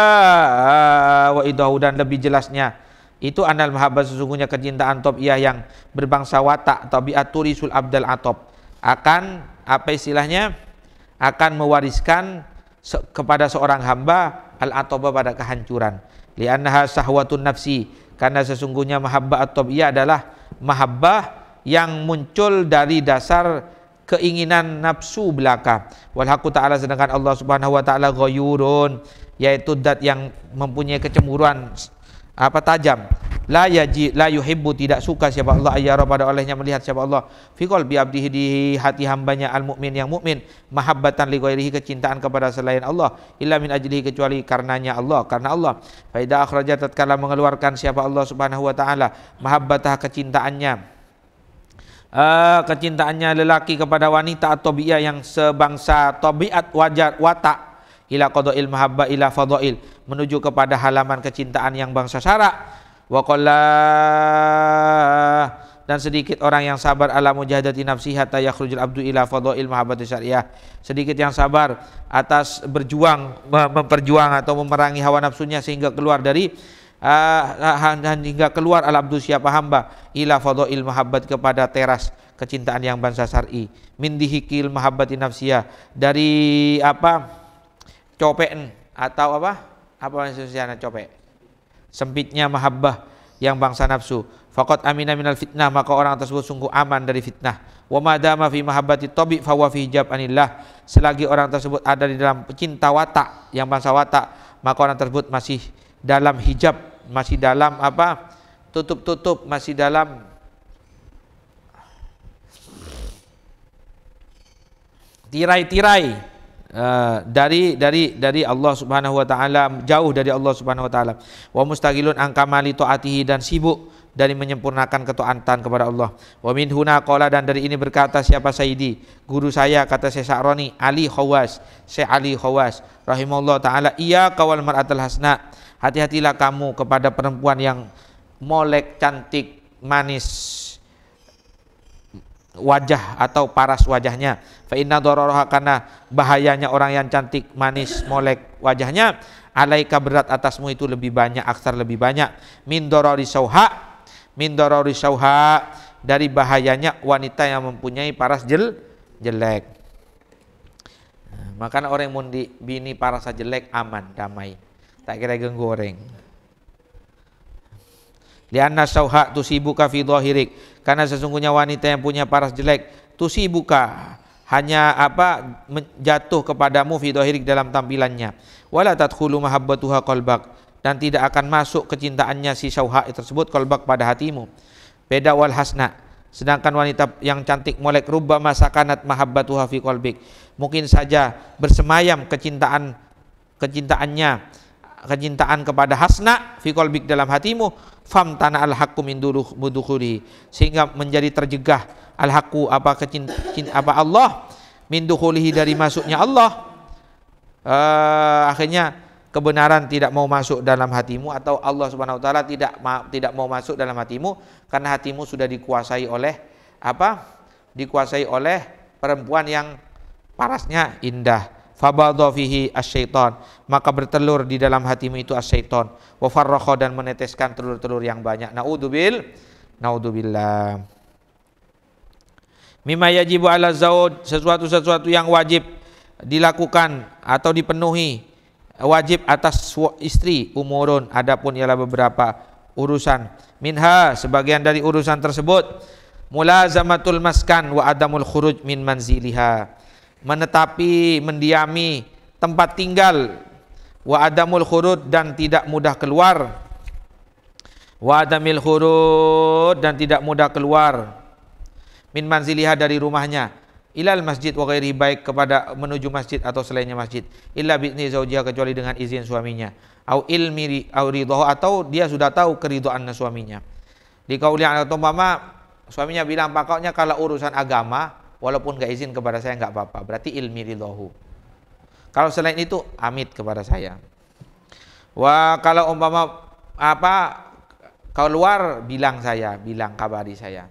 wa idahu dan lebih jelasnya itu anal mahabbah sesungguhnya kecintaan tobiyah yang berbangsa watak tabiaturi sul abdal atop akan apa istilahnya akan mewariskan kepada seorang hamba al atobah pada kehancuran li anha sahwatun nafsi karena sesungguhnya mahabbah atau ia adalah mahabbah yang muncul dari dasar keinginan nafsu belaka walhaqu ta'ala sedangkan Allah subhanahu wa ta'ala ghayurun yaitu dat yang mempunyai kecemburuan apa tajam la yaji la yuhibbu tidak suka siapa Allah ayyara pada olehnya melihat siapa Allah fi qalbi abdihi di hati hambanya al mukmin yang mukmin mahabbatan li ghairihi kecintaan kepada selain Allah illa min ajlihi kecuali karenanya Allah karena Allah fa idza akhraja tatkala mengeluarkan siapa Allah subhanahu wa taala mahabbatah kecintaannya uh, kecintaannya lelaki kepada wanita atau biya yang sebangsa tabiat wajar watak ila qada'il mahabba ila fadail menuju kepada halaman kecintaan yang bangsa sara wa dan sedikit orang yang sabar ala mujahadati nafsi hatta yakhrujul abdu ila fadhail mahabbati syariah sedikit yang sabar atas berjuang memperjuang atau memerangi hawa nafsunya sehingga keluar dari uh, hingga keluar al abdu siapa hamba ila fadhail mahabbat kepada teras kecintaan yang bangsa syar'i min dihikil mahabbati nafsiyah dari apa copen atau apa apa maksudnya copek sempitnya mahabbah yang bangsa nafsu faqad amina minal fitnah maka orang tersebut sungguh aman dari fitnah wa madama fi mahabbati tobi fa wa fi anillah selagi orang tersebut ada di dalam cinta watak yang bangsa watak maka orang tersebut masih dalam hijab masih dalam apa tutup-tutup masih dalam tirai-tirai Ah, dari dari dari Allah Subhanahu wa taala jauh dari Allah Subhanahu wa taala wa mustaghilun an kamali taatihi dan sibuk dari menyempurnakan ketuhanan kepada Allah. Wa min huna qala dan dari ini berkata siapa Sayyidi? Guru saya kata Syekh Sa'roni Ali Khawas, Syekh Ali Khawas rahimahullah taala iya kawal mar'atul hasna. Hati-hatilah kamu kepada perempuan yang molek cantik manis wajah atau paras wajahnya fa inna dararaha karena bahayanya orang yang cantik manis molek wajahnya alaika berat atasmu itu lebih banyak aksar lebih banyak min darari sauha min darari sauha dari bahayanya wanita yang mempunyai paras jel jelek maka orang yang mau dibini bini parasa jelek aman damai tak kira geng goreng Lianna sauha tusibuka fi dhahirik. Karena sesungguhnya wanita yang punya paras jelek tusibuka hanya apa jatuh kepadamu fi dhahirik dalam tampilannya. Wala tadkhulu mahabbatuha qalbak dan tidak akan masuk kecintaannya si sauha tersebut qalbak pada hatimu. Beda wal hasna. Sedangkan wanita yang cantik molek rubba masakanat mahabbatuha fi kolbik. Mungkin saja bersemayam kecintaan kecintaannya kecintaan kepada hasna fi kolbik dalam hatimu fam tanah al haqqu min mudukuri sehingga menjadi terjegah al hakku apa kecin, apa Allah min dari masuknya Allah eh, akhirnya kebenaran tidak mau masuk dalam hatimu atau Allah Subhanahu wa taala tidak tidak mau masuk dalam hatimu karena hatimu sudah dikuasai oleh apa? dikuasai oleh perempuan yang parasnya indah fabadha fihi asyaiton maka bertelur di dalam hatimu itu asyaiton wa farraqa dan meneteskan telur-telur yang banyak naudzubil naudzubillah mimma yajibu ala zaud sesuatu-sesuatu yang wajib dilakukan atau dipenuhi wajib atas istri umurun adapun ialah beberapa urusan minha sebagian dari urusan tersebut mulazamatul maskan wa adamul khuruj min manziliha menetapi, mendiami tempat tinggal wa adamul khurud dan tidak mudah keluar wa adamil khurud dan tidak mudah keluar min manziliha dari rumahnya ilal masjid wa ghairi baik kepada menuju masjid atau selainnya masjid illa bi'ni zaujiha kecuali dengan izin suaminya au ilmi au ridho atau dia sudah tahu keridhaannya suaminya di kauli atau mama suaminya bilang pakoknya kalau urusan agama walaupun nggak izin kepada saya nggak apa-apa. Berarti ilmi ridhohu. Kalau selain itu amit kepada saya. Wah kalau umpama apa kau luar bilang saya, bilang kabari saya.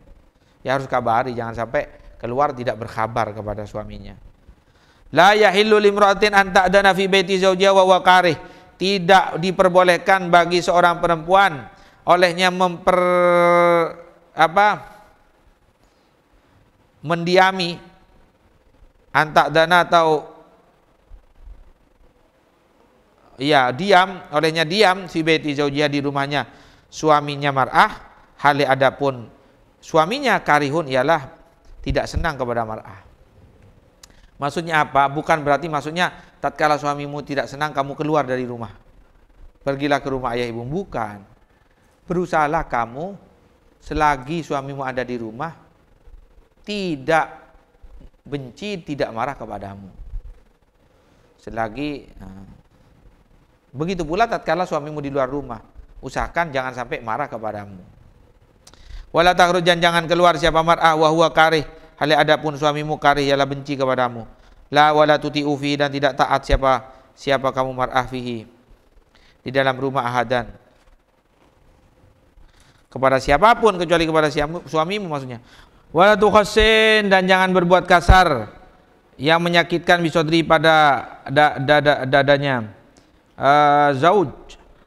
Ya harus kabari, jangan sampai keluar tidak berkabar kepada suaminya. La yahillu limra'atin an ta'dana fi baiti zawjiha wa Tidak diperbolehkan bagi seorang perempuan olehnya memper apa mendiami antak dana atau ya diam olehnya diam si baiti zaujia di rumahnya suaminya mar'ah hali adapun suaminya karihun ialah tidak senang kepada mar'ah maksudnya apa bukan berarti maksudnya tatkala suamimu tidak senang kamu keluar dari rumah pergilah ke rumah ayah ibu bukan berusahalah kamu selagi suamimu ada di rumah tidak benci, tidak marah kepadamu. Selagi nah, begitu pula tatkala suamimu di luar rumah, usahakan jangan sampai marah kepadamu. Wala takrujan jangan keluar siapa mar'ah wa huwa karih, hal adapun suamimu karih ialah benci kepadamu. La wala tuti'u fi dan tidak taat siapa siapa kamu mar'ah fihi di dalam rumah ahadan kepada siapapun kecuali kepada suamimu maksudnya Wala tukhasin dan jangan berbuat kasar yang menyakitkan bisodri pada da, da, da, dadanya. Uh, zauj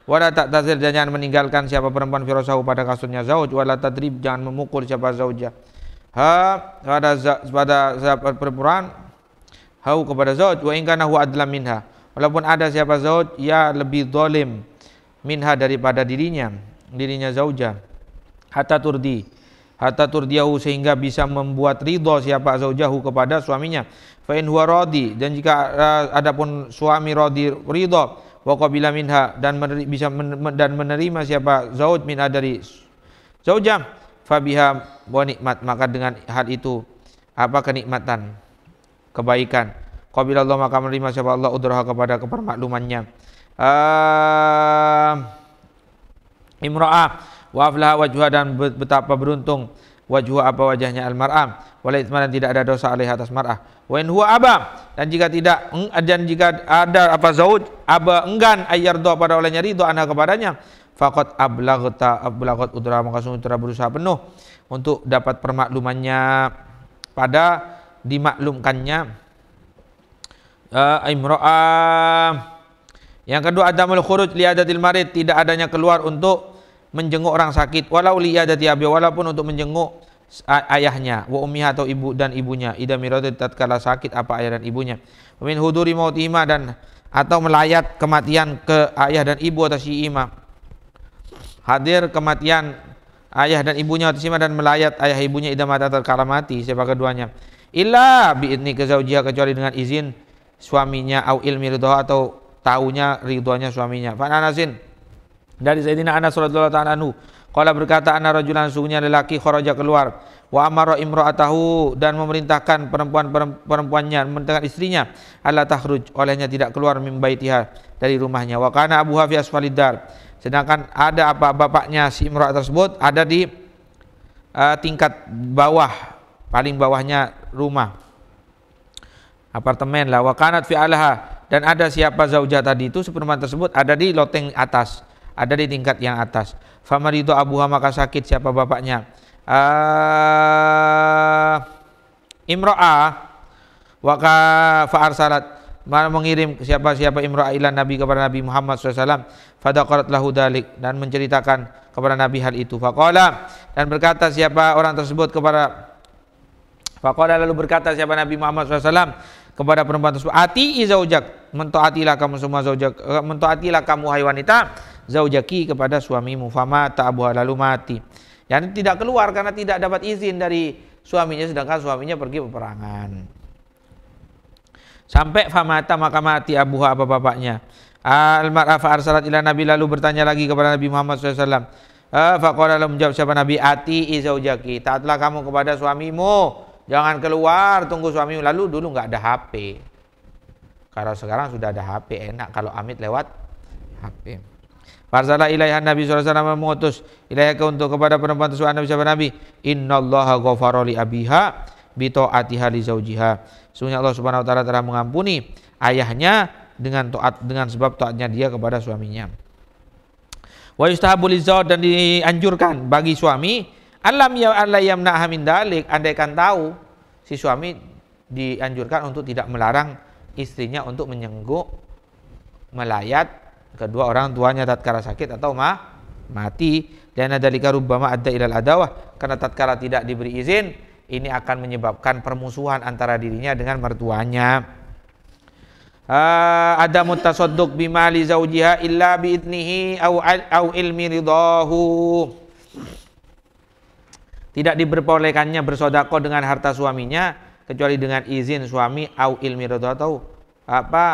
wala tak tazir dan jangan meninggalkan siapa perempuan firasahu pada kasurnya zauj wala tadrib jangan memukul siapa zaujnya. Ha pada pada perempuan hau kepada zauj wa in huwa adlam minha. Walaupun ada siapa zauj ya lebih zalim minha daripada dirinya, dirinya zauja. Hatta turdi hatta turdiyahu sehingga bisa membuat ridho siapa zaujahu kepada suaminya fa in huwa rodi dan jika uh, adapun suami rodi ridho wa qabila minha dan menerima, bisa men, dan menerima siapa zauj min adari zaujah fabiha wa nikmat maka dengan hal itu apa kenikmatan kebaikan qabila Allah maka menerima siapa Allah udraha kepada kepermaklumannya uh, imra'ah wa aflaha wajhuha dan betapa beruntung wajhu apa wajahnya almar'ah wala ithman tidak ada dosa alaih atas mar'ah wa in huwa aba dan jika tidak dan jika ada apa zauj aba enggan ayyardu pada olehnya ridho anha kepadanya faqad ablaghta ablaghat udra maka sungguh telah berusaha penuh untuk dapat permaklumannya pada dimaklumkannya uh, ya, imra'ah yang kedua adamul khuruj liadatil marid tidak adanya keluar untuk menjenguk orang sakit walau liyadati abi walaupun untuk menjenguk ayahnya wa ummiha atau ibu dan ibunya ida mirati tatkala sakit apa ayah dan ibunya min huduri mautima dan atau melayat kematian ke ayah dan ibu atau si ima hadir kematian ayah dan ibunya atau si ima dan melayat ayah ibunya ida mata tatkala mati siapa keduanya illa idni kezaujia kecuali dengan izin suaminya au ilmi ridha atau taunya ridhonya suaminya fa anasin dari Sayyidina Anas radhiyallahu ta'ala anhu, qala berkata anna rajulan sungguhnya lelaki kharaja keluar wa amara imra'atahu dan memerintahkan perempuan perempuannya memerintahkan istrinya Allah tahruj olehnya tidak keluar min baitiha dari rumahnya wa kana abuha fi asfalidar sedangkan ada apa bapaknya si imra tersebut ada di uh, tingkat bawah paling bawahnya rumah apartemen lah wa kanat fi alaha dan ada siapa zaujah tadi itu seperempuan tersebut ada di loteng atas ada di tingkat yang atas. itu Abu maka sakit siapa bapaknya? Uh, ah, Imro'a waka fa'arsalat mengirim siapa-siapa Imroa ilan Nabi kepada Nabi Muhammad SAW fadakarat lahu dalik dan menceritakan kepada Nabi hal itu faqala dan berkata siapa orang tersebut kepada Faqala lalu berkata siapa Nabi Muhammad SAW kepada perempuan tersebut ati zaujak mentaatilah kamu semua zaujak eh, mentaatilah kamu hai wanita zaujaki kepada suamimu fama ta'abuha lalu mati yang tidak keluar karena tidak dapat izin dari suaminya sedangkan suaminya pergi peperangan sampai famata maka mati abuha apa bapaknya Al-Mar'afa arsalat ila Nabi lalu bertanya lagi kepada Nabi Muhammad SAW. Eh, faqala lalu menjawab siapa Nabi Ati izaujaki. Taatlah kamu kepada suamimu. Jangan keluar tunggu suamimu. Lalu dulu nggak ada HP. Kalau sekarang sudah ada HP enak kalau amit lewat HP. Farsala ilaihan Nabi SAW mengutus ke untuk kepada perempuan tersebut Nabi SAW Nabi. Inna allaha li abiha bito'atiha li zawjiha. Sungguh Allah Subhanahu wa taala telah mengampuni ayahnya dengan taat dengan sebab taatnya dia kepada suaminya. Wa yustahabu dan dianjurkan bagi suami Alam ya Allah alayam hamin dalik, andaikan tahu si suami dianjurkan untuk tidak melarang istrinya untuk menyengguk, melayat kedua orang tuanya tatkala sakit atau ma mati dan adalika rubbama ada ilal adawah karena tatkala tidak diberi izin ini akan menyebabkan permusuhan antara dirinya dengan mertuanya ah, ada mutasadduk bimali zaujiha illa biidnihi au au ilmi ridahu tidak diperbolehkannya bersodako dengan harta suaminya kecuali dengan izin suami au ilmi ridho atau apa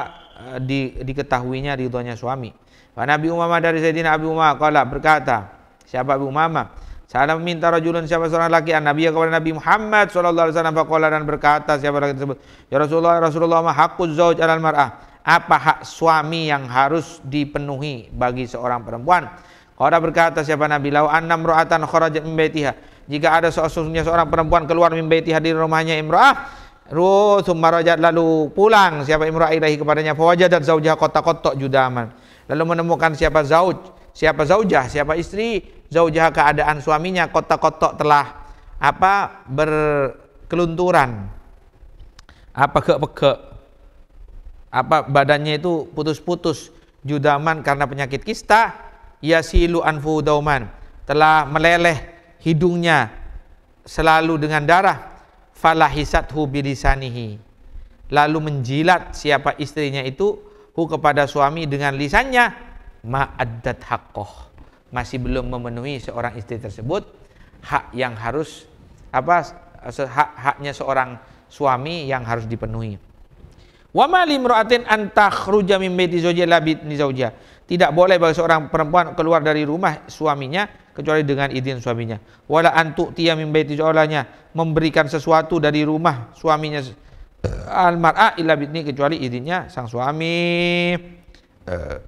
eh, di, diketahuinya ridhonya suami. Wa Nabi Umama dari Sayyidina Abi Umama qala berkata, siapa Abu Umama? Saya meminta rajulun siapa seorang laki an Nabi kepada Nabi Muhammad sallallahu alaihi wasallam faqala dan berkata siapa laki tersebut, "Ya Rasulullah, ya Rasulullah, ma haqquz zauj al mar'ah?" Apa hak suami yang harus dipenuhi bagi seorang perempuan? Qala berkata siapa Nabi, "Lau annam ra'atan kharajat min baitiha." jika ada sesungguhnya seorang perempuan keluar min hadir rumahnya imra'ah Ruh summa lalu pulang siapa imra'ah ilahi kepadanya dan zaujah kotak-kotak judaman lalu menemukan siapa zauj siapa zaujah siapa istri zaujah keadaan suaminya kotak-kotak telah apa berkelunturan apa kek apa badannya itu putus-putus judaman karena penyakit kista yasilu anfu dauman telah meleleh hidungnya selalu dengan darah falahisathu bilisanihi lalu menjilat siapa istrinya itu hu kepada suami dengan lisannya ma'addat haqqah masih belum memenuhi seorang istri tersebut hak yang harus apa hak haknya seorang suami yang harus dipenuhi wa ma limra'atin an takhruja min baiti zawjiha zawjiha tidak boleh bagi seorang perempuan keluar dari rumah suaminya kecuali dengan izin suaminya. Wala antuk tiya min baiti zaulanya memberikan sesuatu dari rumah suaminya eh, almar'a illa bidni kecuali izinnya sang suami. Eh,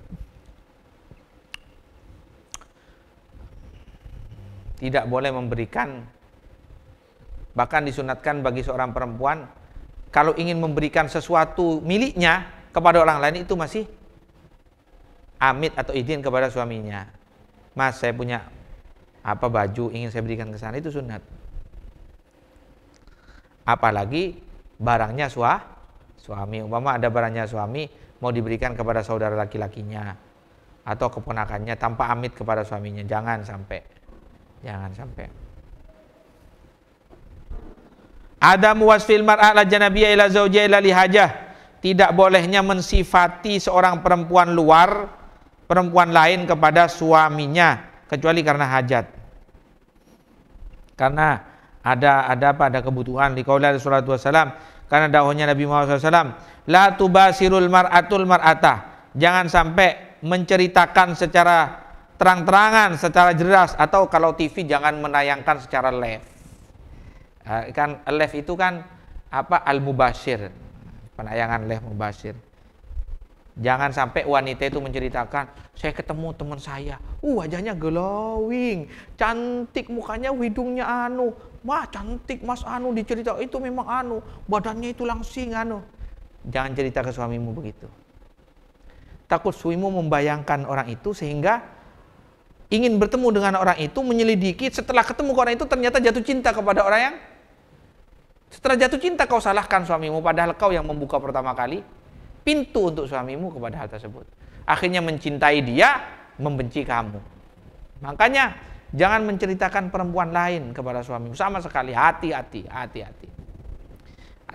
tidak boleh memberikan bahkan disunatkan bagi seorang perempuan kalau ingin memberikan sesuatu miliknya kepada orang lain itu masih amit atau izin kepada suaminya mas saya punya apa baju ingin saya berikan ke sana itu sunat. Apalagi barangnya suah, suami. Umpama ada barangnya suami mau diberikan kepada saudara laki-lakinya atau keponakannya tanpa amit kepada suaminya. Jangan sampai. Jangan sampai. Adam wasfil mar'a la janabiyya ila zaujiyya ila lihajah. Tidak bolehnya mensifati seorang perempuan luar perempuan lain kepada suaminya kecuali karena hajat. Karena ada ada apa ada kebutuhan di kaulah surat wasallam karena dakwahnya Nabi Muhammad SAW la tubasirul mar'atul atah jangan sampai menceritakan secara terang-terangan secara jelas atau kalau TV jangan menayangkan secara live eh, kan live itu kan apa al mubashir penayangan live mubasir Jangan sampai wanita itu menceritakan, saya ketemu teman saya, uh, wajahnya glowing, cantik mukanya, hidungnya anu, wah cantik mas anu dicerita itu memang anu, badannya itu langsing anu. Jangan cerita ke suamimu begitu. Takut suamimu membayangkan orang itu sehingga ingin bertemu dengan orang itu, menyelidiki, setelah ketemu orang itu ternyata jatuh cinta kepada orang yang setelah jatuh cinta kau salahkan suamimu padahal kau yang membuka pertama kali pintu untuk suamimu kepada hal tersebut. Akhirnya mencintai dia, membenci kamu. Makanya jangan menceritakan perempuan lain kepada suamimu sama sekali. Hati-hati, hati-hati.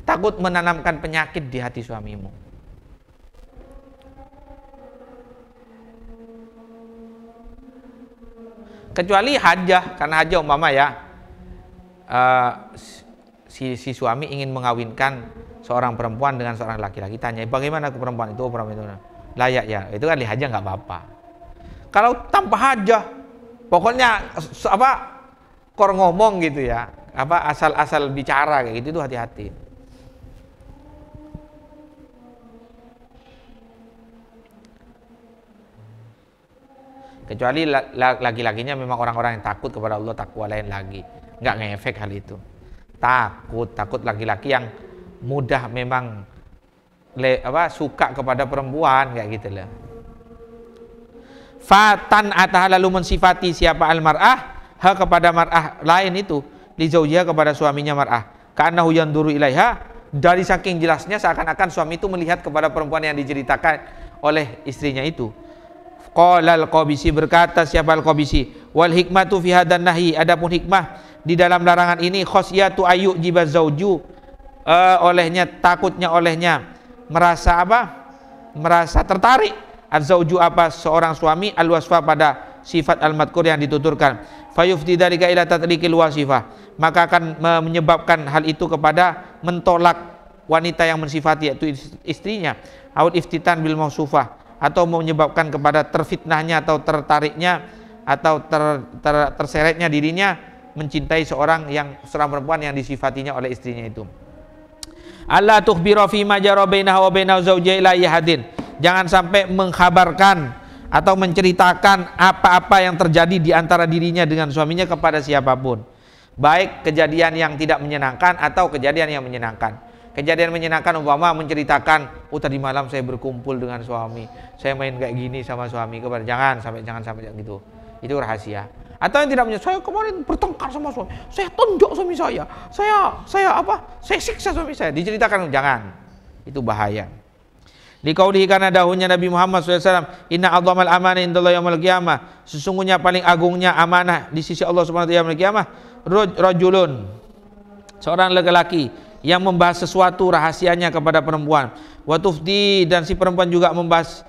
Takut menanamkan penyakit di hati suamimu. Kecuali hajah, karena hajah umpama ya. Uh, si, si suami ingin mengawinkan seorang perempuan dengan seorang laki-laki tanya eh, bagaimana ke perempuan itu oh, perempuan itu layak ya itu kan hajah nggak apa-apa kalau tanpa hajah pokoknya apa kor ngomong gitu ya apa asal-asal bicara kayak gitu itu hati-hati kecuali laki-lakinya memang orang-orang yang takut kepada Allah takwa lain lagi nggak ngefek hal itu takut takut laki-laki yang mudah memang le, apa suka kepada perempuan kayak gitu lah. fatan atah lalu mensifati siapa almarah ha kepada marah lain itu lizaujia kepada suaminya marah karena hujan duru ilaiha dari saking jelasnya seakan-akan suami itu melihat kepada perempuan yang diceritakan oleh istrinya itu Qala al-Qabisi berkata siapa al-Qabisi wal hikmatu fi hadan nahi adapun hikmah di dalam larangan ini khosyatu ayu jiba zauju uh, eh, olehnya takutnya olehnya merasa apa merasa tertarik az-zauju apa seorang suami al waswa pada sifat al-madkur yang dituturkan fayufti dari ila tatrikil wasifah maka akan menyebabkan hal itu kepada mentolak wanita yang mensifati yaitu istrinya awal iftitan bil mausufah atau menyebabkan kepada terfitnahnya atau tertariknya atau ter, ter, terseretnya dirinya mencintai seorang yang seorang perempuan yang disifatinya oleh istrinya itu. Allah tuhbiro fi ma yahadin. Jangan sampai mengkhabarkan atau menceritakan apa-apa yang terjadi di antara dirinya dengan suaminya kepada siapapun. Baik kejadian yang tidak menyenangkan atau kejadian yang menyenangkan. Kejadian menyenangkan umpama menceritakan, "Oh tadi malam saya berkumpul dengan suami. Saya main kayak gini sama suami." Kepada jangan sampai jangan sampai gitu. Itu rahasia. Atau yang tidak punya, saya kemarin bertengkar sama suami. Saya tonjok suami saya. Saya saya apa? Saya siksa suami saya. Diceritakan jangan. Itu bahaya. di karena dahunya Nabi Muhammad SAW Inna adhamal amanah indallah yang qiyamah Sesungguhnya paling agungnya amanah Di sisi Allah SWT yaumil qiyamah Rajulun Seorang lelaki yang membahas sesuatu rahasianya kepada perempuan watufdi dan si perempuan juga membahas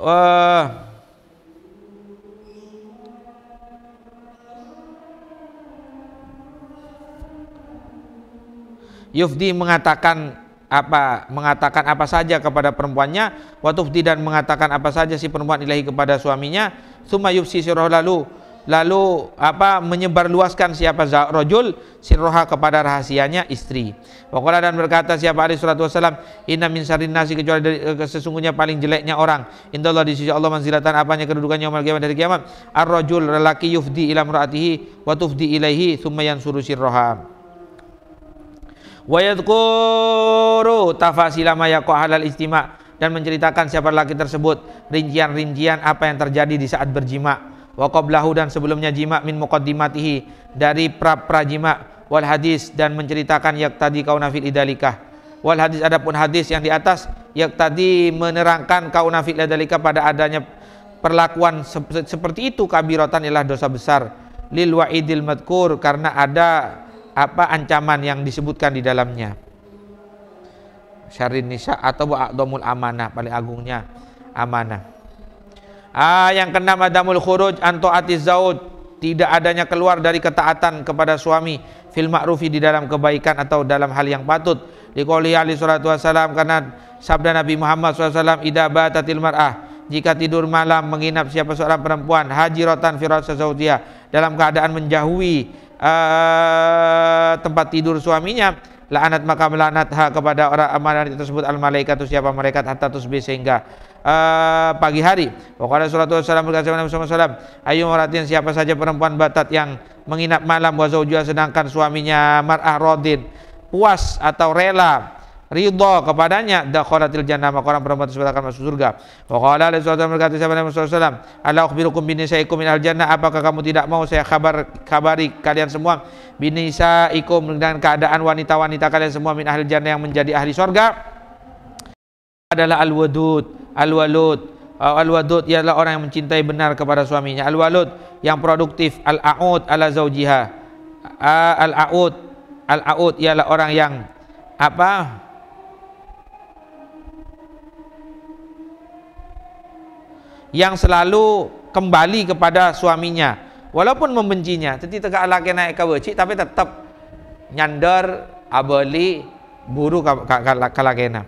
uh, Yufdi mengatakan apa mengatakan apa saja kepada perempuannya watufdi dan mengatakan apa saja si perempuan ilahi kepada suaminya summa yufsi sirah lalu lalu apa menyebarluaskan siapa rojul roha kepada rahasianya istri Wakola dan berkata siapa Ali alaihi Wasallam Ina "Inna min sarin nasi kecuali dari eh, sesungguhnya paling jeleknya orang. Allah di sisi Allah manzilatan apanya kedudukannya umat kiamat dari kiamat. Ar-rajul lelaki yufdi ilam imraatihi wa tufdi ilaihi tsumma yansuru sirraha." Wa yadhkuru tafasila ma halal istimak dan menceritakan siapa lelaki tersebut rincian-rincian apa yang terjadi di saat berjima wa qablahu dan sebelumnya jima min muqaddimatihi dari pra-prajima wal hadis dan menceritakan yak tadi kau nafil idalikah wal hadis adapun hadis yang di atas yang tadi menerangkan kau nafil idalika pada adanya perlakuan seperti itu kabirotan ialah dosa besar lil wa'idil madkur karena ada apa ancaman yang disebutkan di dalamnya syarin nisa atau domul amanah paling agungnya amanah ah yang keenam adamul khuruj anto atiz zaud tidak adanya keluar dari ketaatan kepada suami fil ma'rufi di dalam kebaikan atau dalam hal yang patut liqouli ali salatu wasalam karena sabda Nabi Muhammad SAW idza batatil mar'ah jika tidur malam menginap siapa seorang perempuan hajiratan firasa zaujiha dalam keadaan menjauhi uh, tempat tidur suaminya la'anat maka melanat ha kepada orang amanah tersebut al malaikat siapa mereka hatta tusbih sehingga uh, pagi hari. Waqala sallallahu alaihi wasallam berkata Nabi SAW, ayu siapa saja perempuan batat yang menginap malam wa sedangkan suaminya mar'ah radin puas atau rela ridho kepadanya dakhalatil jannah maka orang perempuan tersebut akan masuk surga wa qala alaihi wasallam berkata siapa Nabi sallallahu ala ukhbirukum bi jannah apakah kamu tidak mau saya kabar kabari kalian semua bi nisaikum dengan keadaan wanita-wanita kalian semua min ahli jannah yang menjadi ahli surga adalah al-wadud Al-Walud Al-Wadud ialah orang yang mencintai benar kepada suaminya Al-Walud yang produktif Al-A'ud ala zawjiha Al-A'ud Al-A'ud ialah orang yang Apa? Yang selalu kembali kepada suaminya Walaupun membencinya Tetapi tegak laki naik ke becik Tapi tetap Nyandar abali Buru kalakena ka, ka, lah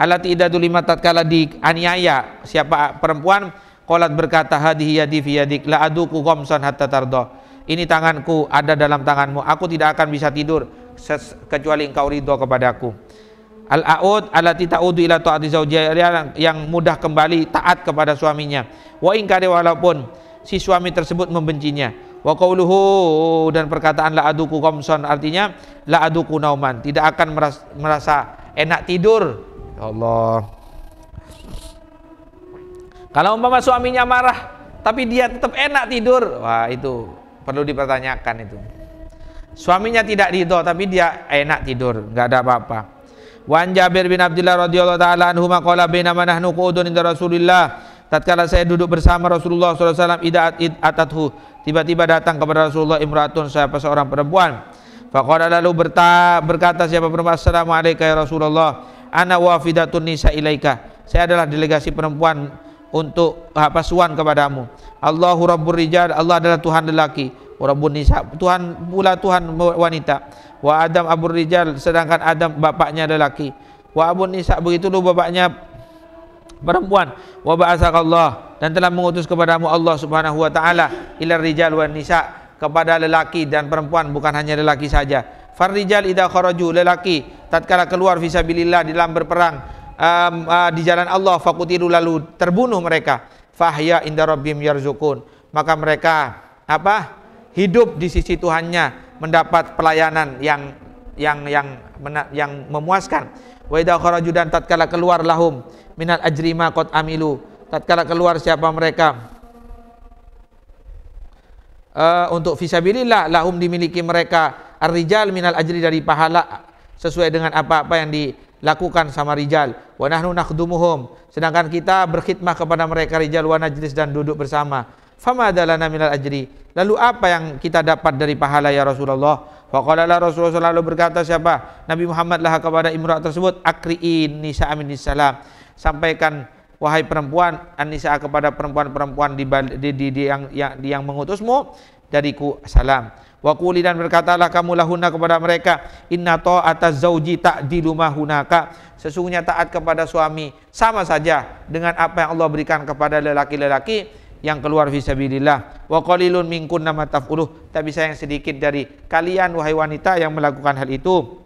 alati idadu lima tatkala aniaya siapa perempuan kolat berkata hadihi yadi fi yadik la aduku gomson hatta tardo ini tanganku ada dalam tanganmu aku tidak akan bisa tidur kecuali engkau ridho kepadaku al aud alati taudu ila taati yang mudah kembali taat kepada suaminya wa ingkari walaupun si suami tersebut membencinya wa qauluhu dan perkataan la aduku gomson artinya la aduku nauman tidak akan merasa enak tidur Ya Allah. Kalau umpama suaminya marah tapi dia tetap enak tidur, wah itu perlu dipertanyakan itu. Suaminya tidak ridho tapi dia enak tidur, nggak ada apa-apa. Wan Jabir bin Abdullah radhiyallahu taala anhu maqala bainama nahnu qudun inda Rasulillah tatkala saya duduk bersama Rasulullah SAW ida atathu tiba-tiba datang kepada Rasulullah imratun siapa seorang perempuan faqala lalu berta, berkata siapa perempuan assalamu alayka ya Rasulullah ana wafidatun nisa ilaika. Saya adalah delegasi perempuan untuk ah, pasuan kepadamu. Allahu Rabbur Rijal, Allah adalah Tuhan lelaki. Oh, Rabbun Nisa, Tuhan pula Tuhan wanita. Wa Adam Abur Rijal, sedangkan Adam bapaknya lelaki. Wa Abun Nisa, begitu lu bapaknya perempuan. Wa ba'asakallah, dan telah mengutus kepadamu Allah subhanahu wa ta'ala. Ilar Rijal wa Nisa, kepada lelaki dan perempuan, bukan hanya lelaki saja Farrijal idha kharaju lelaki tatkala keluar fisabilillah di dalam berperang um, uh, di jalan Allah fakutiru lalu terbunuh mereka fahya inda rabbim yarzukun maka mereka apa hidup di sisi Tuhannya mendapat pelayanan yang yang yang mena, yang memuaskan wa idza kharaju dan tatkala keluar lahum minal ajrima qad amilu tatkala keluar siapa mereka uh, untuk fisabilillah lahum dimiliki mereka arrijal rijal minal ajri dari pahala sesuai dengan apa-apa yang dilakukan sama rijal wa nahnu nakhdumuhum sedangkan kita berkhidmah kepada mereka rijal wa najlis dan duduk bersama famadalana al ajri lalu apa yang kita dapat dari pahala ya Rasulullah faqala la Rasulullah selalu berkata siapa Nabi Muhammad lah kepada imra tersebut akriin nisa amin salam sampaikan wahai perempuan anisa kepada perempuan-perempuan di, di, di, di yang, yang yang mengutusmu dariku salam. Wa quli dan berkatalah kamu lahuna kepada mereka inna ta'ata zauji ta'dilu ma hunaka sesungguhnya taat kepada suami sama saja dengan apa yang Allah berikan kepada lelaki-lelaki yang keluar fisabilillah wa qalilun minkunna ma taf'uluh tapi saya yang sedikit dari kalian wahai wanita yang melakukan hal itu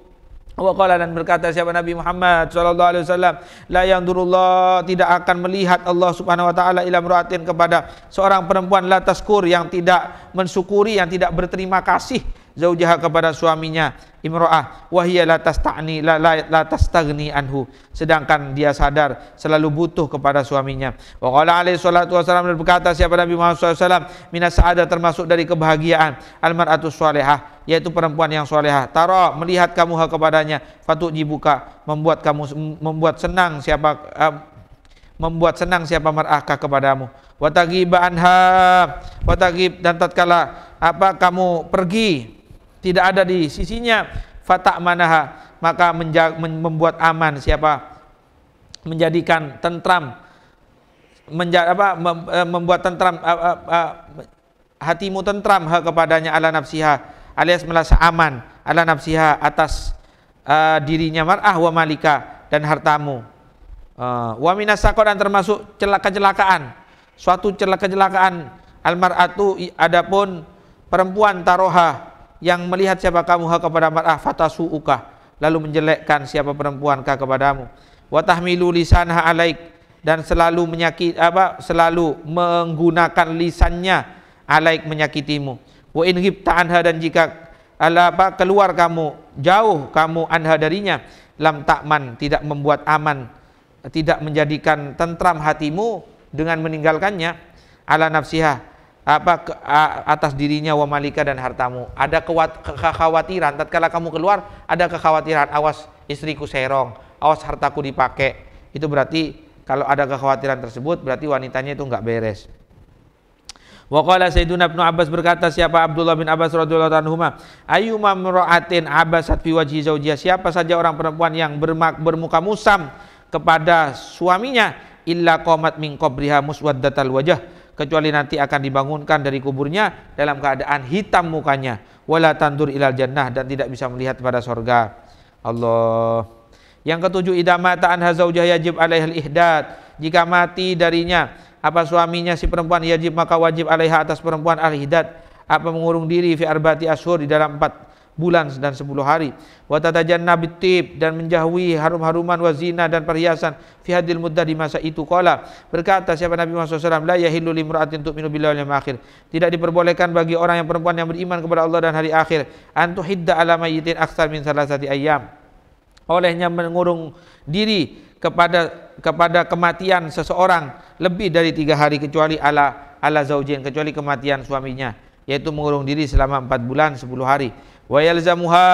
Wa dan berkata siapa Nabi Muhammad Shallallahu alaihi wasallam la yandurullah tidak akan melihat Allah Subhanahu wa taala ila ru'atin kepada seorang perempuan la taskur yang tidak mensyukuri yang tidak berterima kasih Zaujah kepada suaminya imroah wahia la takni la, la, la tastagni anhu sedangkan dia sadar selalu butuh kepada suaminya wa qala alaihi salatu wasallam berkata siapa nabi Muhammad saw alaihi minas saada termasuk dari kebahagiaan almaratu salihah yaitu perempuan yang salihah tara melihat kamu hal kepadanya fatu dibuka membuat kamu membuat senang siapa membuat senang siapa merahkah kepadamu wa taghiba anha wa taghib dan tatkala apa kamu pergi tidak ada di sisinya fatak manaha maka membuat aman siapa menjadikan tentram menja, apa, mem, e, membuat tentram uh, uh, uh, hatimu tentram ha kepadanya ala nafsiha alias merasa aman ala nafsiha atas uh, dirinya mar'ah wa malika dan hartamu uh, wa minasakot dan termasuk celaka-celakaan suatu celaka-celakaan almar'atu adapun perempuan taroha yang melihat siapa kamu ha kepada mar'ah fatasu'uka lalu menjelekkan siapa perempuankah kepadamu wa tahmilu lisanha alaik dan selalu menyakit apa selalu menggunakan lisannya alaik menyakitimu wa in ghibta anha dan jika ala apa keluar kamu jauh kamu anha darinya lam takman tidak membuat aman tidak menjadikan tentram hatimu dengan meninggalkannya ala nafsiha apa ke, a, atas dirinya wa malika dan hartamu. Ada kewat, kekhawatiran tatkala kamu keluar ada kekhawatiran awas istriku serong, awas hartaku dipakai. Itu berarti kalau ada kekhawatiran tersebut berarti wanitanya itu nggak beres. Waqala Sayyiduna Ibnu Abbas berkata siapa Abdullah bin Abbas radhiyallahu anhu ayyuma mar'atin abasat fi wajhi zawjiha siapa saja orang perempuan yang bermak, bermuka musam kepada suaminya illa qamat min qabriha muswaddatal wajah kecuali nanti akan dibangunkan dari kuburnya dalam keadaan hitam mukanya wala tandur ilal jannah dan tidak bisa melihat pada sorga Allah yang ketujuh idamata an hazaujah yajib alaihal ihdad jika mati darinya apa suaminya si perempuan yajib maka wajib alaiha atas perempuan al ihdad apa mengurung diri fi arbati ashur di dalam empat bulan dan sepuluh hari wa tatajannab tib dan menjauhi harum-haruman wa zina dan perhiasan fi hadil muddah di masa itu qala berkata siapa Nabi Muhammad SAW la yahillu limra'atin tu'minu billahi wal akhir tidak diperbolehkan bagi orang yang perempuan yang beriman kepada Allah dan hari akhir an tuhidda ala mayyitin akthar min salasati ayyam olehnya mengurung diri kepada kepada kematian seseorang lebih dari tiga hari kecuali ala ala zaujin kecuali kematian suaminya yaitu mengurung diri selama empat bulan sepuluh hari wa yalzamuha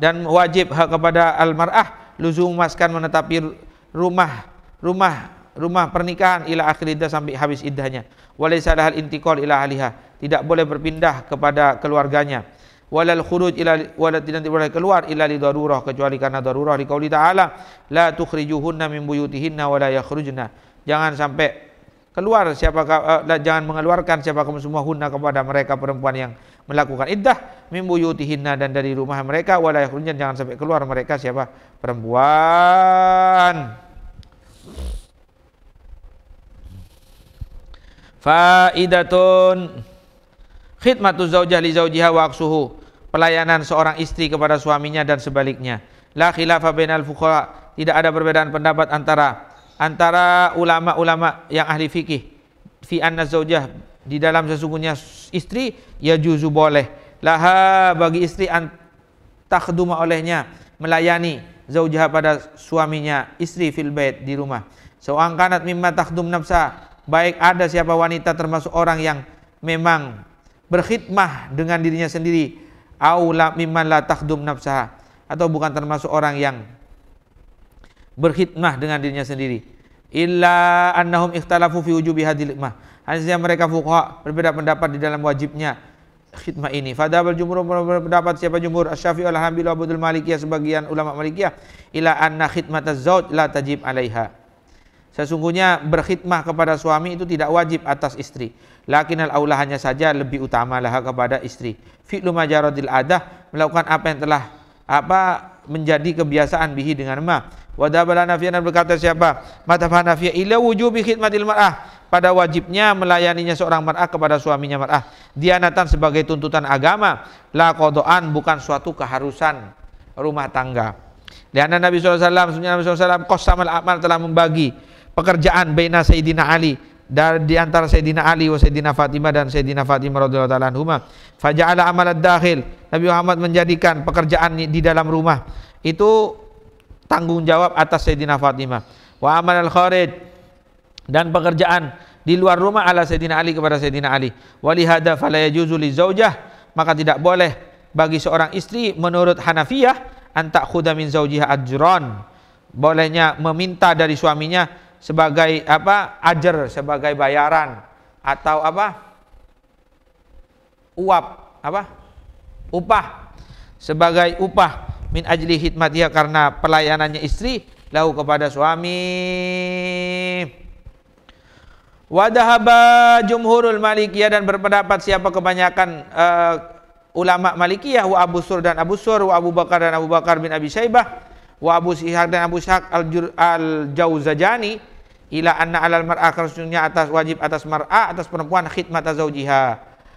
dan wajib hak kepada almarah luzum maskan menetapi rumah rumah rumah pernikahan ila akhir iddah sampai habis iddahnya walaysa lahal intiqal ila ahliha tidak boleh berpindah kepada keluarganya walal khuruj ila wala tidak boleh keluar ila li kecuali karena darurah di qauli ta'ala la tukhrijuhunna min buyutihinna wala yakhrujna jangan sampai keluar siapa uh, eh, jangan mengeluarkan siapa kamu semua hunna kepada mereka perempuan yang melakukan iddah min buyutihinna dan dari rumah mereka wala yakhrujna jangan sampai keluar mereka siapa perempuan faidatun khidmatu zaujah li zaujiha wa aksuhu pelayanan seorang istri kepada suaminya dan sebaliknya la khilafa bainal fuqaha tidak ada perbedaan pendapat antara antara ulama-ulama yang ahli fikih fi anna zaujah di dalam sesungguhnya istri ya juzu boleh laha bagi istri an takhduma olehnya melayani zaujah pada suaminya istri fil bait di rumah seorang kanat mimma takhdum nafsa baik ada siapa wanita termasuk orang yang memang berkhidmah dengan dirinya sendiri aula mimman la takhdum nafsa atau bukan termasuk orang yang berkhidmah dengan dirinya sendiri. Illa annahum ikhtalafu fi wujubi hadhil hikmah. Hanya mereka fuqaha berbeda pendapat di dalam wajibnya khidmah ini. Fadabal jumhur pendapat siapa jumhur Asy-Syafi'i alhamdulillah Abdul Malikiyah sebagian ulama Malikiyah ila anna khidmat az-zauj la tajib 'alaiha. Sesungguhnya berkhidmah kepada suami itu tidak wajib atas istri. al aula hanya saja lebih utama lah kepada istri. Fi'lu majaradil adah melakukan apa yang telah apa menjadi kebiasaan bihi dengan ma Wadabala Nafiyah dan berkata siapa? Matafah Nafiyah ila wujubi khidmatil mar'ah pada wajibnya melayaninya seorang mar'ah kepada suaminya mar'ah. Dianatan sebagai tuntutan agama, la kodoan bukan suatu keharusan rumah tangga. Dan Nabi SAW, sebenarnya Nabi SAW, Qosamal Amal telah membagi pekerjaan Baina Sayyidina Ali dari di antara Sayyidina Ali wa Sayyidina Fatimah dan Sayyidina Fatimah radhiyallahu taala anhuma. Faja'ala amal ad-dakhil. Nabi Muhammad menjadikan pekerjaan di dalam rumah itu tanggung jawab atas Sayyidina Fatimah. Wa amal al kharij dan pekerjaan di luar rumah ala Sayyidina Ali kepada Sayyidina Ali. Walihada fala yajuzu li zaujah maka tidak boleh bagi seorang istri menurut Hanafiyah antak khuda min zaujiha ajran. Bolehnya meminta dari suaminya sebagai apa? ajar sebagai bayaran atau apa? uap apa? upah sebagai upah min ajli hikmatia karena pelayanannya istri lahu kepada suami wadahaba jumhurul malikiyah dan berpendapat siapa kebanyakan uh, ulama malikiyah wa Abu Sur dan Abu Sur wa Abu Bakar dan Abu Bakar bin Abi Syaibah wa Abu Ishaq dan Abu Ishaq al-Jauzajani ila anna alal mar'a kersunya atas wajib atas mar'a atas perempuan khidmat azawjiha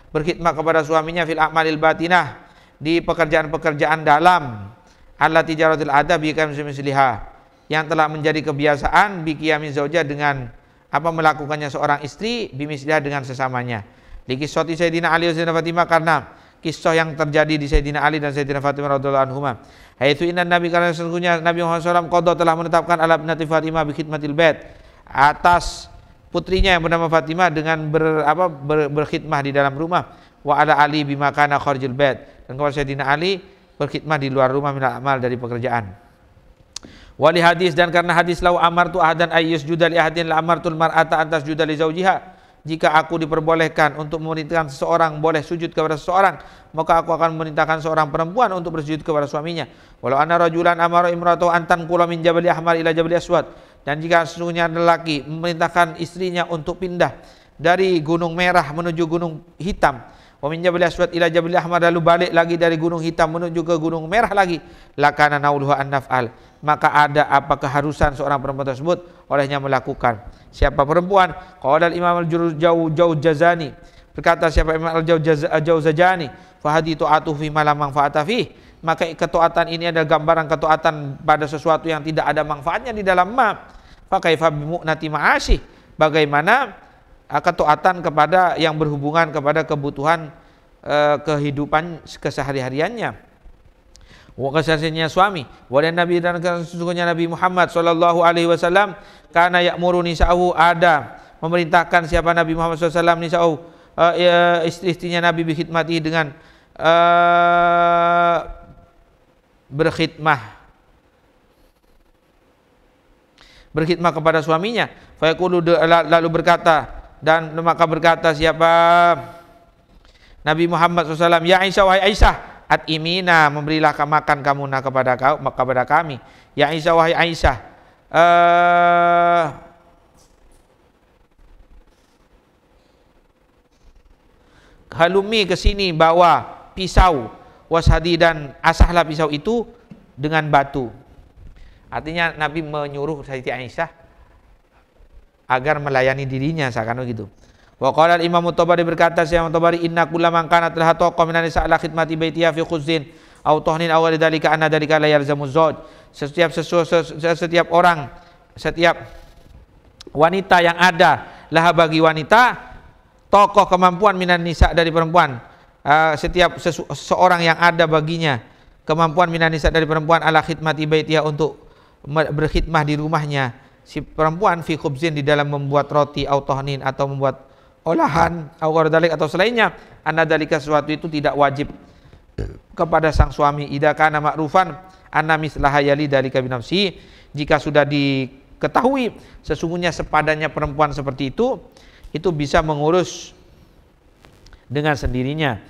berkhidmat kepada suaminya fil a'malil batinah di pekerjaan-pekerjaan dalam Allah tijaratil adab bikam semisliha yang telah menjadi kebiasaan bikiyami zauja dengan apa melakukannya seorang istri bimisliha dengan sesamanya. Di kisah Sayyidina Ali dan Fatimah karena kisah yang terjadi di Sayyidina Ali dan Sayyidina Fatimah radhiyallahu anhuma. Haitsu inna Nabi karena sesungguhnya Nabi Muhammad SAW qada telah menetapkan ala binti Fatimah bi khidmatil bait atas putrinya yang bernama Fatimah dengan ber, apa, ber, berkhidmah di dalam rumah wa ala Ali bimakana kharjul bait dan kepada Sayyidina Ali berkhidmat di luar rumah minal amal dari pekerjaan. Wali hadis dan karena hadis lau amar tu ahadan ayus judali ahadin la amar tul marata antas judali zaujiha. Jika aku diperbolehkan untuk memerintahkan seseorang boleh sujud kepada seseorang, maka aku akan memerintahkan seorang perempuan untuk bersujud kepada suaminya. Walau ana rajulan amara imratahu antan qula min jabali ahmar ila jabali aswad. Dan jika sesungguhnya lelaki memerintahkan istrinya untuk pindah dari gunung merah menuju gunung hitam, Wa min Jabal Aswad ila Jabal Ahmad lalu balik lagi dari Gunung Hitam menuju ke Gunung Merah lagi. Lakana nauluha an naf'al. Maka ada apa keharusan seorang perempuan tersebut olehnya melakukan. Siapa perempuan? Qala Imam Al-Jauzani. -Jau -Jau Berkata siapa Imam Al-Jauzani, fa haditu atu fi ma la manfaata fi. Maka ketaatan ini adalah gambaran ketaatan pada sesuatu yang tidak ada manfaatnya di dalam ma. Fa kaifa bi mu'nati ma'asi? Bagaimana Ah, Ketuatan kepada yang berhubungan kepada kebutuhan eh, kehidupan kesehari-hariannya. Wa suami, wa Nabi dan sesungguhnya Nabi Muhammad sallallahu alaihi wasallam kana ya'muru nisa'u ada memerintahkan siapa Nabi Muhammad sallallahu alaihi wasallam nisa'u uh, eh, ya, istri-istrinya Nabi berkhidmati dengan uh, berkhidmah berkhidmah kepada suaminya fa lalu berkata dan maka berkata siapa Nabi Muhammad SAW Ya Aisyah wahai Aisyah At'imina memberilah makan kamu nah kepada kau kepada kami Ya Aisyah wahai Aisyah eh, uh, Halumi ke sini bawa pisau washadi dan asahlah pisau itu dengan batu. Artinya Nabi menyuruh Siti Aisyah agar melayani dirinya seakan begitu. Wa qala Imam Tabari berkata Syekh Tabari inna kullaman kana laha taqa min nisa ala khidmati baitiha fi khuzin au tahnin aw dalika anna dalika la yalzamu zawj. Setiap sesu, setiap orang setiap wanita yang ada lah bagi wanita tokoh kemampuan minan nisa dari perempuan uh, setiap sesu, seorang yang ada baginya kemampuan minan nisa dari perempuan ala khidmati baitiha untuk berkhidmah di rumahnya si perempuan fi khubzin di dalam membuat roti autohnin atau membuat olahan dalik atau selainnya anna dalika sesuatu itu tidak wajib kepada sang suami idza kana ma'rufan anna mislaha yali dalika binafsi jika sudah diketahui sesungguhnya sepadannya perempuan seperti itu itu bisa mengurus dengan sendirinya.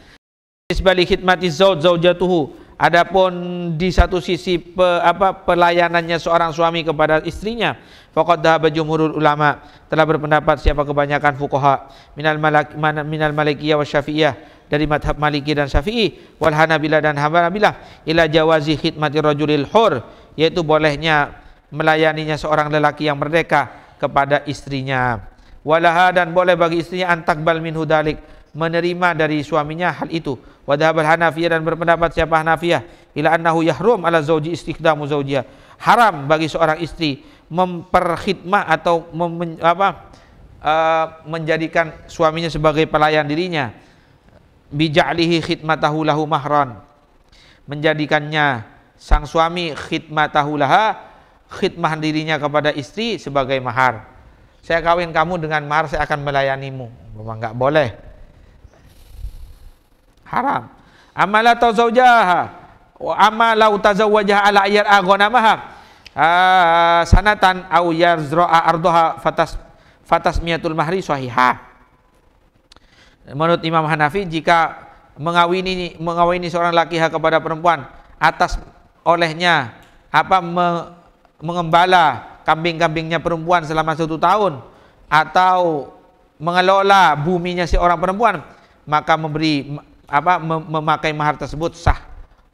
Isbali khidmati zaujatuhu Adapun di satu sisi pe, apa pelayanannya seorang suami kepada istrinya, faqad dhahaba jumhurul ulama telah berpendapat siapa kebanyakan fuqaha minal malak minal malikiyah wa syafi'iyah dari madhab Maliki dan Syafi'i wal Hanabilah dan Hanabilah ila jawazi khidmati rajulil hur yaitu bolehnya melayaninya seorang lelaki yang merdeka kepada istrinya. Walaha dan boleh bagi istrinya antakbal min hudalik menerima dari suaminya hal itu Wadhabal Hanafiyah dan berpendapat siapa Hanafiyah ila annahu yahrum ala zauji istikdamu zaujiyah. Haram bagi seorang istri memperkhidmah atau mem, apa uh, menjadikan suaminya sebagai pelayan dirinya. Bija'lihi khidmatahu lahu mahran. Menjadikannya sang suami khidmatahu laha khidmah dirinya kepada istri sebagai mahar. Saya kawin kamu dengan mahar saya akan melayanimu. Memang enggak boleh haram amala tazawjaha amala utazawwajaha ala ayar agonamaha Uh, ah, sanatan au yazra'a ardoha fatas fatas miyatul mahri sahihah. Menurut Imam Hanafi jika mengawini mengawini seorang laki kepada perempuan atas olehnya apa me, mengembala kambing-kambingnya perempuan selama satu tahun atau mengelola buminya si orang perempuan maka memberi apa memakai mahar tersebut sah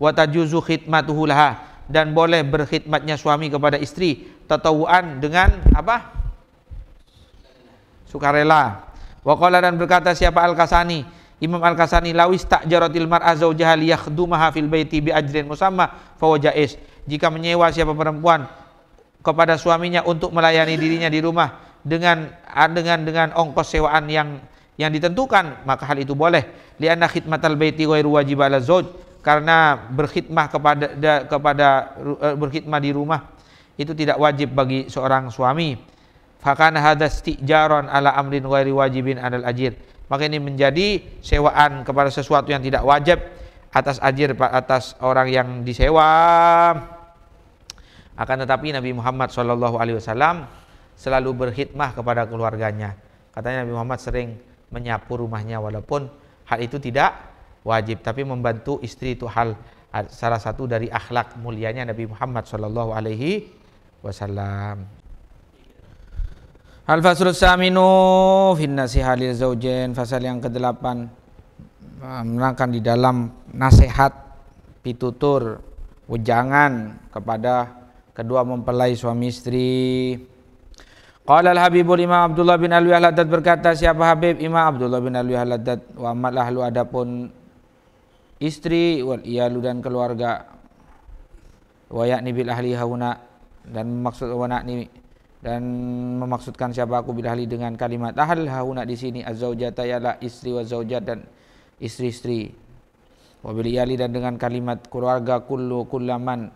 wa tajuzu khidmatuhu laha dan boleh berkhidmatnya suami kepada istri tatawuan dengan apa sukarela wa qala dan berkata siapa al-kasani Imam al-kasani lawis ta'jaratil mar'a zawjaha liyakhdhumaha fil baiti bi ajrin musamma fa jika menyewa siapa perempuan kepada suaminya untuk melayani dirinya di rumah dengan dengan dengan ongkos sewaan yang yang ditentukan maka hal itu boleh anna khidmatal baiti ghairu wajib ala zauj karena berkhidmah kepada da, kepada uh, berkhidmah di rumah itu tidak wajib bagi seorang suami fakana hadza istijaron ala amrin ghairi wajibin adal ajir maka ini menjadi sewaan kepada sesuatu yang tidak wajib atas ajir atas orang yang disewa akan tetapi Nabi Muhammad SAW selalu berkhidmah kepada keluarganya katanya Nabi Muhammad sering menyapu rumahnya walaupun hal itu tidak wajib tapi membantu istri itu hal salah satu dari akhlak mulianya Nabi Muhammad Shallallahu Alaihi Wasallam. Al fasul saminu fin Zaujen lil fasal yang ke menangkan di dalam nasihat pitutur wejangan kepada kedua mempelai suami istri Qala al-Habibul Imam Abdullah bin Alwi al-Haddad berkata, siapa Habib? Imam Abdullah bin Alwi al-Haddad wa amal ahlu adapun istri wal iyalu dan keluarga wa yakni bil ahli hauna dan maksud wana ini dan memaksudkan siapa aku bil ahli dengan kalimat ahal hauna di sini azzaujata ialah istri wa zaujat dan istri-istri wa bil iyali dan dengan kalimat keluarga kullu kullaman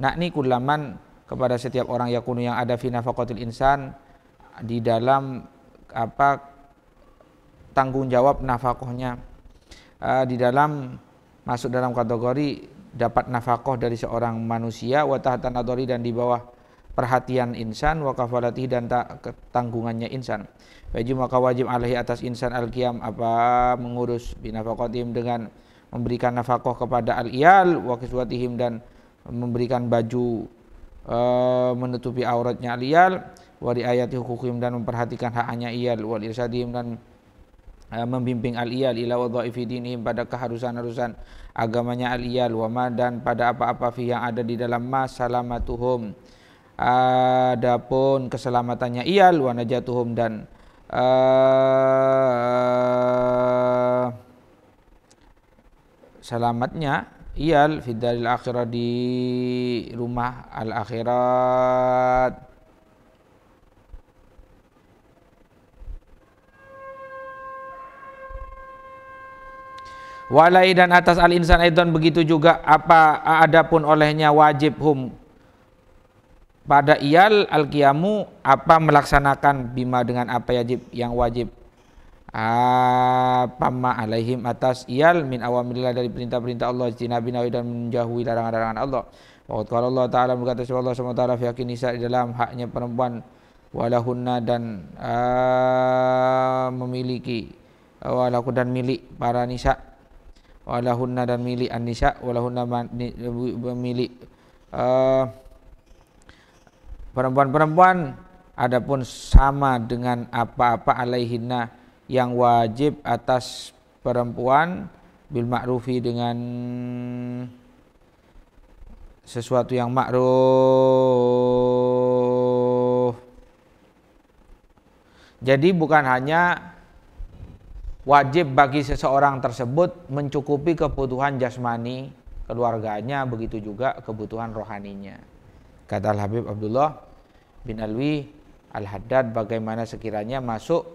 nakni kullaman kepada setiap orang yakunu yang ada fi nafaqatil insan di dalam apa tanggung jawab nafkahnya uh, di dalam masuk dalam kategori dapat nafkah dari seorang manusia watahatan tahta dan di bawah perhatian insan wa kafalatih dan tak ketanggungannya insan wajib maka wajib alaihi atas insan al qiyam apa mengurus binafaqatihim dengan memberikan nafkah kepada al iyal wa kiswatihim dan memberikan baju uh, menutupi auratnya al iyal wa riayati hukukim dan memperhatikan haknya iyal wa irsadihim dan eh, membimbing al iyal ila wadhaifi dinihim pada keharusan-harusan agamanya al iyal wa ma dan pada apa-apa fi yang ada di dalam masalamatuhum adapun keselamatannya iyal wa najatuhum dan eh, selamatnya iyal fidalil akhirah di rumah al akhirat Walai dan atas al insan aidan begitu juga apa adapun olehnya wajib hum pada iyal al kiamu apa melaksanakan bima dengan apa yajib yang wajib apa ma alaihim atas iyal min awamillah dari perintah-perintah Allah jinabi nawi dan menjauhi larangan-larangan Allah. Waktu kalau Allah Taala berkata Allah swt yakin nisa di dalam haknya perempuan walahunna dan uh, memiliki walaku dan milik para nisa walahunna dan milik an walahunna milik eh, perempuan-perempuan adapun sama dengan apa-apa alaihinna yang wajib atas perempuan bil ma'rufi dengan sesuatu yang makruh jadi bukan hanya wajib bagi seseorang tersebut mencukupi kebutuhan jasmani keluarganya begitu juga kebutuhan rohaninya. Kata Al Habib Abdullah bin Alwi Al Haddad bagaimana sekiranya masuk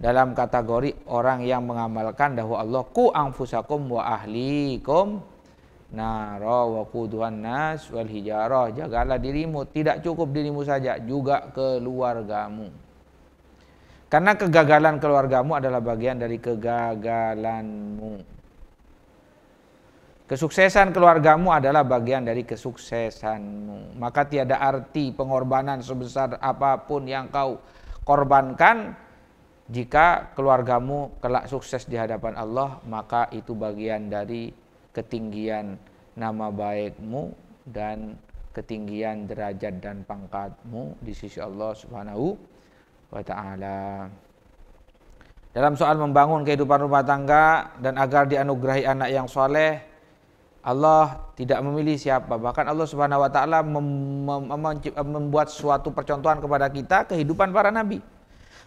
dalam kategori orang yang mengamalkan dahwa Allah ku angfusakum wa ahlikum naro wa kuduhan nas wal hijarah jagalah dirimu tidak cukup dirimu saja juga keluargamu karena kegagalan keluargamu adalah bagian dari kegagalanmu. Kesuksesan keluargamu adalah bagian dari kesuksesanmu. Maka tiada arti pengorbanan sebesar apapun yang kau korbankan jika keluargamu kelak sukses di hadapan Allah, maka itu bagian dari ketinggian nama baikmu dan ketinggian derajat dan pangkatmu di sisi Allah Subhanahu wa taala. Dalam soal membangun kehidupan rumah tangga dan agar dianugerahi anak yang soleh, Allah tidak memilih siapa. Bahkan Allah Subhanahu wa taala membuat suatu percontohan kepada kita kehidupan para nabi.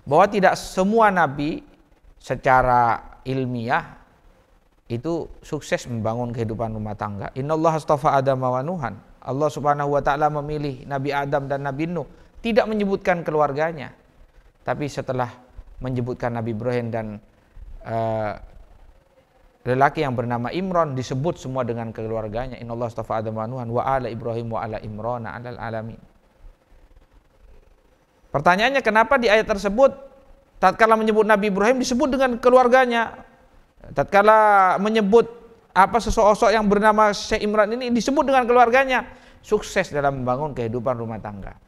Bahwa tidak semua nabi secara ilmiah itu sukses membangun kehidupan rumah tangga. Allah astafa Adam wa Nuhan. Allah Subhanahu wa taala memilih Nabi Adam dan Nabi Nuh, tidak menyebutkan keluarganya tapi setelah menyebutkan Nabi Ibrahim dan uh, lelaki yang bernama Imran disebut semua dengan keluarganya. Inna Allah astafa Adam wa Nuhan wa ala Ibrahim wa ala Imrona alal alamin. Pertanyaannya kenapa di ayat tersebut tatkala menyebut Nabi Ibrahim disebut dengan keluarganya? Tatkala menyebut apa sesosok yang bernama Syekh Imran ini disebut dengan keluarganya sukses dalam membangun kehidupan rumah tangga.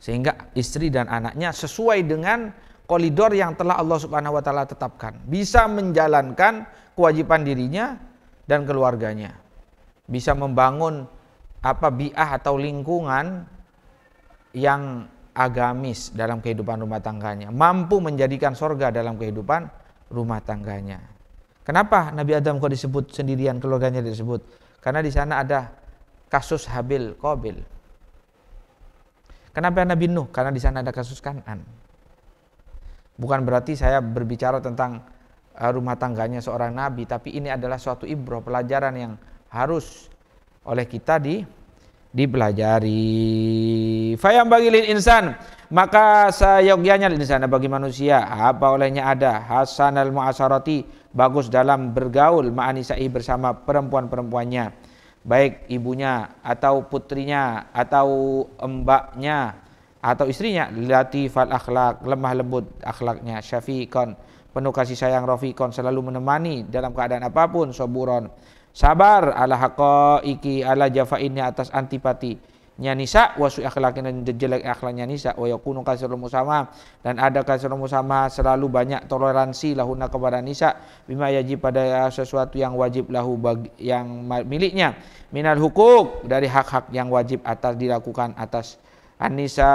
Sehingga istri dan anaknya sesuai dengan koridor yang telah Allah Subhanahu wa taala tetapkan. Bisa menjalankan kewajiban dirinya dan keluarganya. Bisa membangun apa biah atau lingkungan yang agamis dalam kehidupan rumah tangganya, mampu menjadikan sorga dalam kehidupan rumah tangganya. Kenapa Nabi Adam kok disebut sendirian, keluarganya disebut? Karena di sana ada kasus Habil Kobil. Kenapa Nabi Nuh? Karena di sana ada kasus Kanan. Bukan berarti saya berbicara tentang eh, rumah tangganya seorang nabi, tapi ini adalah suatu ibroh pelajaran yang harus oleh kita di dipelajari. Fayam bagi lil insan, maka sayogianya lil insan bagi manusia apa olehnya ada hasanal muasarati bagus dalam bergaul ma'anisai bersama perempuan-perempuannya baik ibunya atau putrinya atau embaknya atau istrinya latifal akhlak lemah lembut akhlaknya syafiqon penuh kasih sayang rofiqon selalu menemani dalam keadaan apapun soburon sabar ala iki ala ini atas antipati nya nisa wa su akhlaqin dan jelek akhlaknya nisa wa yakunu kasrul musama dan ada kasrul musama selalu banyak toleransi lahuna kepada nisa bima yaji pada eh, sesuatu yang wajib lahu bagi, yang miliknya minal hukuk dari hak-hak yang wajib atas dilakukan atas anisa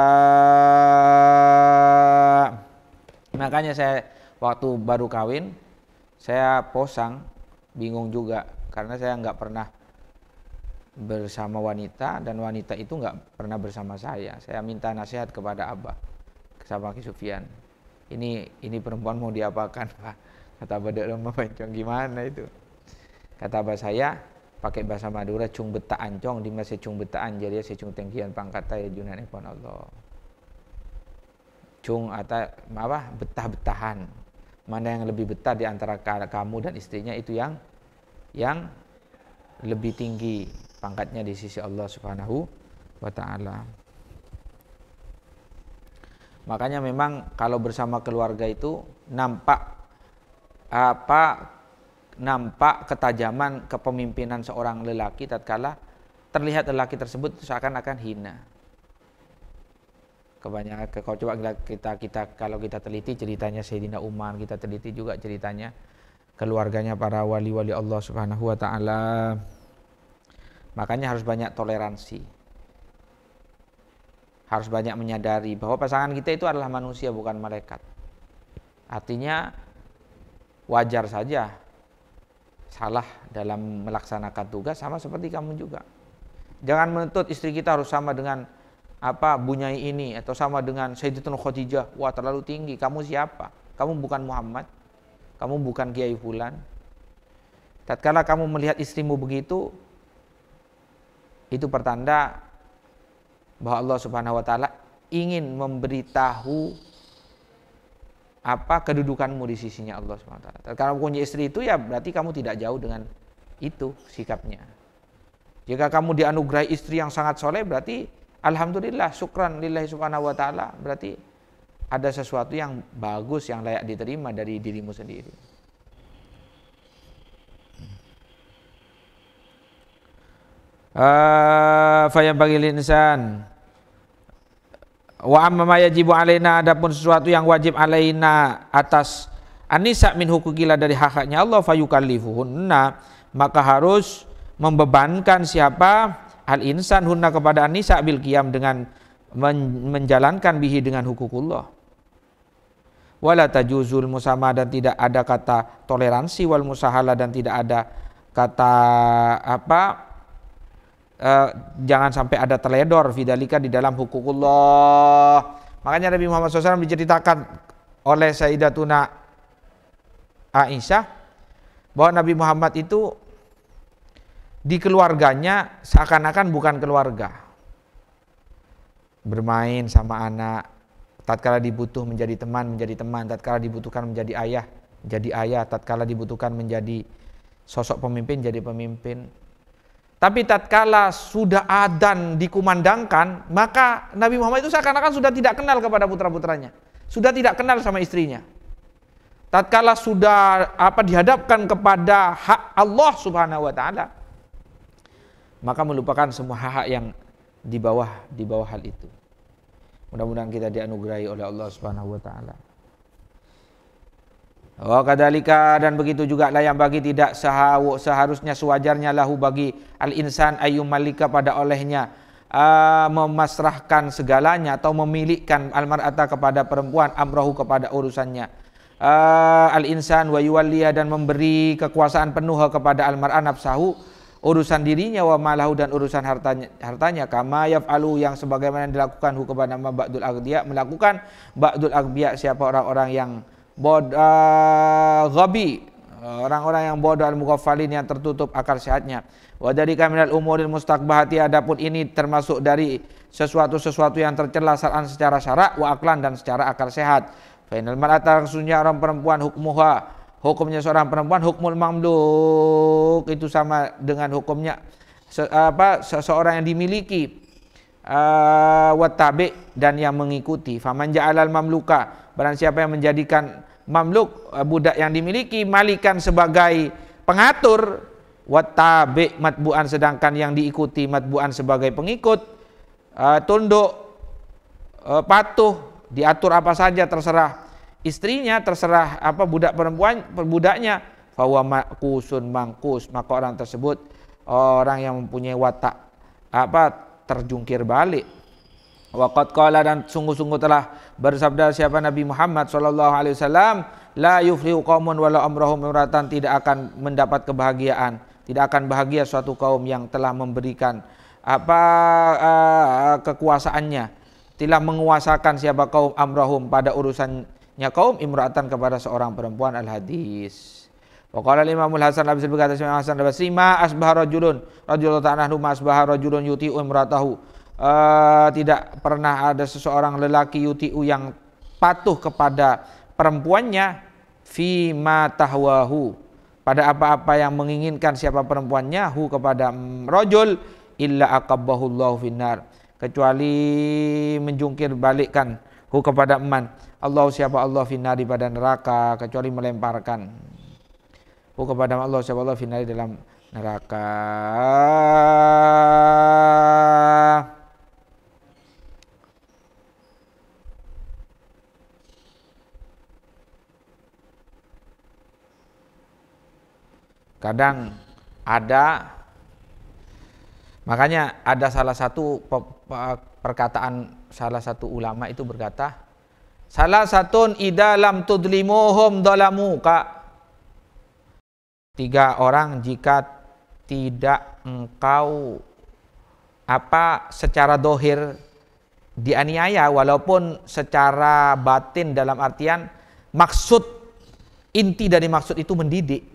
makanya saya waktu baru kawin saya posang bingung juga karena saya nggak pernah bersama wanita dan wanita itu nggak pernah bersama saya. Saya minta nasihat kepada Abah sama Ki sufian Ini ini perempuan mau diapakan Pak? Kata Abah dalam pancong gimana itu? Kata Abah saya pakai bahasa Madura cung beta ancong di masa cung betah jadi ya cung tenggian pangkat saya junan ekon Allah cung atau apa betah betahan mana yang lebih betah di antara kamu dan istrinya itu yang yang lebih tinggi pangkatnya di sisi Allah Subhanahu wa taala. Makanya memang kalau bersama keluarga itu nampak apa nampak ketajaman kepemimpinan seorang lelaki tatkala terlihat lelaki tersebut seakan-akan hina. Kebanyakan kalau coba kita kita kalau kita teliti ceritanya Sayyidina Umar, kita teliti juga ceritanya keluarganya para wali-wali Allah Subhanahu wa taala. Makanya harus banyak toleransi. Harus banyak menyadari bahwa pasangan kita itu adalah manusia bukan malaikat. Artinya wajar saja salah dalam melaksanakan tugas sama seperti kamu juga. Jangan menuntut istri kita harus sama dengan apa bunyai ini atau sama dengan Sayyidatun Khadijah. Wah, terlalu tinggi. Kamu siapa? Kamu bukan Muhammad. Kamu bukan Kiai Fulan. Tatkala kamu melihat istrimu begitu, itu pertanda bahwa Allah Subhanahu wa taala ingin memberitahu apa kedudukanmu di sisinya Allah Subhanahu wa taala. Kalau punya istri itu ya berarti kamu tidak jauh dengan itu sikapnya. Jika kamu dianugerahi istri yang sangat soleh berarti alhamdulillah syukran lillahi subhanahu wa taala berarti ada sesuatu yang bagus yang layak diterima dari dirimu sendiri. Ah, Fayam bagi insan Wa amma ma yajibu alaina adapun sesuatu yang wajib alaina atas anisa min hukukila dari hak-haknya Allah fayukallifuhunna maka harus membebankan siapa al insan hunna kepada anisa bil qiyam dengan men menjalankan bihi dengan hukukullah wala tajuzul musama dan tidak ada kata toleransi wal musahala dan tidak ada kata apa uh, jangan sampai ada teledor fidalika di dalam hukukullah. Makanya Nabi Muhammad SAW diceritakan oleh Sayyidatuna Aisyah bahwa Nabi Muhammad itu di keluarganya seakan-akan bukan keluarga. Bermain sama anak, tatkala dibutuh menjadi teman, menjadi teman, tatkala dibutuhkan menjadi ayah, jadi ayah, tatkala dibutuhkan menjadi sosok pemimpin, jadi pemimpin. Tapi tatkala sudah adan dikumandangkan, maka Nabi Muhammad itu seakan-akan sudah tidak kenal kepada putra-putranya. Sudah tidak kenal sama istrinya. Tatkala sudah apa dihadapkan kepada hak Allah Subhanahu wa taala, maka melupakan semua hak-hak yang di bawah di bawah hal itu. Mudah-mudahan kita dianugerahi oleh Allah Subhanahu wa taala. Wa kadalika dan begitu juga lah yang bagi tidak seharusnya sewajarnya lahu bagi al-insan ayu malika pada olehnya uh, memasrahkan segalanya atau memilikan al-mar'ata kepada perempuan amrohu kepada urusannya. Uh, al-insan wa yuwalliya dan memberi kekuasaan penuh kepada al-mar'a nafsahu urusan dirinya wa malahu dan urusan hartanya hartanya kama yaf'alu yang sebagaimana dilakukan hukuman nama ba'dul aghdiya melakukan ba'dul aghbiya siapa orang-orang yang bod, eh, ghabi orang-orang yang bodoh al-mughaffalin yang tertutup akal sehatnya. Wa dari kamilal umuril mustaqbahati adapun ini termasuk dari sesuatu-sesuatu yang tercela saran secara syarak wa aklan dan secara akal sehat. Final malata sunya orang perempuan hukmuha hukumnya seorang perempuan hukmul mamluk itu sama dengan hukumnya se, apa seseorang yang dimiliki uh, eh, watabe dan yang mengikuti famanja alal mamluka Barang siapa yang menjadikan mamluk eh, budak yang dimiliki malikan sebagai pengatur watabe matbuan sedangkan yang diikuti matbuan sebagai pengikut uh, tunduk uh, patuh diatur apa saja terserah istrinya terserah apa budak perempuan perbudaknya bahwa makusun mangkus maka orang tersebut orang yang mempunyai watak apa terjungkir balik Waqat qala dan sungguh-sungguh telah bersabda siapa Nabi Muhammad sallallahu alaihi wasallam, la yuflihu qaumun wala amrahum imratan tidak akan mendapat kebahagiaan, tidak akan bahagia suatu kaum yang telah memberikan apa uh, kekuasaannya, telah menguasakan siapa kaum amrahum pada urusannya kaum imratan kepada seorang perempuan al-hadis. Waqala Imamul Hasan Labisi berkata Imam Hasan Labisi ma asbah rajulun radhiyallahu ta'ala anhu asbah rajulun yuti imratahu uh, tidak pernah ada seseorang lelaki yutiu yang patuh kepada perempuannya fi tahwahu pada apa-apa yang menginginkan siapa perempuannya hu kepada rojul illa Allah finnar kecuali menjungkir balikkan hu kepada eman Allah siapa Allah di badan neraka kecuali melemparkan hu kepada Allah siapa Allah di dalam neraka Kadang ada makanya ada salah satu perkataan salah satu ulama itu berkata salah satu idalam tudlimuhum dolamu kak tiga orang jika tidak engkau apa secara dohir dianiaya walaupun secara batin dalam artian maksud inti dari maksud itu mendidik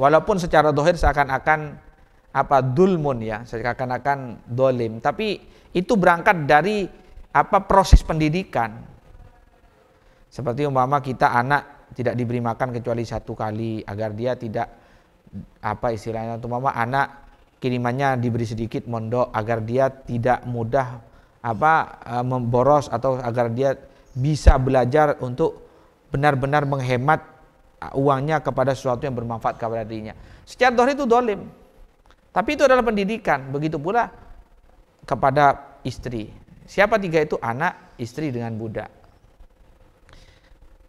Walaupun secara dohir seakan-akan apa dulmun ya, seakan-akan dolim. Tapi itu berangkat dari apa proses pendidikan. Seperti umpama kita anak tidak diberi makan kecuali satu kali agar dia tidak apa istilahnya Mama anak kirimannya diberi sedikit mondok agar dia tidak mudah apa e, memboros atau agar dia bisa belajar untuk benar-benar menghemat uangnya kepada sesuatu yang bermanfaat kepada dirinya. Secara dohir itu dolim. Tapi itu adalah pendidikan. Begitu pula kepada istri. Siapa tiga itu? Anak, istri dengan budak.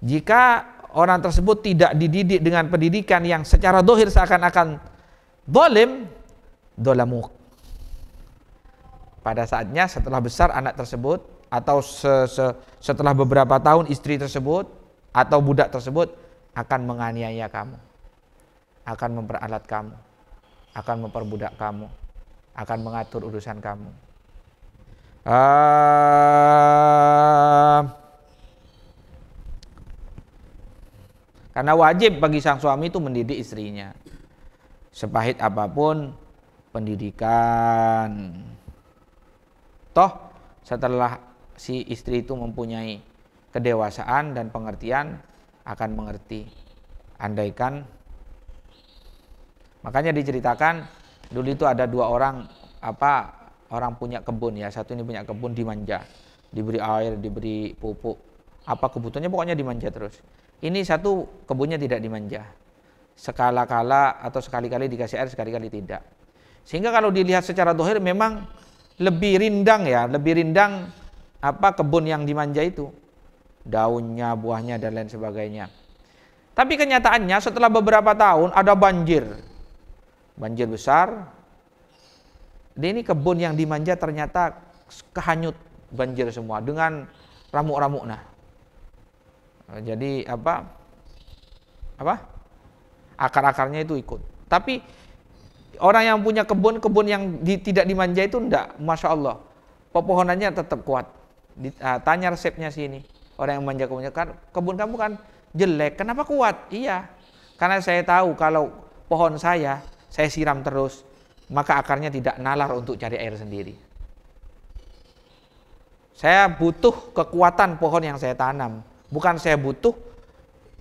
Jika orang tersebut tidak dididik dengan pendidikan yang secara dohir seakan-akan dolim, dolamuk. Pada saatnya setelah besar anak tersebut atau setelah beberapa tahun istri tersebut atau budak tersebut akan menganiaya kamu, akan memperalat kamu, akan memperbudak kamu, akan mengatur urusan kamu. Uh, karena wajib bagi sang suami itu mendidik istrinya. Sepahit apapun pendidikan. Toh setelah si istri itu mempunyai kedewasaan dan pengertian, akan mengerti. Andaikan makanya diceritakan dulu itu ada dua orang apa orang punya kebun ya satu ini punya kebun dimanja diberi air diberi pupuk apa kebutuhannya pokoknya dimanja terus ini satu kebunnya tidak dimanja sekala-kala atau sekali-kali dikasih air sekali-kali tidak sehingga kalau dilihat secara dohir memang lebih rindang ya lebih rindang apa kebun yang dimanja itu daunnya, buahnya dan lain sebagainya. Tapi kenyataannya setelah beberapa tahun ada banjir. Banjir besar. Dan ini kebun yang dimanja ternyata kehanyut banjir semua dengan ramuk-ramuk nah. Jadi apa? Apa? Akar-akarnya itu ikut. Tapi orang yang punya kebun-kebun yang di, tidak dimanja itu enggak, masya Allah. Pepohonannya tetap kuat. Di, ah, tanya resepnya sini. Orang yang menjaga kebun kamu kan jelek, kenapa kuat? Iya, karena saya tahu kalau pohon saya saya siram terus, maka akarnya tidak nalar untuk cari air sendiri. Saya butuh kekuatan pohon yang saya tanam, bukan saya butuh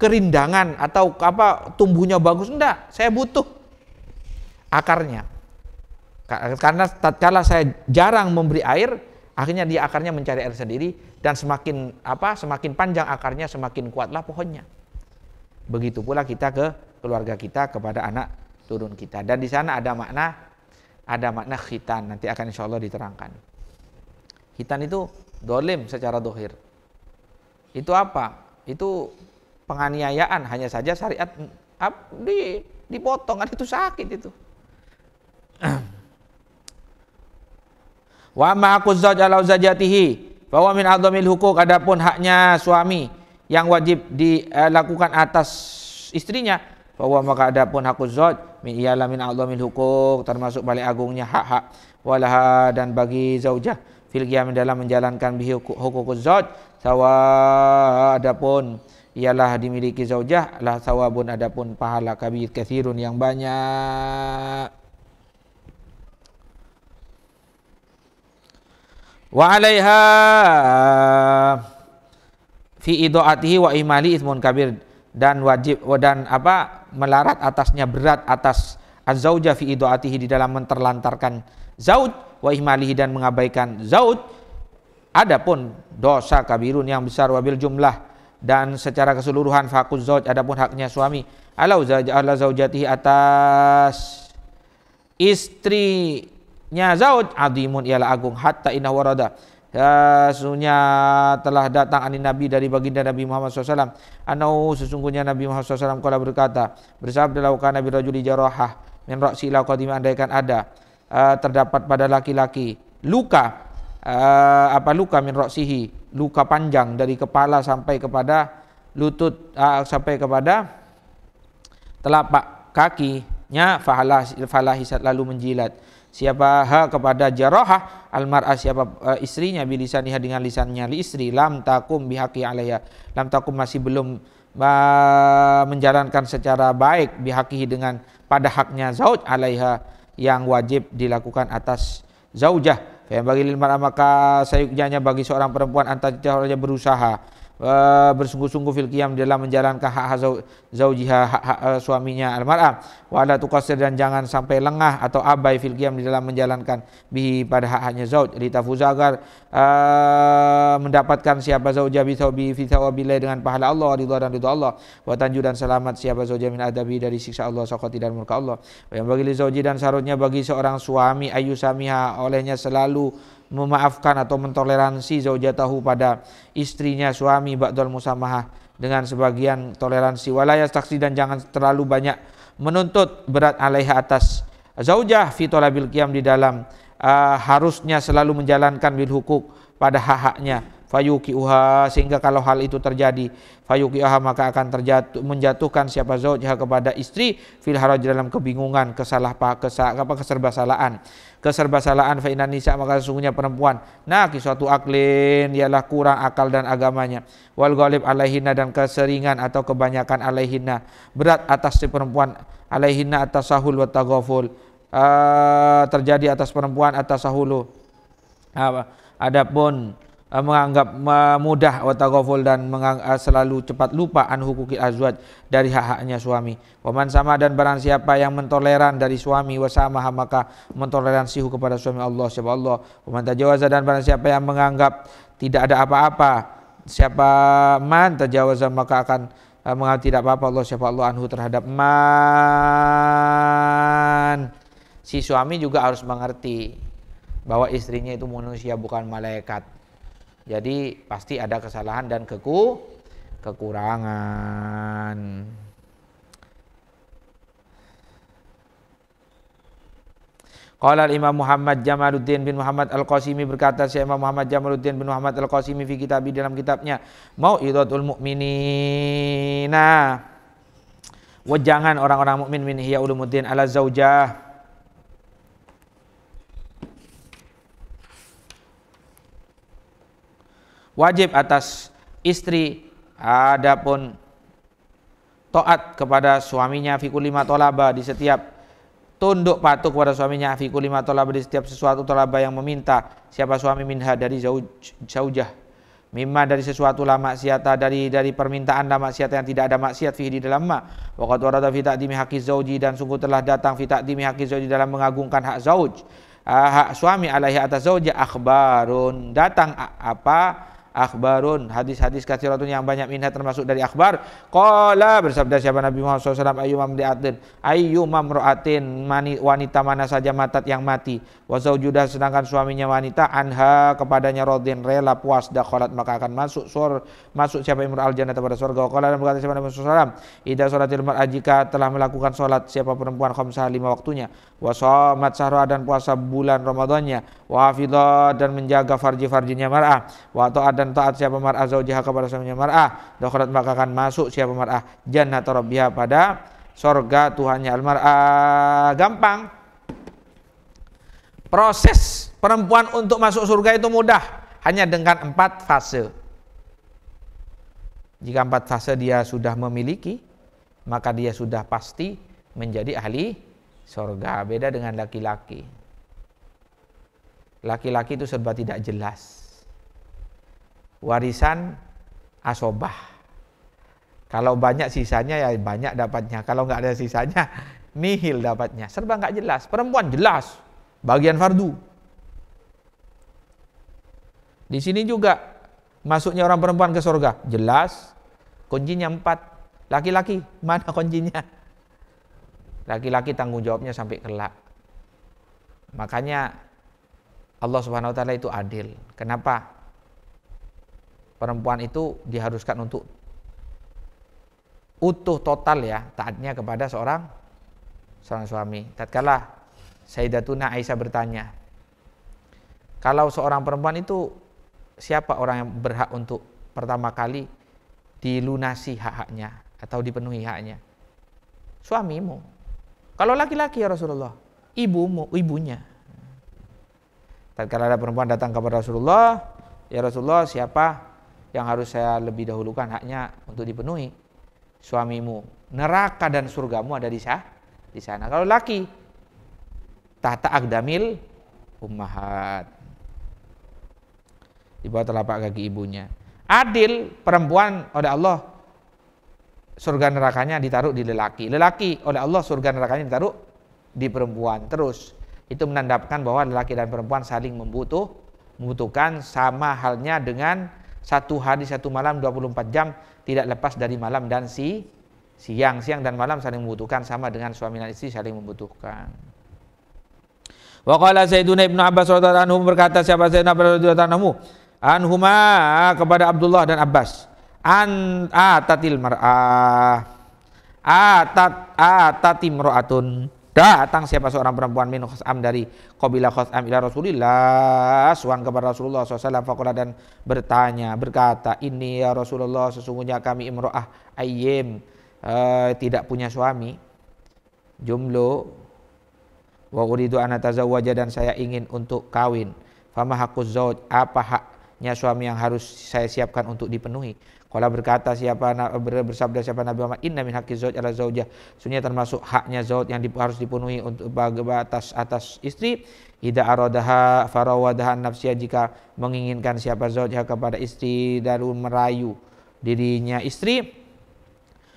kerindangan atau apa tumbuhnya bagus enggak, saya butuh akarnya. Karena tatkala saya jarang memberi air, akhirnya dia akarnya mencari air sendiri dan semakin apa semakin panjang akarnya semakin kuatlah pohonnya. Begitu pula kita ke keluarga kita kepada anak turun kita dan di sana ada makna ada makna khitan nanti akan insya Allah diterangkan. Khitan itu dolim secara dohir. Itu apa? Itu penganiayaan hanya saja syariat di dipotong itu sakit itu. Wa ma zajatihi Fa wa min adamil hukuk adapun haknya suami yang wajib dilakukan atas istrinya fa maka adapun hakuz zauj min ialah min adamil hukuk termasuk balik agungnya hak-hak walaha dan bagi zaujah fil qiyam dalam menjalankan bi hukukuz zauj sawa adapun ialah dimiliki zaujah lah sawabun adapun pahala kabir kathirun yang banyak Wa alaiha fi idoatihi wa imali ismun kabir dan wajib dan apa melarat atasnya berat atas azauja fi idoatihi di dalam menterlantarkan zauj wa imalihi dan mengabaikan zauj adapun dosa kabirun yang besar wabil jumlah dan secara keseluruhan fakuz zauj adapun haknya suami ala zauj ala zaujatihi atas istri Nya zaud adimun ialah agung hatta inna warada. Ya, sunya telah datang ani nabi dari baginda Nabi Muhammad SAW. Anau sesungguhnya Nabi Muhammad SAW kala berkata bersabda laukan Nabi Rajuli Jarohah min roksi laukadim andaikan ada uh, terdapat pada laki-laki luka uh, apa luka min roksihi luka panjang dari kepala sampai kepada lutut uh, sampai kepada telapak kakinya fahalah fahalah lalu menjilat. Siapa ha kepada almar almar'ah siapa e, istrinya bilisaniha dengan lisannya li istri lam takum bihaki alaiha. Lam takum masih belum menjalankan secara baik bihaki dengan pada haknya zauj alaiha yang wajib dilakukan atas zaujah. Yang bagi lima maka sayuknya bagi seorang perempuan antajah berusaha Ah, bersungguh-sungguh fil qiyam dalam menjalankan hak-hak zaujiha hak-hak ah, suaminya almarah wa la tuqassir dan jangan sampai lengah atau abai fil qiyam di dalam menjalankan bihi pada hak-haknya zauj rita fuzagar uh, ah, mendapatkan siapa zauja bi thawbi fi thawabi dengan pahala Allah ridha dan ridha Allah wa tanju dan selamat siapa zauja min adabi dari siksa Allah sakati dan murka Allah yang bagi zauji dan syaratnya bagi seorang suami ayu samiha olehnya selalu memaafkan atau mentoleransi zaujatahu pada istrinya suami ba'dal Musamaha dengan sebagian toleransi walaya saksi dan jangan terlalu banyak menuntut berat alaiha atas zaujah fitolabil qiyam di dalam uh, harusnya selalu menjalankan bil hukuk pada hak-haknya fayuki uha sehingga kalau hal itu terjadi fayuki uha maka akan terjatuh menjatuhkan siapa zaujah kepada istri fil haraj dalam kebingungan kesalah apa keserbasalaan keserbasalahan fa inna nisa maka sesungguhnya perempuan nah suatu aklin ialah kurang akal dan agamanya wal ghalib alaihinna dan keseringan atau kebanyakan alaihinna berat atas si perempuan alaihinna atas sahul wa taghaful uh, terjadi atas perempuan atas sahulu uh, adapun Eh, menganggap eh, mudah watagoful dan eh, selalu cepat lupa an hukuki azwat dari hak-haknya suami. Waman sama dan barang siapa yang mentoleran dari suami wasama maka mentoleransihu kepada suami Allah siapa Allah. Waman tajawaza dan barang siapa yang menganggap tidak ada apa-apa siapa man tajawaza maka akan menganggap tidak apa-apa Allah siapa Allah anhu terhadap man. Si suami juga harus mengerti bahwa istrinya itu manusia bukan malaikat jadi pasti ada kesalahan dan keku kekurangan. Qala Imam Muhammad Jamaluddin bin Muhammad Al-Qasimi berkata Syekh Imam Muhammad Jamaluddin bin Muhammad Al-Qasimi fi kitabi dalam kitabnya Mau'idatul Mukminina. wajangan orang-orang mukmin min hiya ulumuddin ala zaujah wajib atas istri adapun taat kepada suaminya fikul lima tolaba di setiap tunduk patuh kepada suaminya fikul lima tolaba di setiap sesuatu tolaba yang meminta siapa suami minha dari jauh zaujah mimma dari sesuatu lama siata dari dari permintaan lama siata yang tidak ada maksiat fihi di dalam ma waqad warada fi ta'dimi haqqi zauji dan sungguh telah datang fi ta'dimi haqqi zauji dalam mengagungkan hak zauj ah, hak suami alaihi atas zauja akhbarun datang apa akhbarun hadis-hadis katsiratun yang banyak minha termasuk dari akhbar qala bersabda siapa Nabi Muhammad SAW ayu diatin ayu ro'atin mani, wanita mana saja matat yang mati wa zaujudah sedangkan suaminya wanita anha kepadanya rodin rela puas dakhalat maka akan masuk sur masuk siapa imra al jannah kepada surga qala dan berkata siapa Nabi Muhammad SAW idza salatil mar'a jika telah melakukan salat siapa perempuan khamsah lima waktunya wa shamat sahra dan puasa bulan Ramadannya wafidah dan menjaga farji-farjinya mar'ah wa ta'at dan taat siapa mar'ah zaujiha kepada suaminya mar'ah dakhalat maka akan masuk siapa mar'ah jannah torobiah pada sorga Tuhannya almar'ah gampang proses perempuan untuk masuk surga itu mudah hanya dengan empat fase jika empat fase dia sudah memiliki maka dia sudah pasti menjadi ahli sorga beda dengan laki-laki laki-laki itu serba tidak jelas. Warisan asobah. Kalau banyak sisanya ya banyak dapatnya. Kalau nggak ada sisanya nihil dapatnya. Serba nggak jelas. Perempuan jelas. Bagian fardu. Di sini juga masuknya orang perempuan ke surga jelas. Kuncinya empat. Laki-laki mana kuncinya? Laki-laki tanggung jawabnya sampai kelak. Makanya Allah Subhanahu wa taala itu adil. Kenapa? Perempuan itu diharuskan untuk utuh total ya taatnya kepada seorang seorang suami. Tatkala Sayyidatuna Aisyah bertanya, kalau seorang perempuan itu siapa orang yang berhak untuk pertama kali dilunasi hak-haknya atau dipenuhi haknya? Suamimu. Kalau laki-laki ya Rasulullah, ibumu, ibunya. Tatkala ada perempuan datang kepada Rasulullah, ya Rasulullah siapa yang harus saya lebih dahulukan haknya untuk dipenuhi? Suamimu. Neraka dan surgamu ada di sana. Di sana. Kalau laki, tata agdamil ummahat. Di bawah telapak kaki ibunya. Adil perempuan oleh Allah surga nerakanya ditaruh di lelaki. Lelaki oleh Allah surga nerakanya ditaruh di perempuan. Terus itu menandakan bahwa lelaki dan perempuan saling membutuh membutuhkan sama halnya dengan satu hari satu malam 24 jam tidak lepas dari malam dan si siang siang dan malam saling membutuhkan sama dengan suami dan istri saling membutuhkan wa qala sayyiduna ibnu abbas radhiyallahu anhu berkata siapa sayyidina abbas radhiyallahu anhu anhuma kepada Abdullah dan Abbas an atatil mar'ah atat atatim ra'atun Datang siapa seorang perempuan min Khos'am dari kabilah Khos'am ila Rasulillah suan kepada Rasulullah SAW fakola dan bertanya berkata ini ya Rasulullah sesungguhnya kami imro'ah ayyim uh, tidak punya suami jumlo wa uridu anatazawwaja dan saya ingin untuk kawin fama haqquz zawj apa haknya suami yang harus saya siapkan untuk dipenuhi Kala berkata siapa bersabda siapa Nabi Muhammad inna min haqqi zauj ala zaujah. Sunnah termasuk haknya zauj yang harus dipenuhi untuk bagi atas istri. Ida aradaha farawadaha nafsiyah jika menginginkan siapa zaujah kepada istri dan merayu dirinya istri.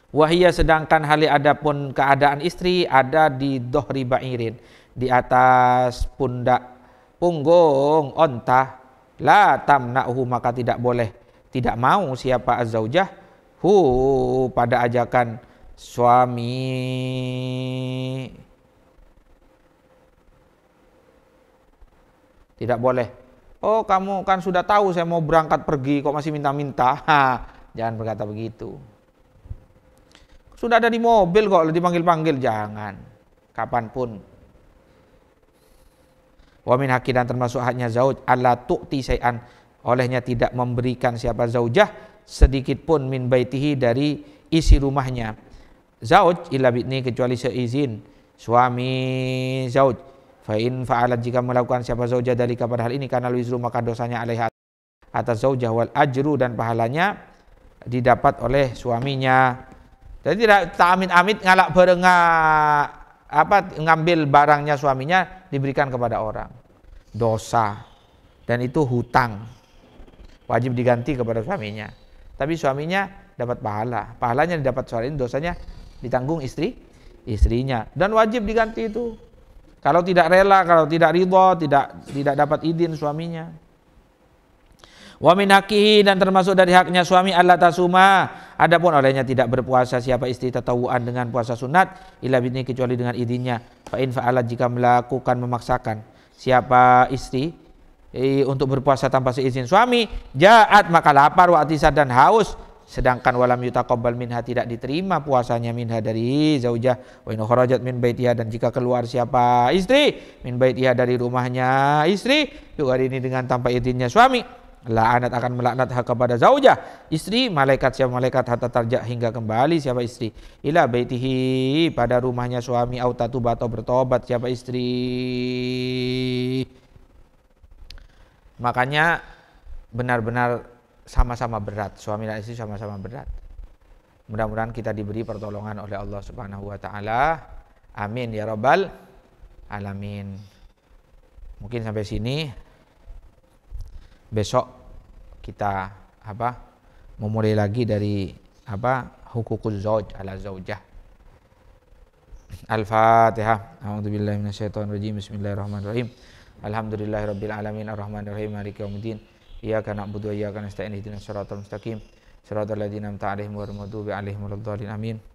Wahia sedangkan hali adapun keadaan istri ada di dohri ba'irin di atas pundak punggung onta la tamna'uhu maka tidak boleh tidak mau siapa azzaujah hu pada ajakan suami tidak boleh oh kamu kan sudah tahu saya mau berangkat pergi kok masih minta-minta jangan berkata begitu sudah ada di mobil kok dipanggil-panggil jangan kapanpun Wamin hakidan haki termasuk haknya zauj Allah tu'ti sayan olehnya tidak memberikan siapa zaujah sedikit pun min baitihi dari isi rumahnya zauj illa bidni kecuali seizin suami zauj fa in fa'alat jika melakukan siapa zaujah dari kepada hal ini karena luizru maka dosanya alaih atas zaujah wal ajru dan pahalanya didapat oleh suaminya jadi tidak tamit-amit ngalak berengak apa ngambil barangnya suaminya diberikan kepada orang dosa dan itu hutang wajib diganti kepada suaminya. Tapi suaminya dapat pahala, pahalanya didapat soal ini dosanya ditanggung istri istrinya dan wajib diganti itu. Kalau tidak rela, kalau tidak ridho, tidak tidak dapat izin suaminya. Wa min dan termasuk dari haknya suami Allah tasuma. Adapun olehnya tidak berpuasa siapa istri tatawuan dengan puasa sunat illa kecuali dengan izinnya. Fa in fa'ala jika melakukan memaksakan siapa istri untuk berpuasa tanpa seizin suami jahat maka lapar wa dan haus sedangkan walam yutaqabbal minha tidak diterima puasanya minha dari zaujah wa in min baitiha dan jika keluar siapa istri min baitiha dari rumahnya istri juga ini dengan tanpa izinnya suami lah anak akan melaknat hak kepada zaujah istri malaikat siapa malaikat hatta tarja hingga kembali siapa istri ila baitihi pada rumahnya suami au atau bertobat siapa istri Makanya benar-benar sama-sama berat, suami dan istri sama-sama berat. Mudah-mudahan kita diberi pertolongan oleh Allah Subhanahu wa taala. Amin ya rabbal alamin. Mungkin sampai sini. Besok kita apa? Memulai lagi dari apa? Hukukul zauj ala zaujah. Al-Fatihah. A'udzubillahi minasyaitonirrajim. Bismillahirrahmanirrahim. Rabbil alamin Ar-Rahmanirrahim maliki yaumiddin Iyaka na'budu wa iyyaka nasta'in ihdinas siratal mustaqim siratal ladzina an'amta 'alaihim ghairil maghdubi 'alaihim waladdallin amin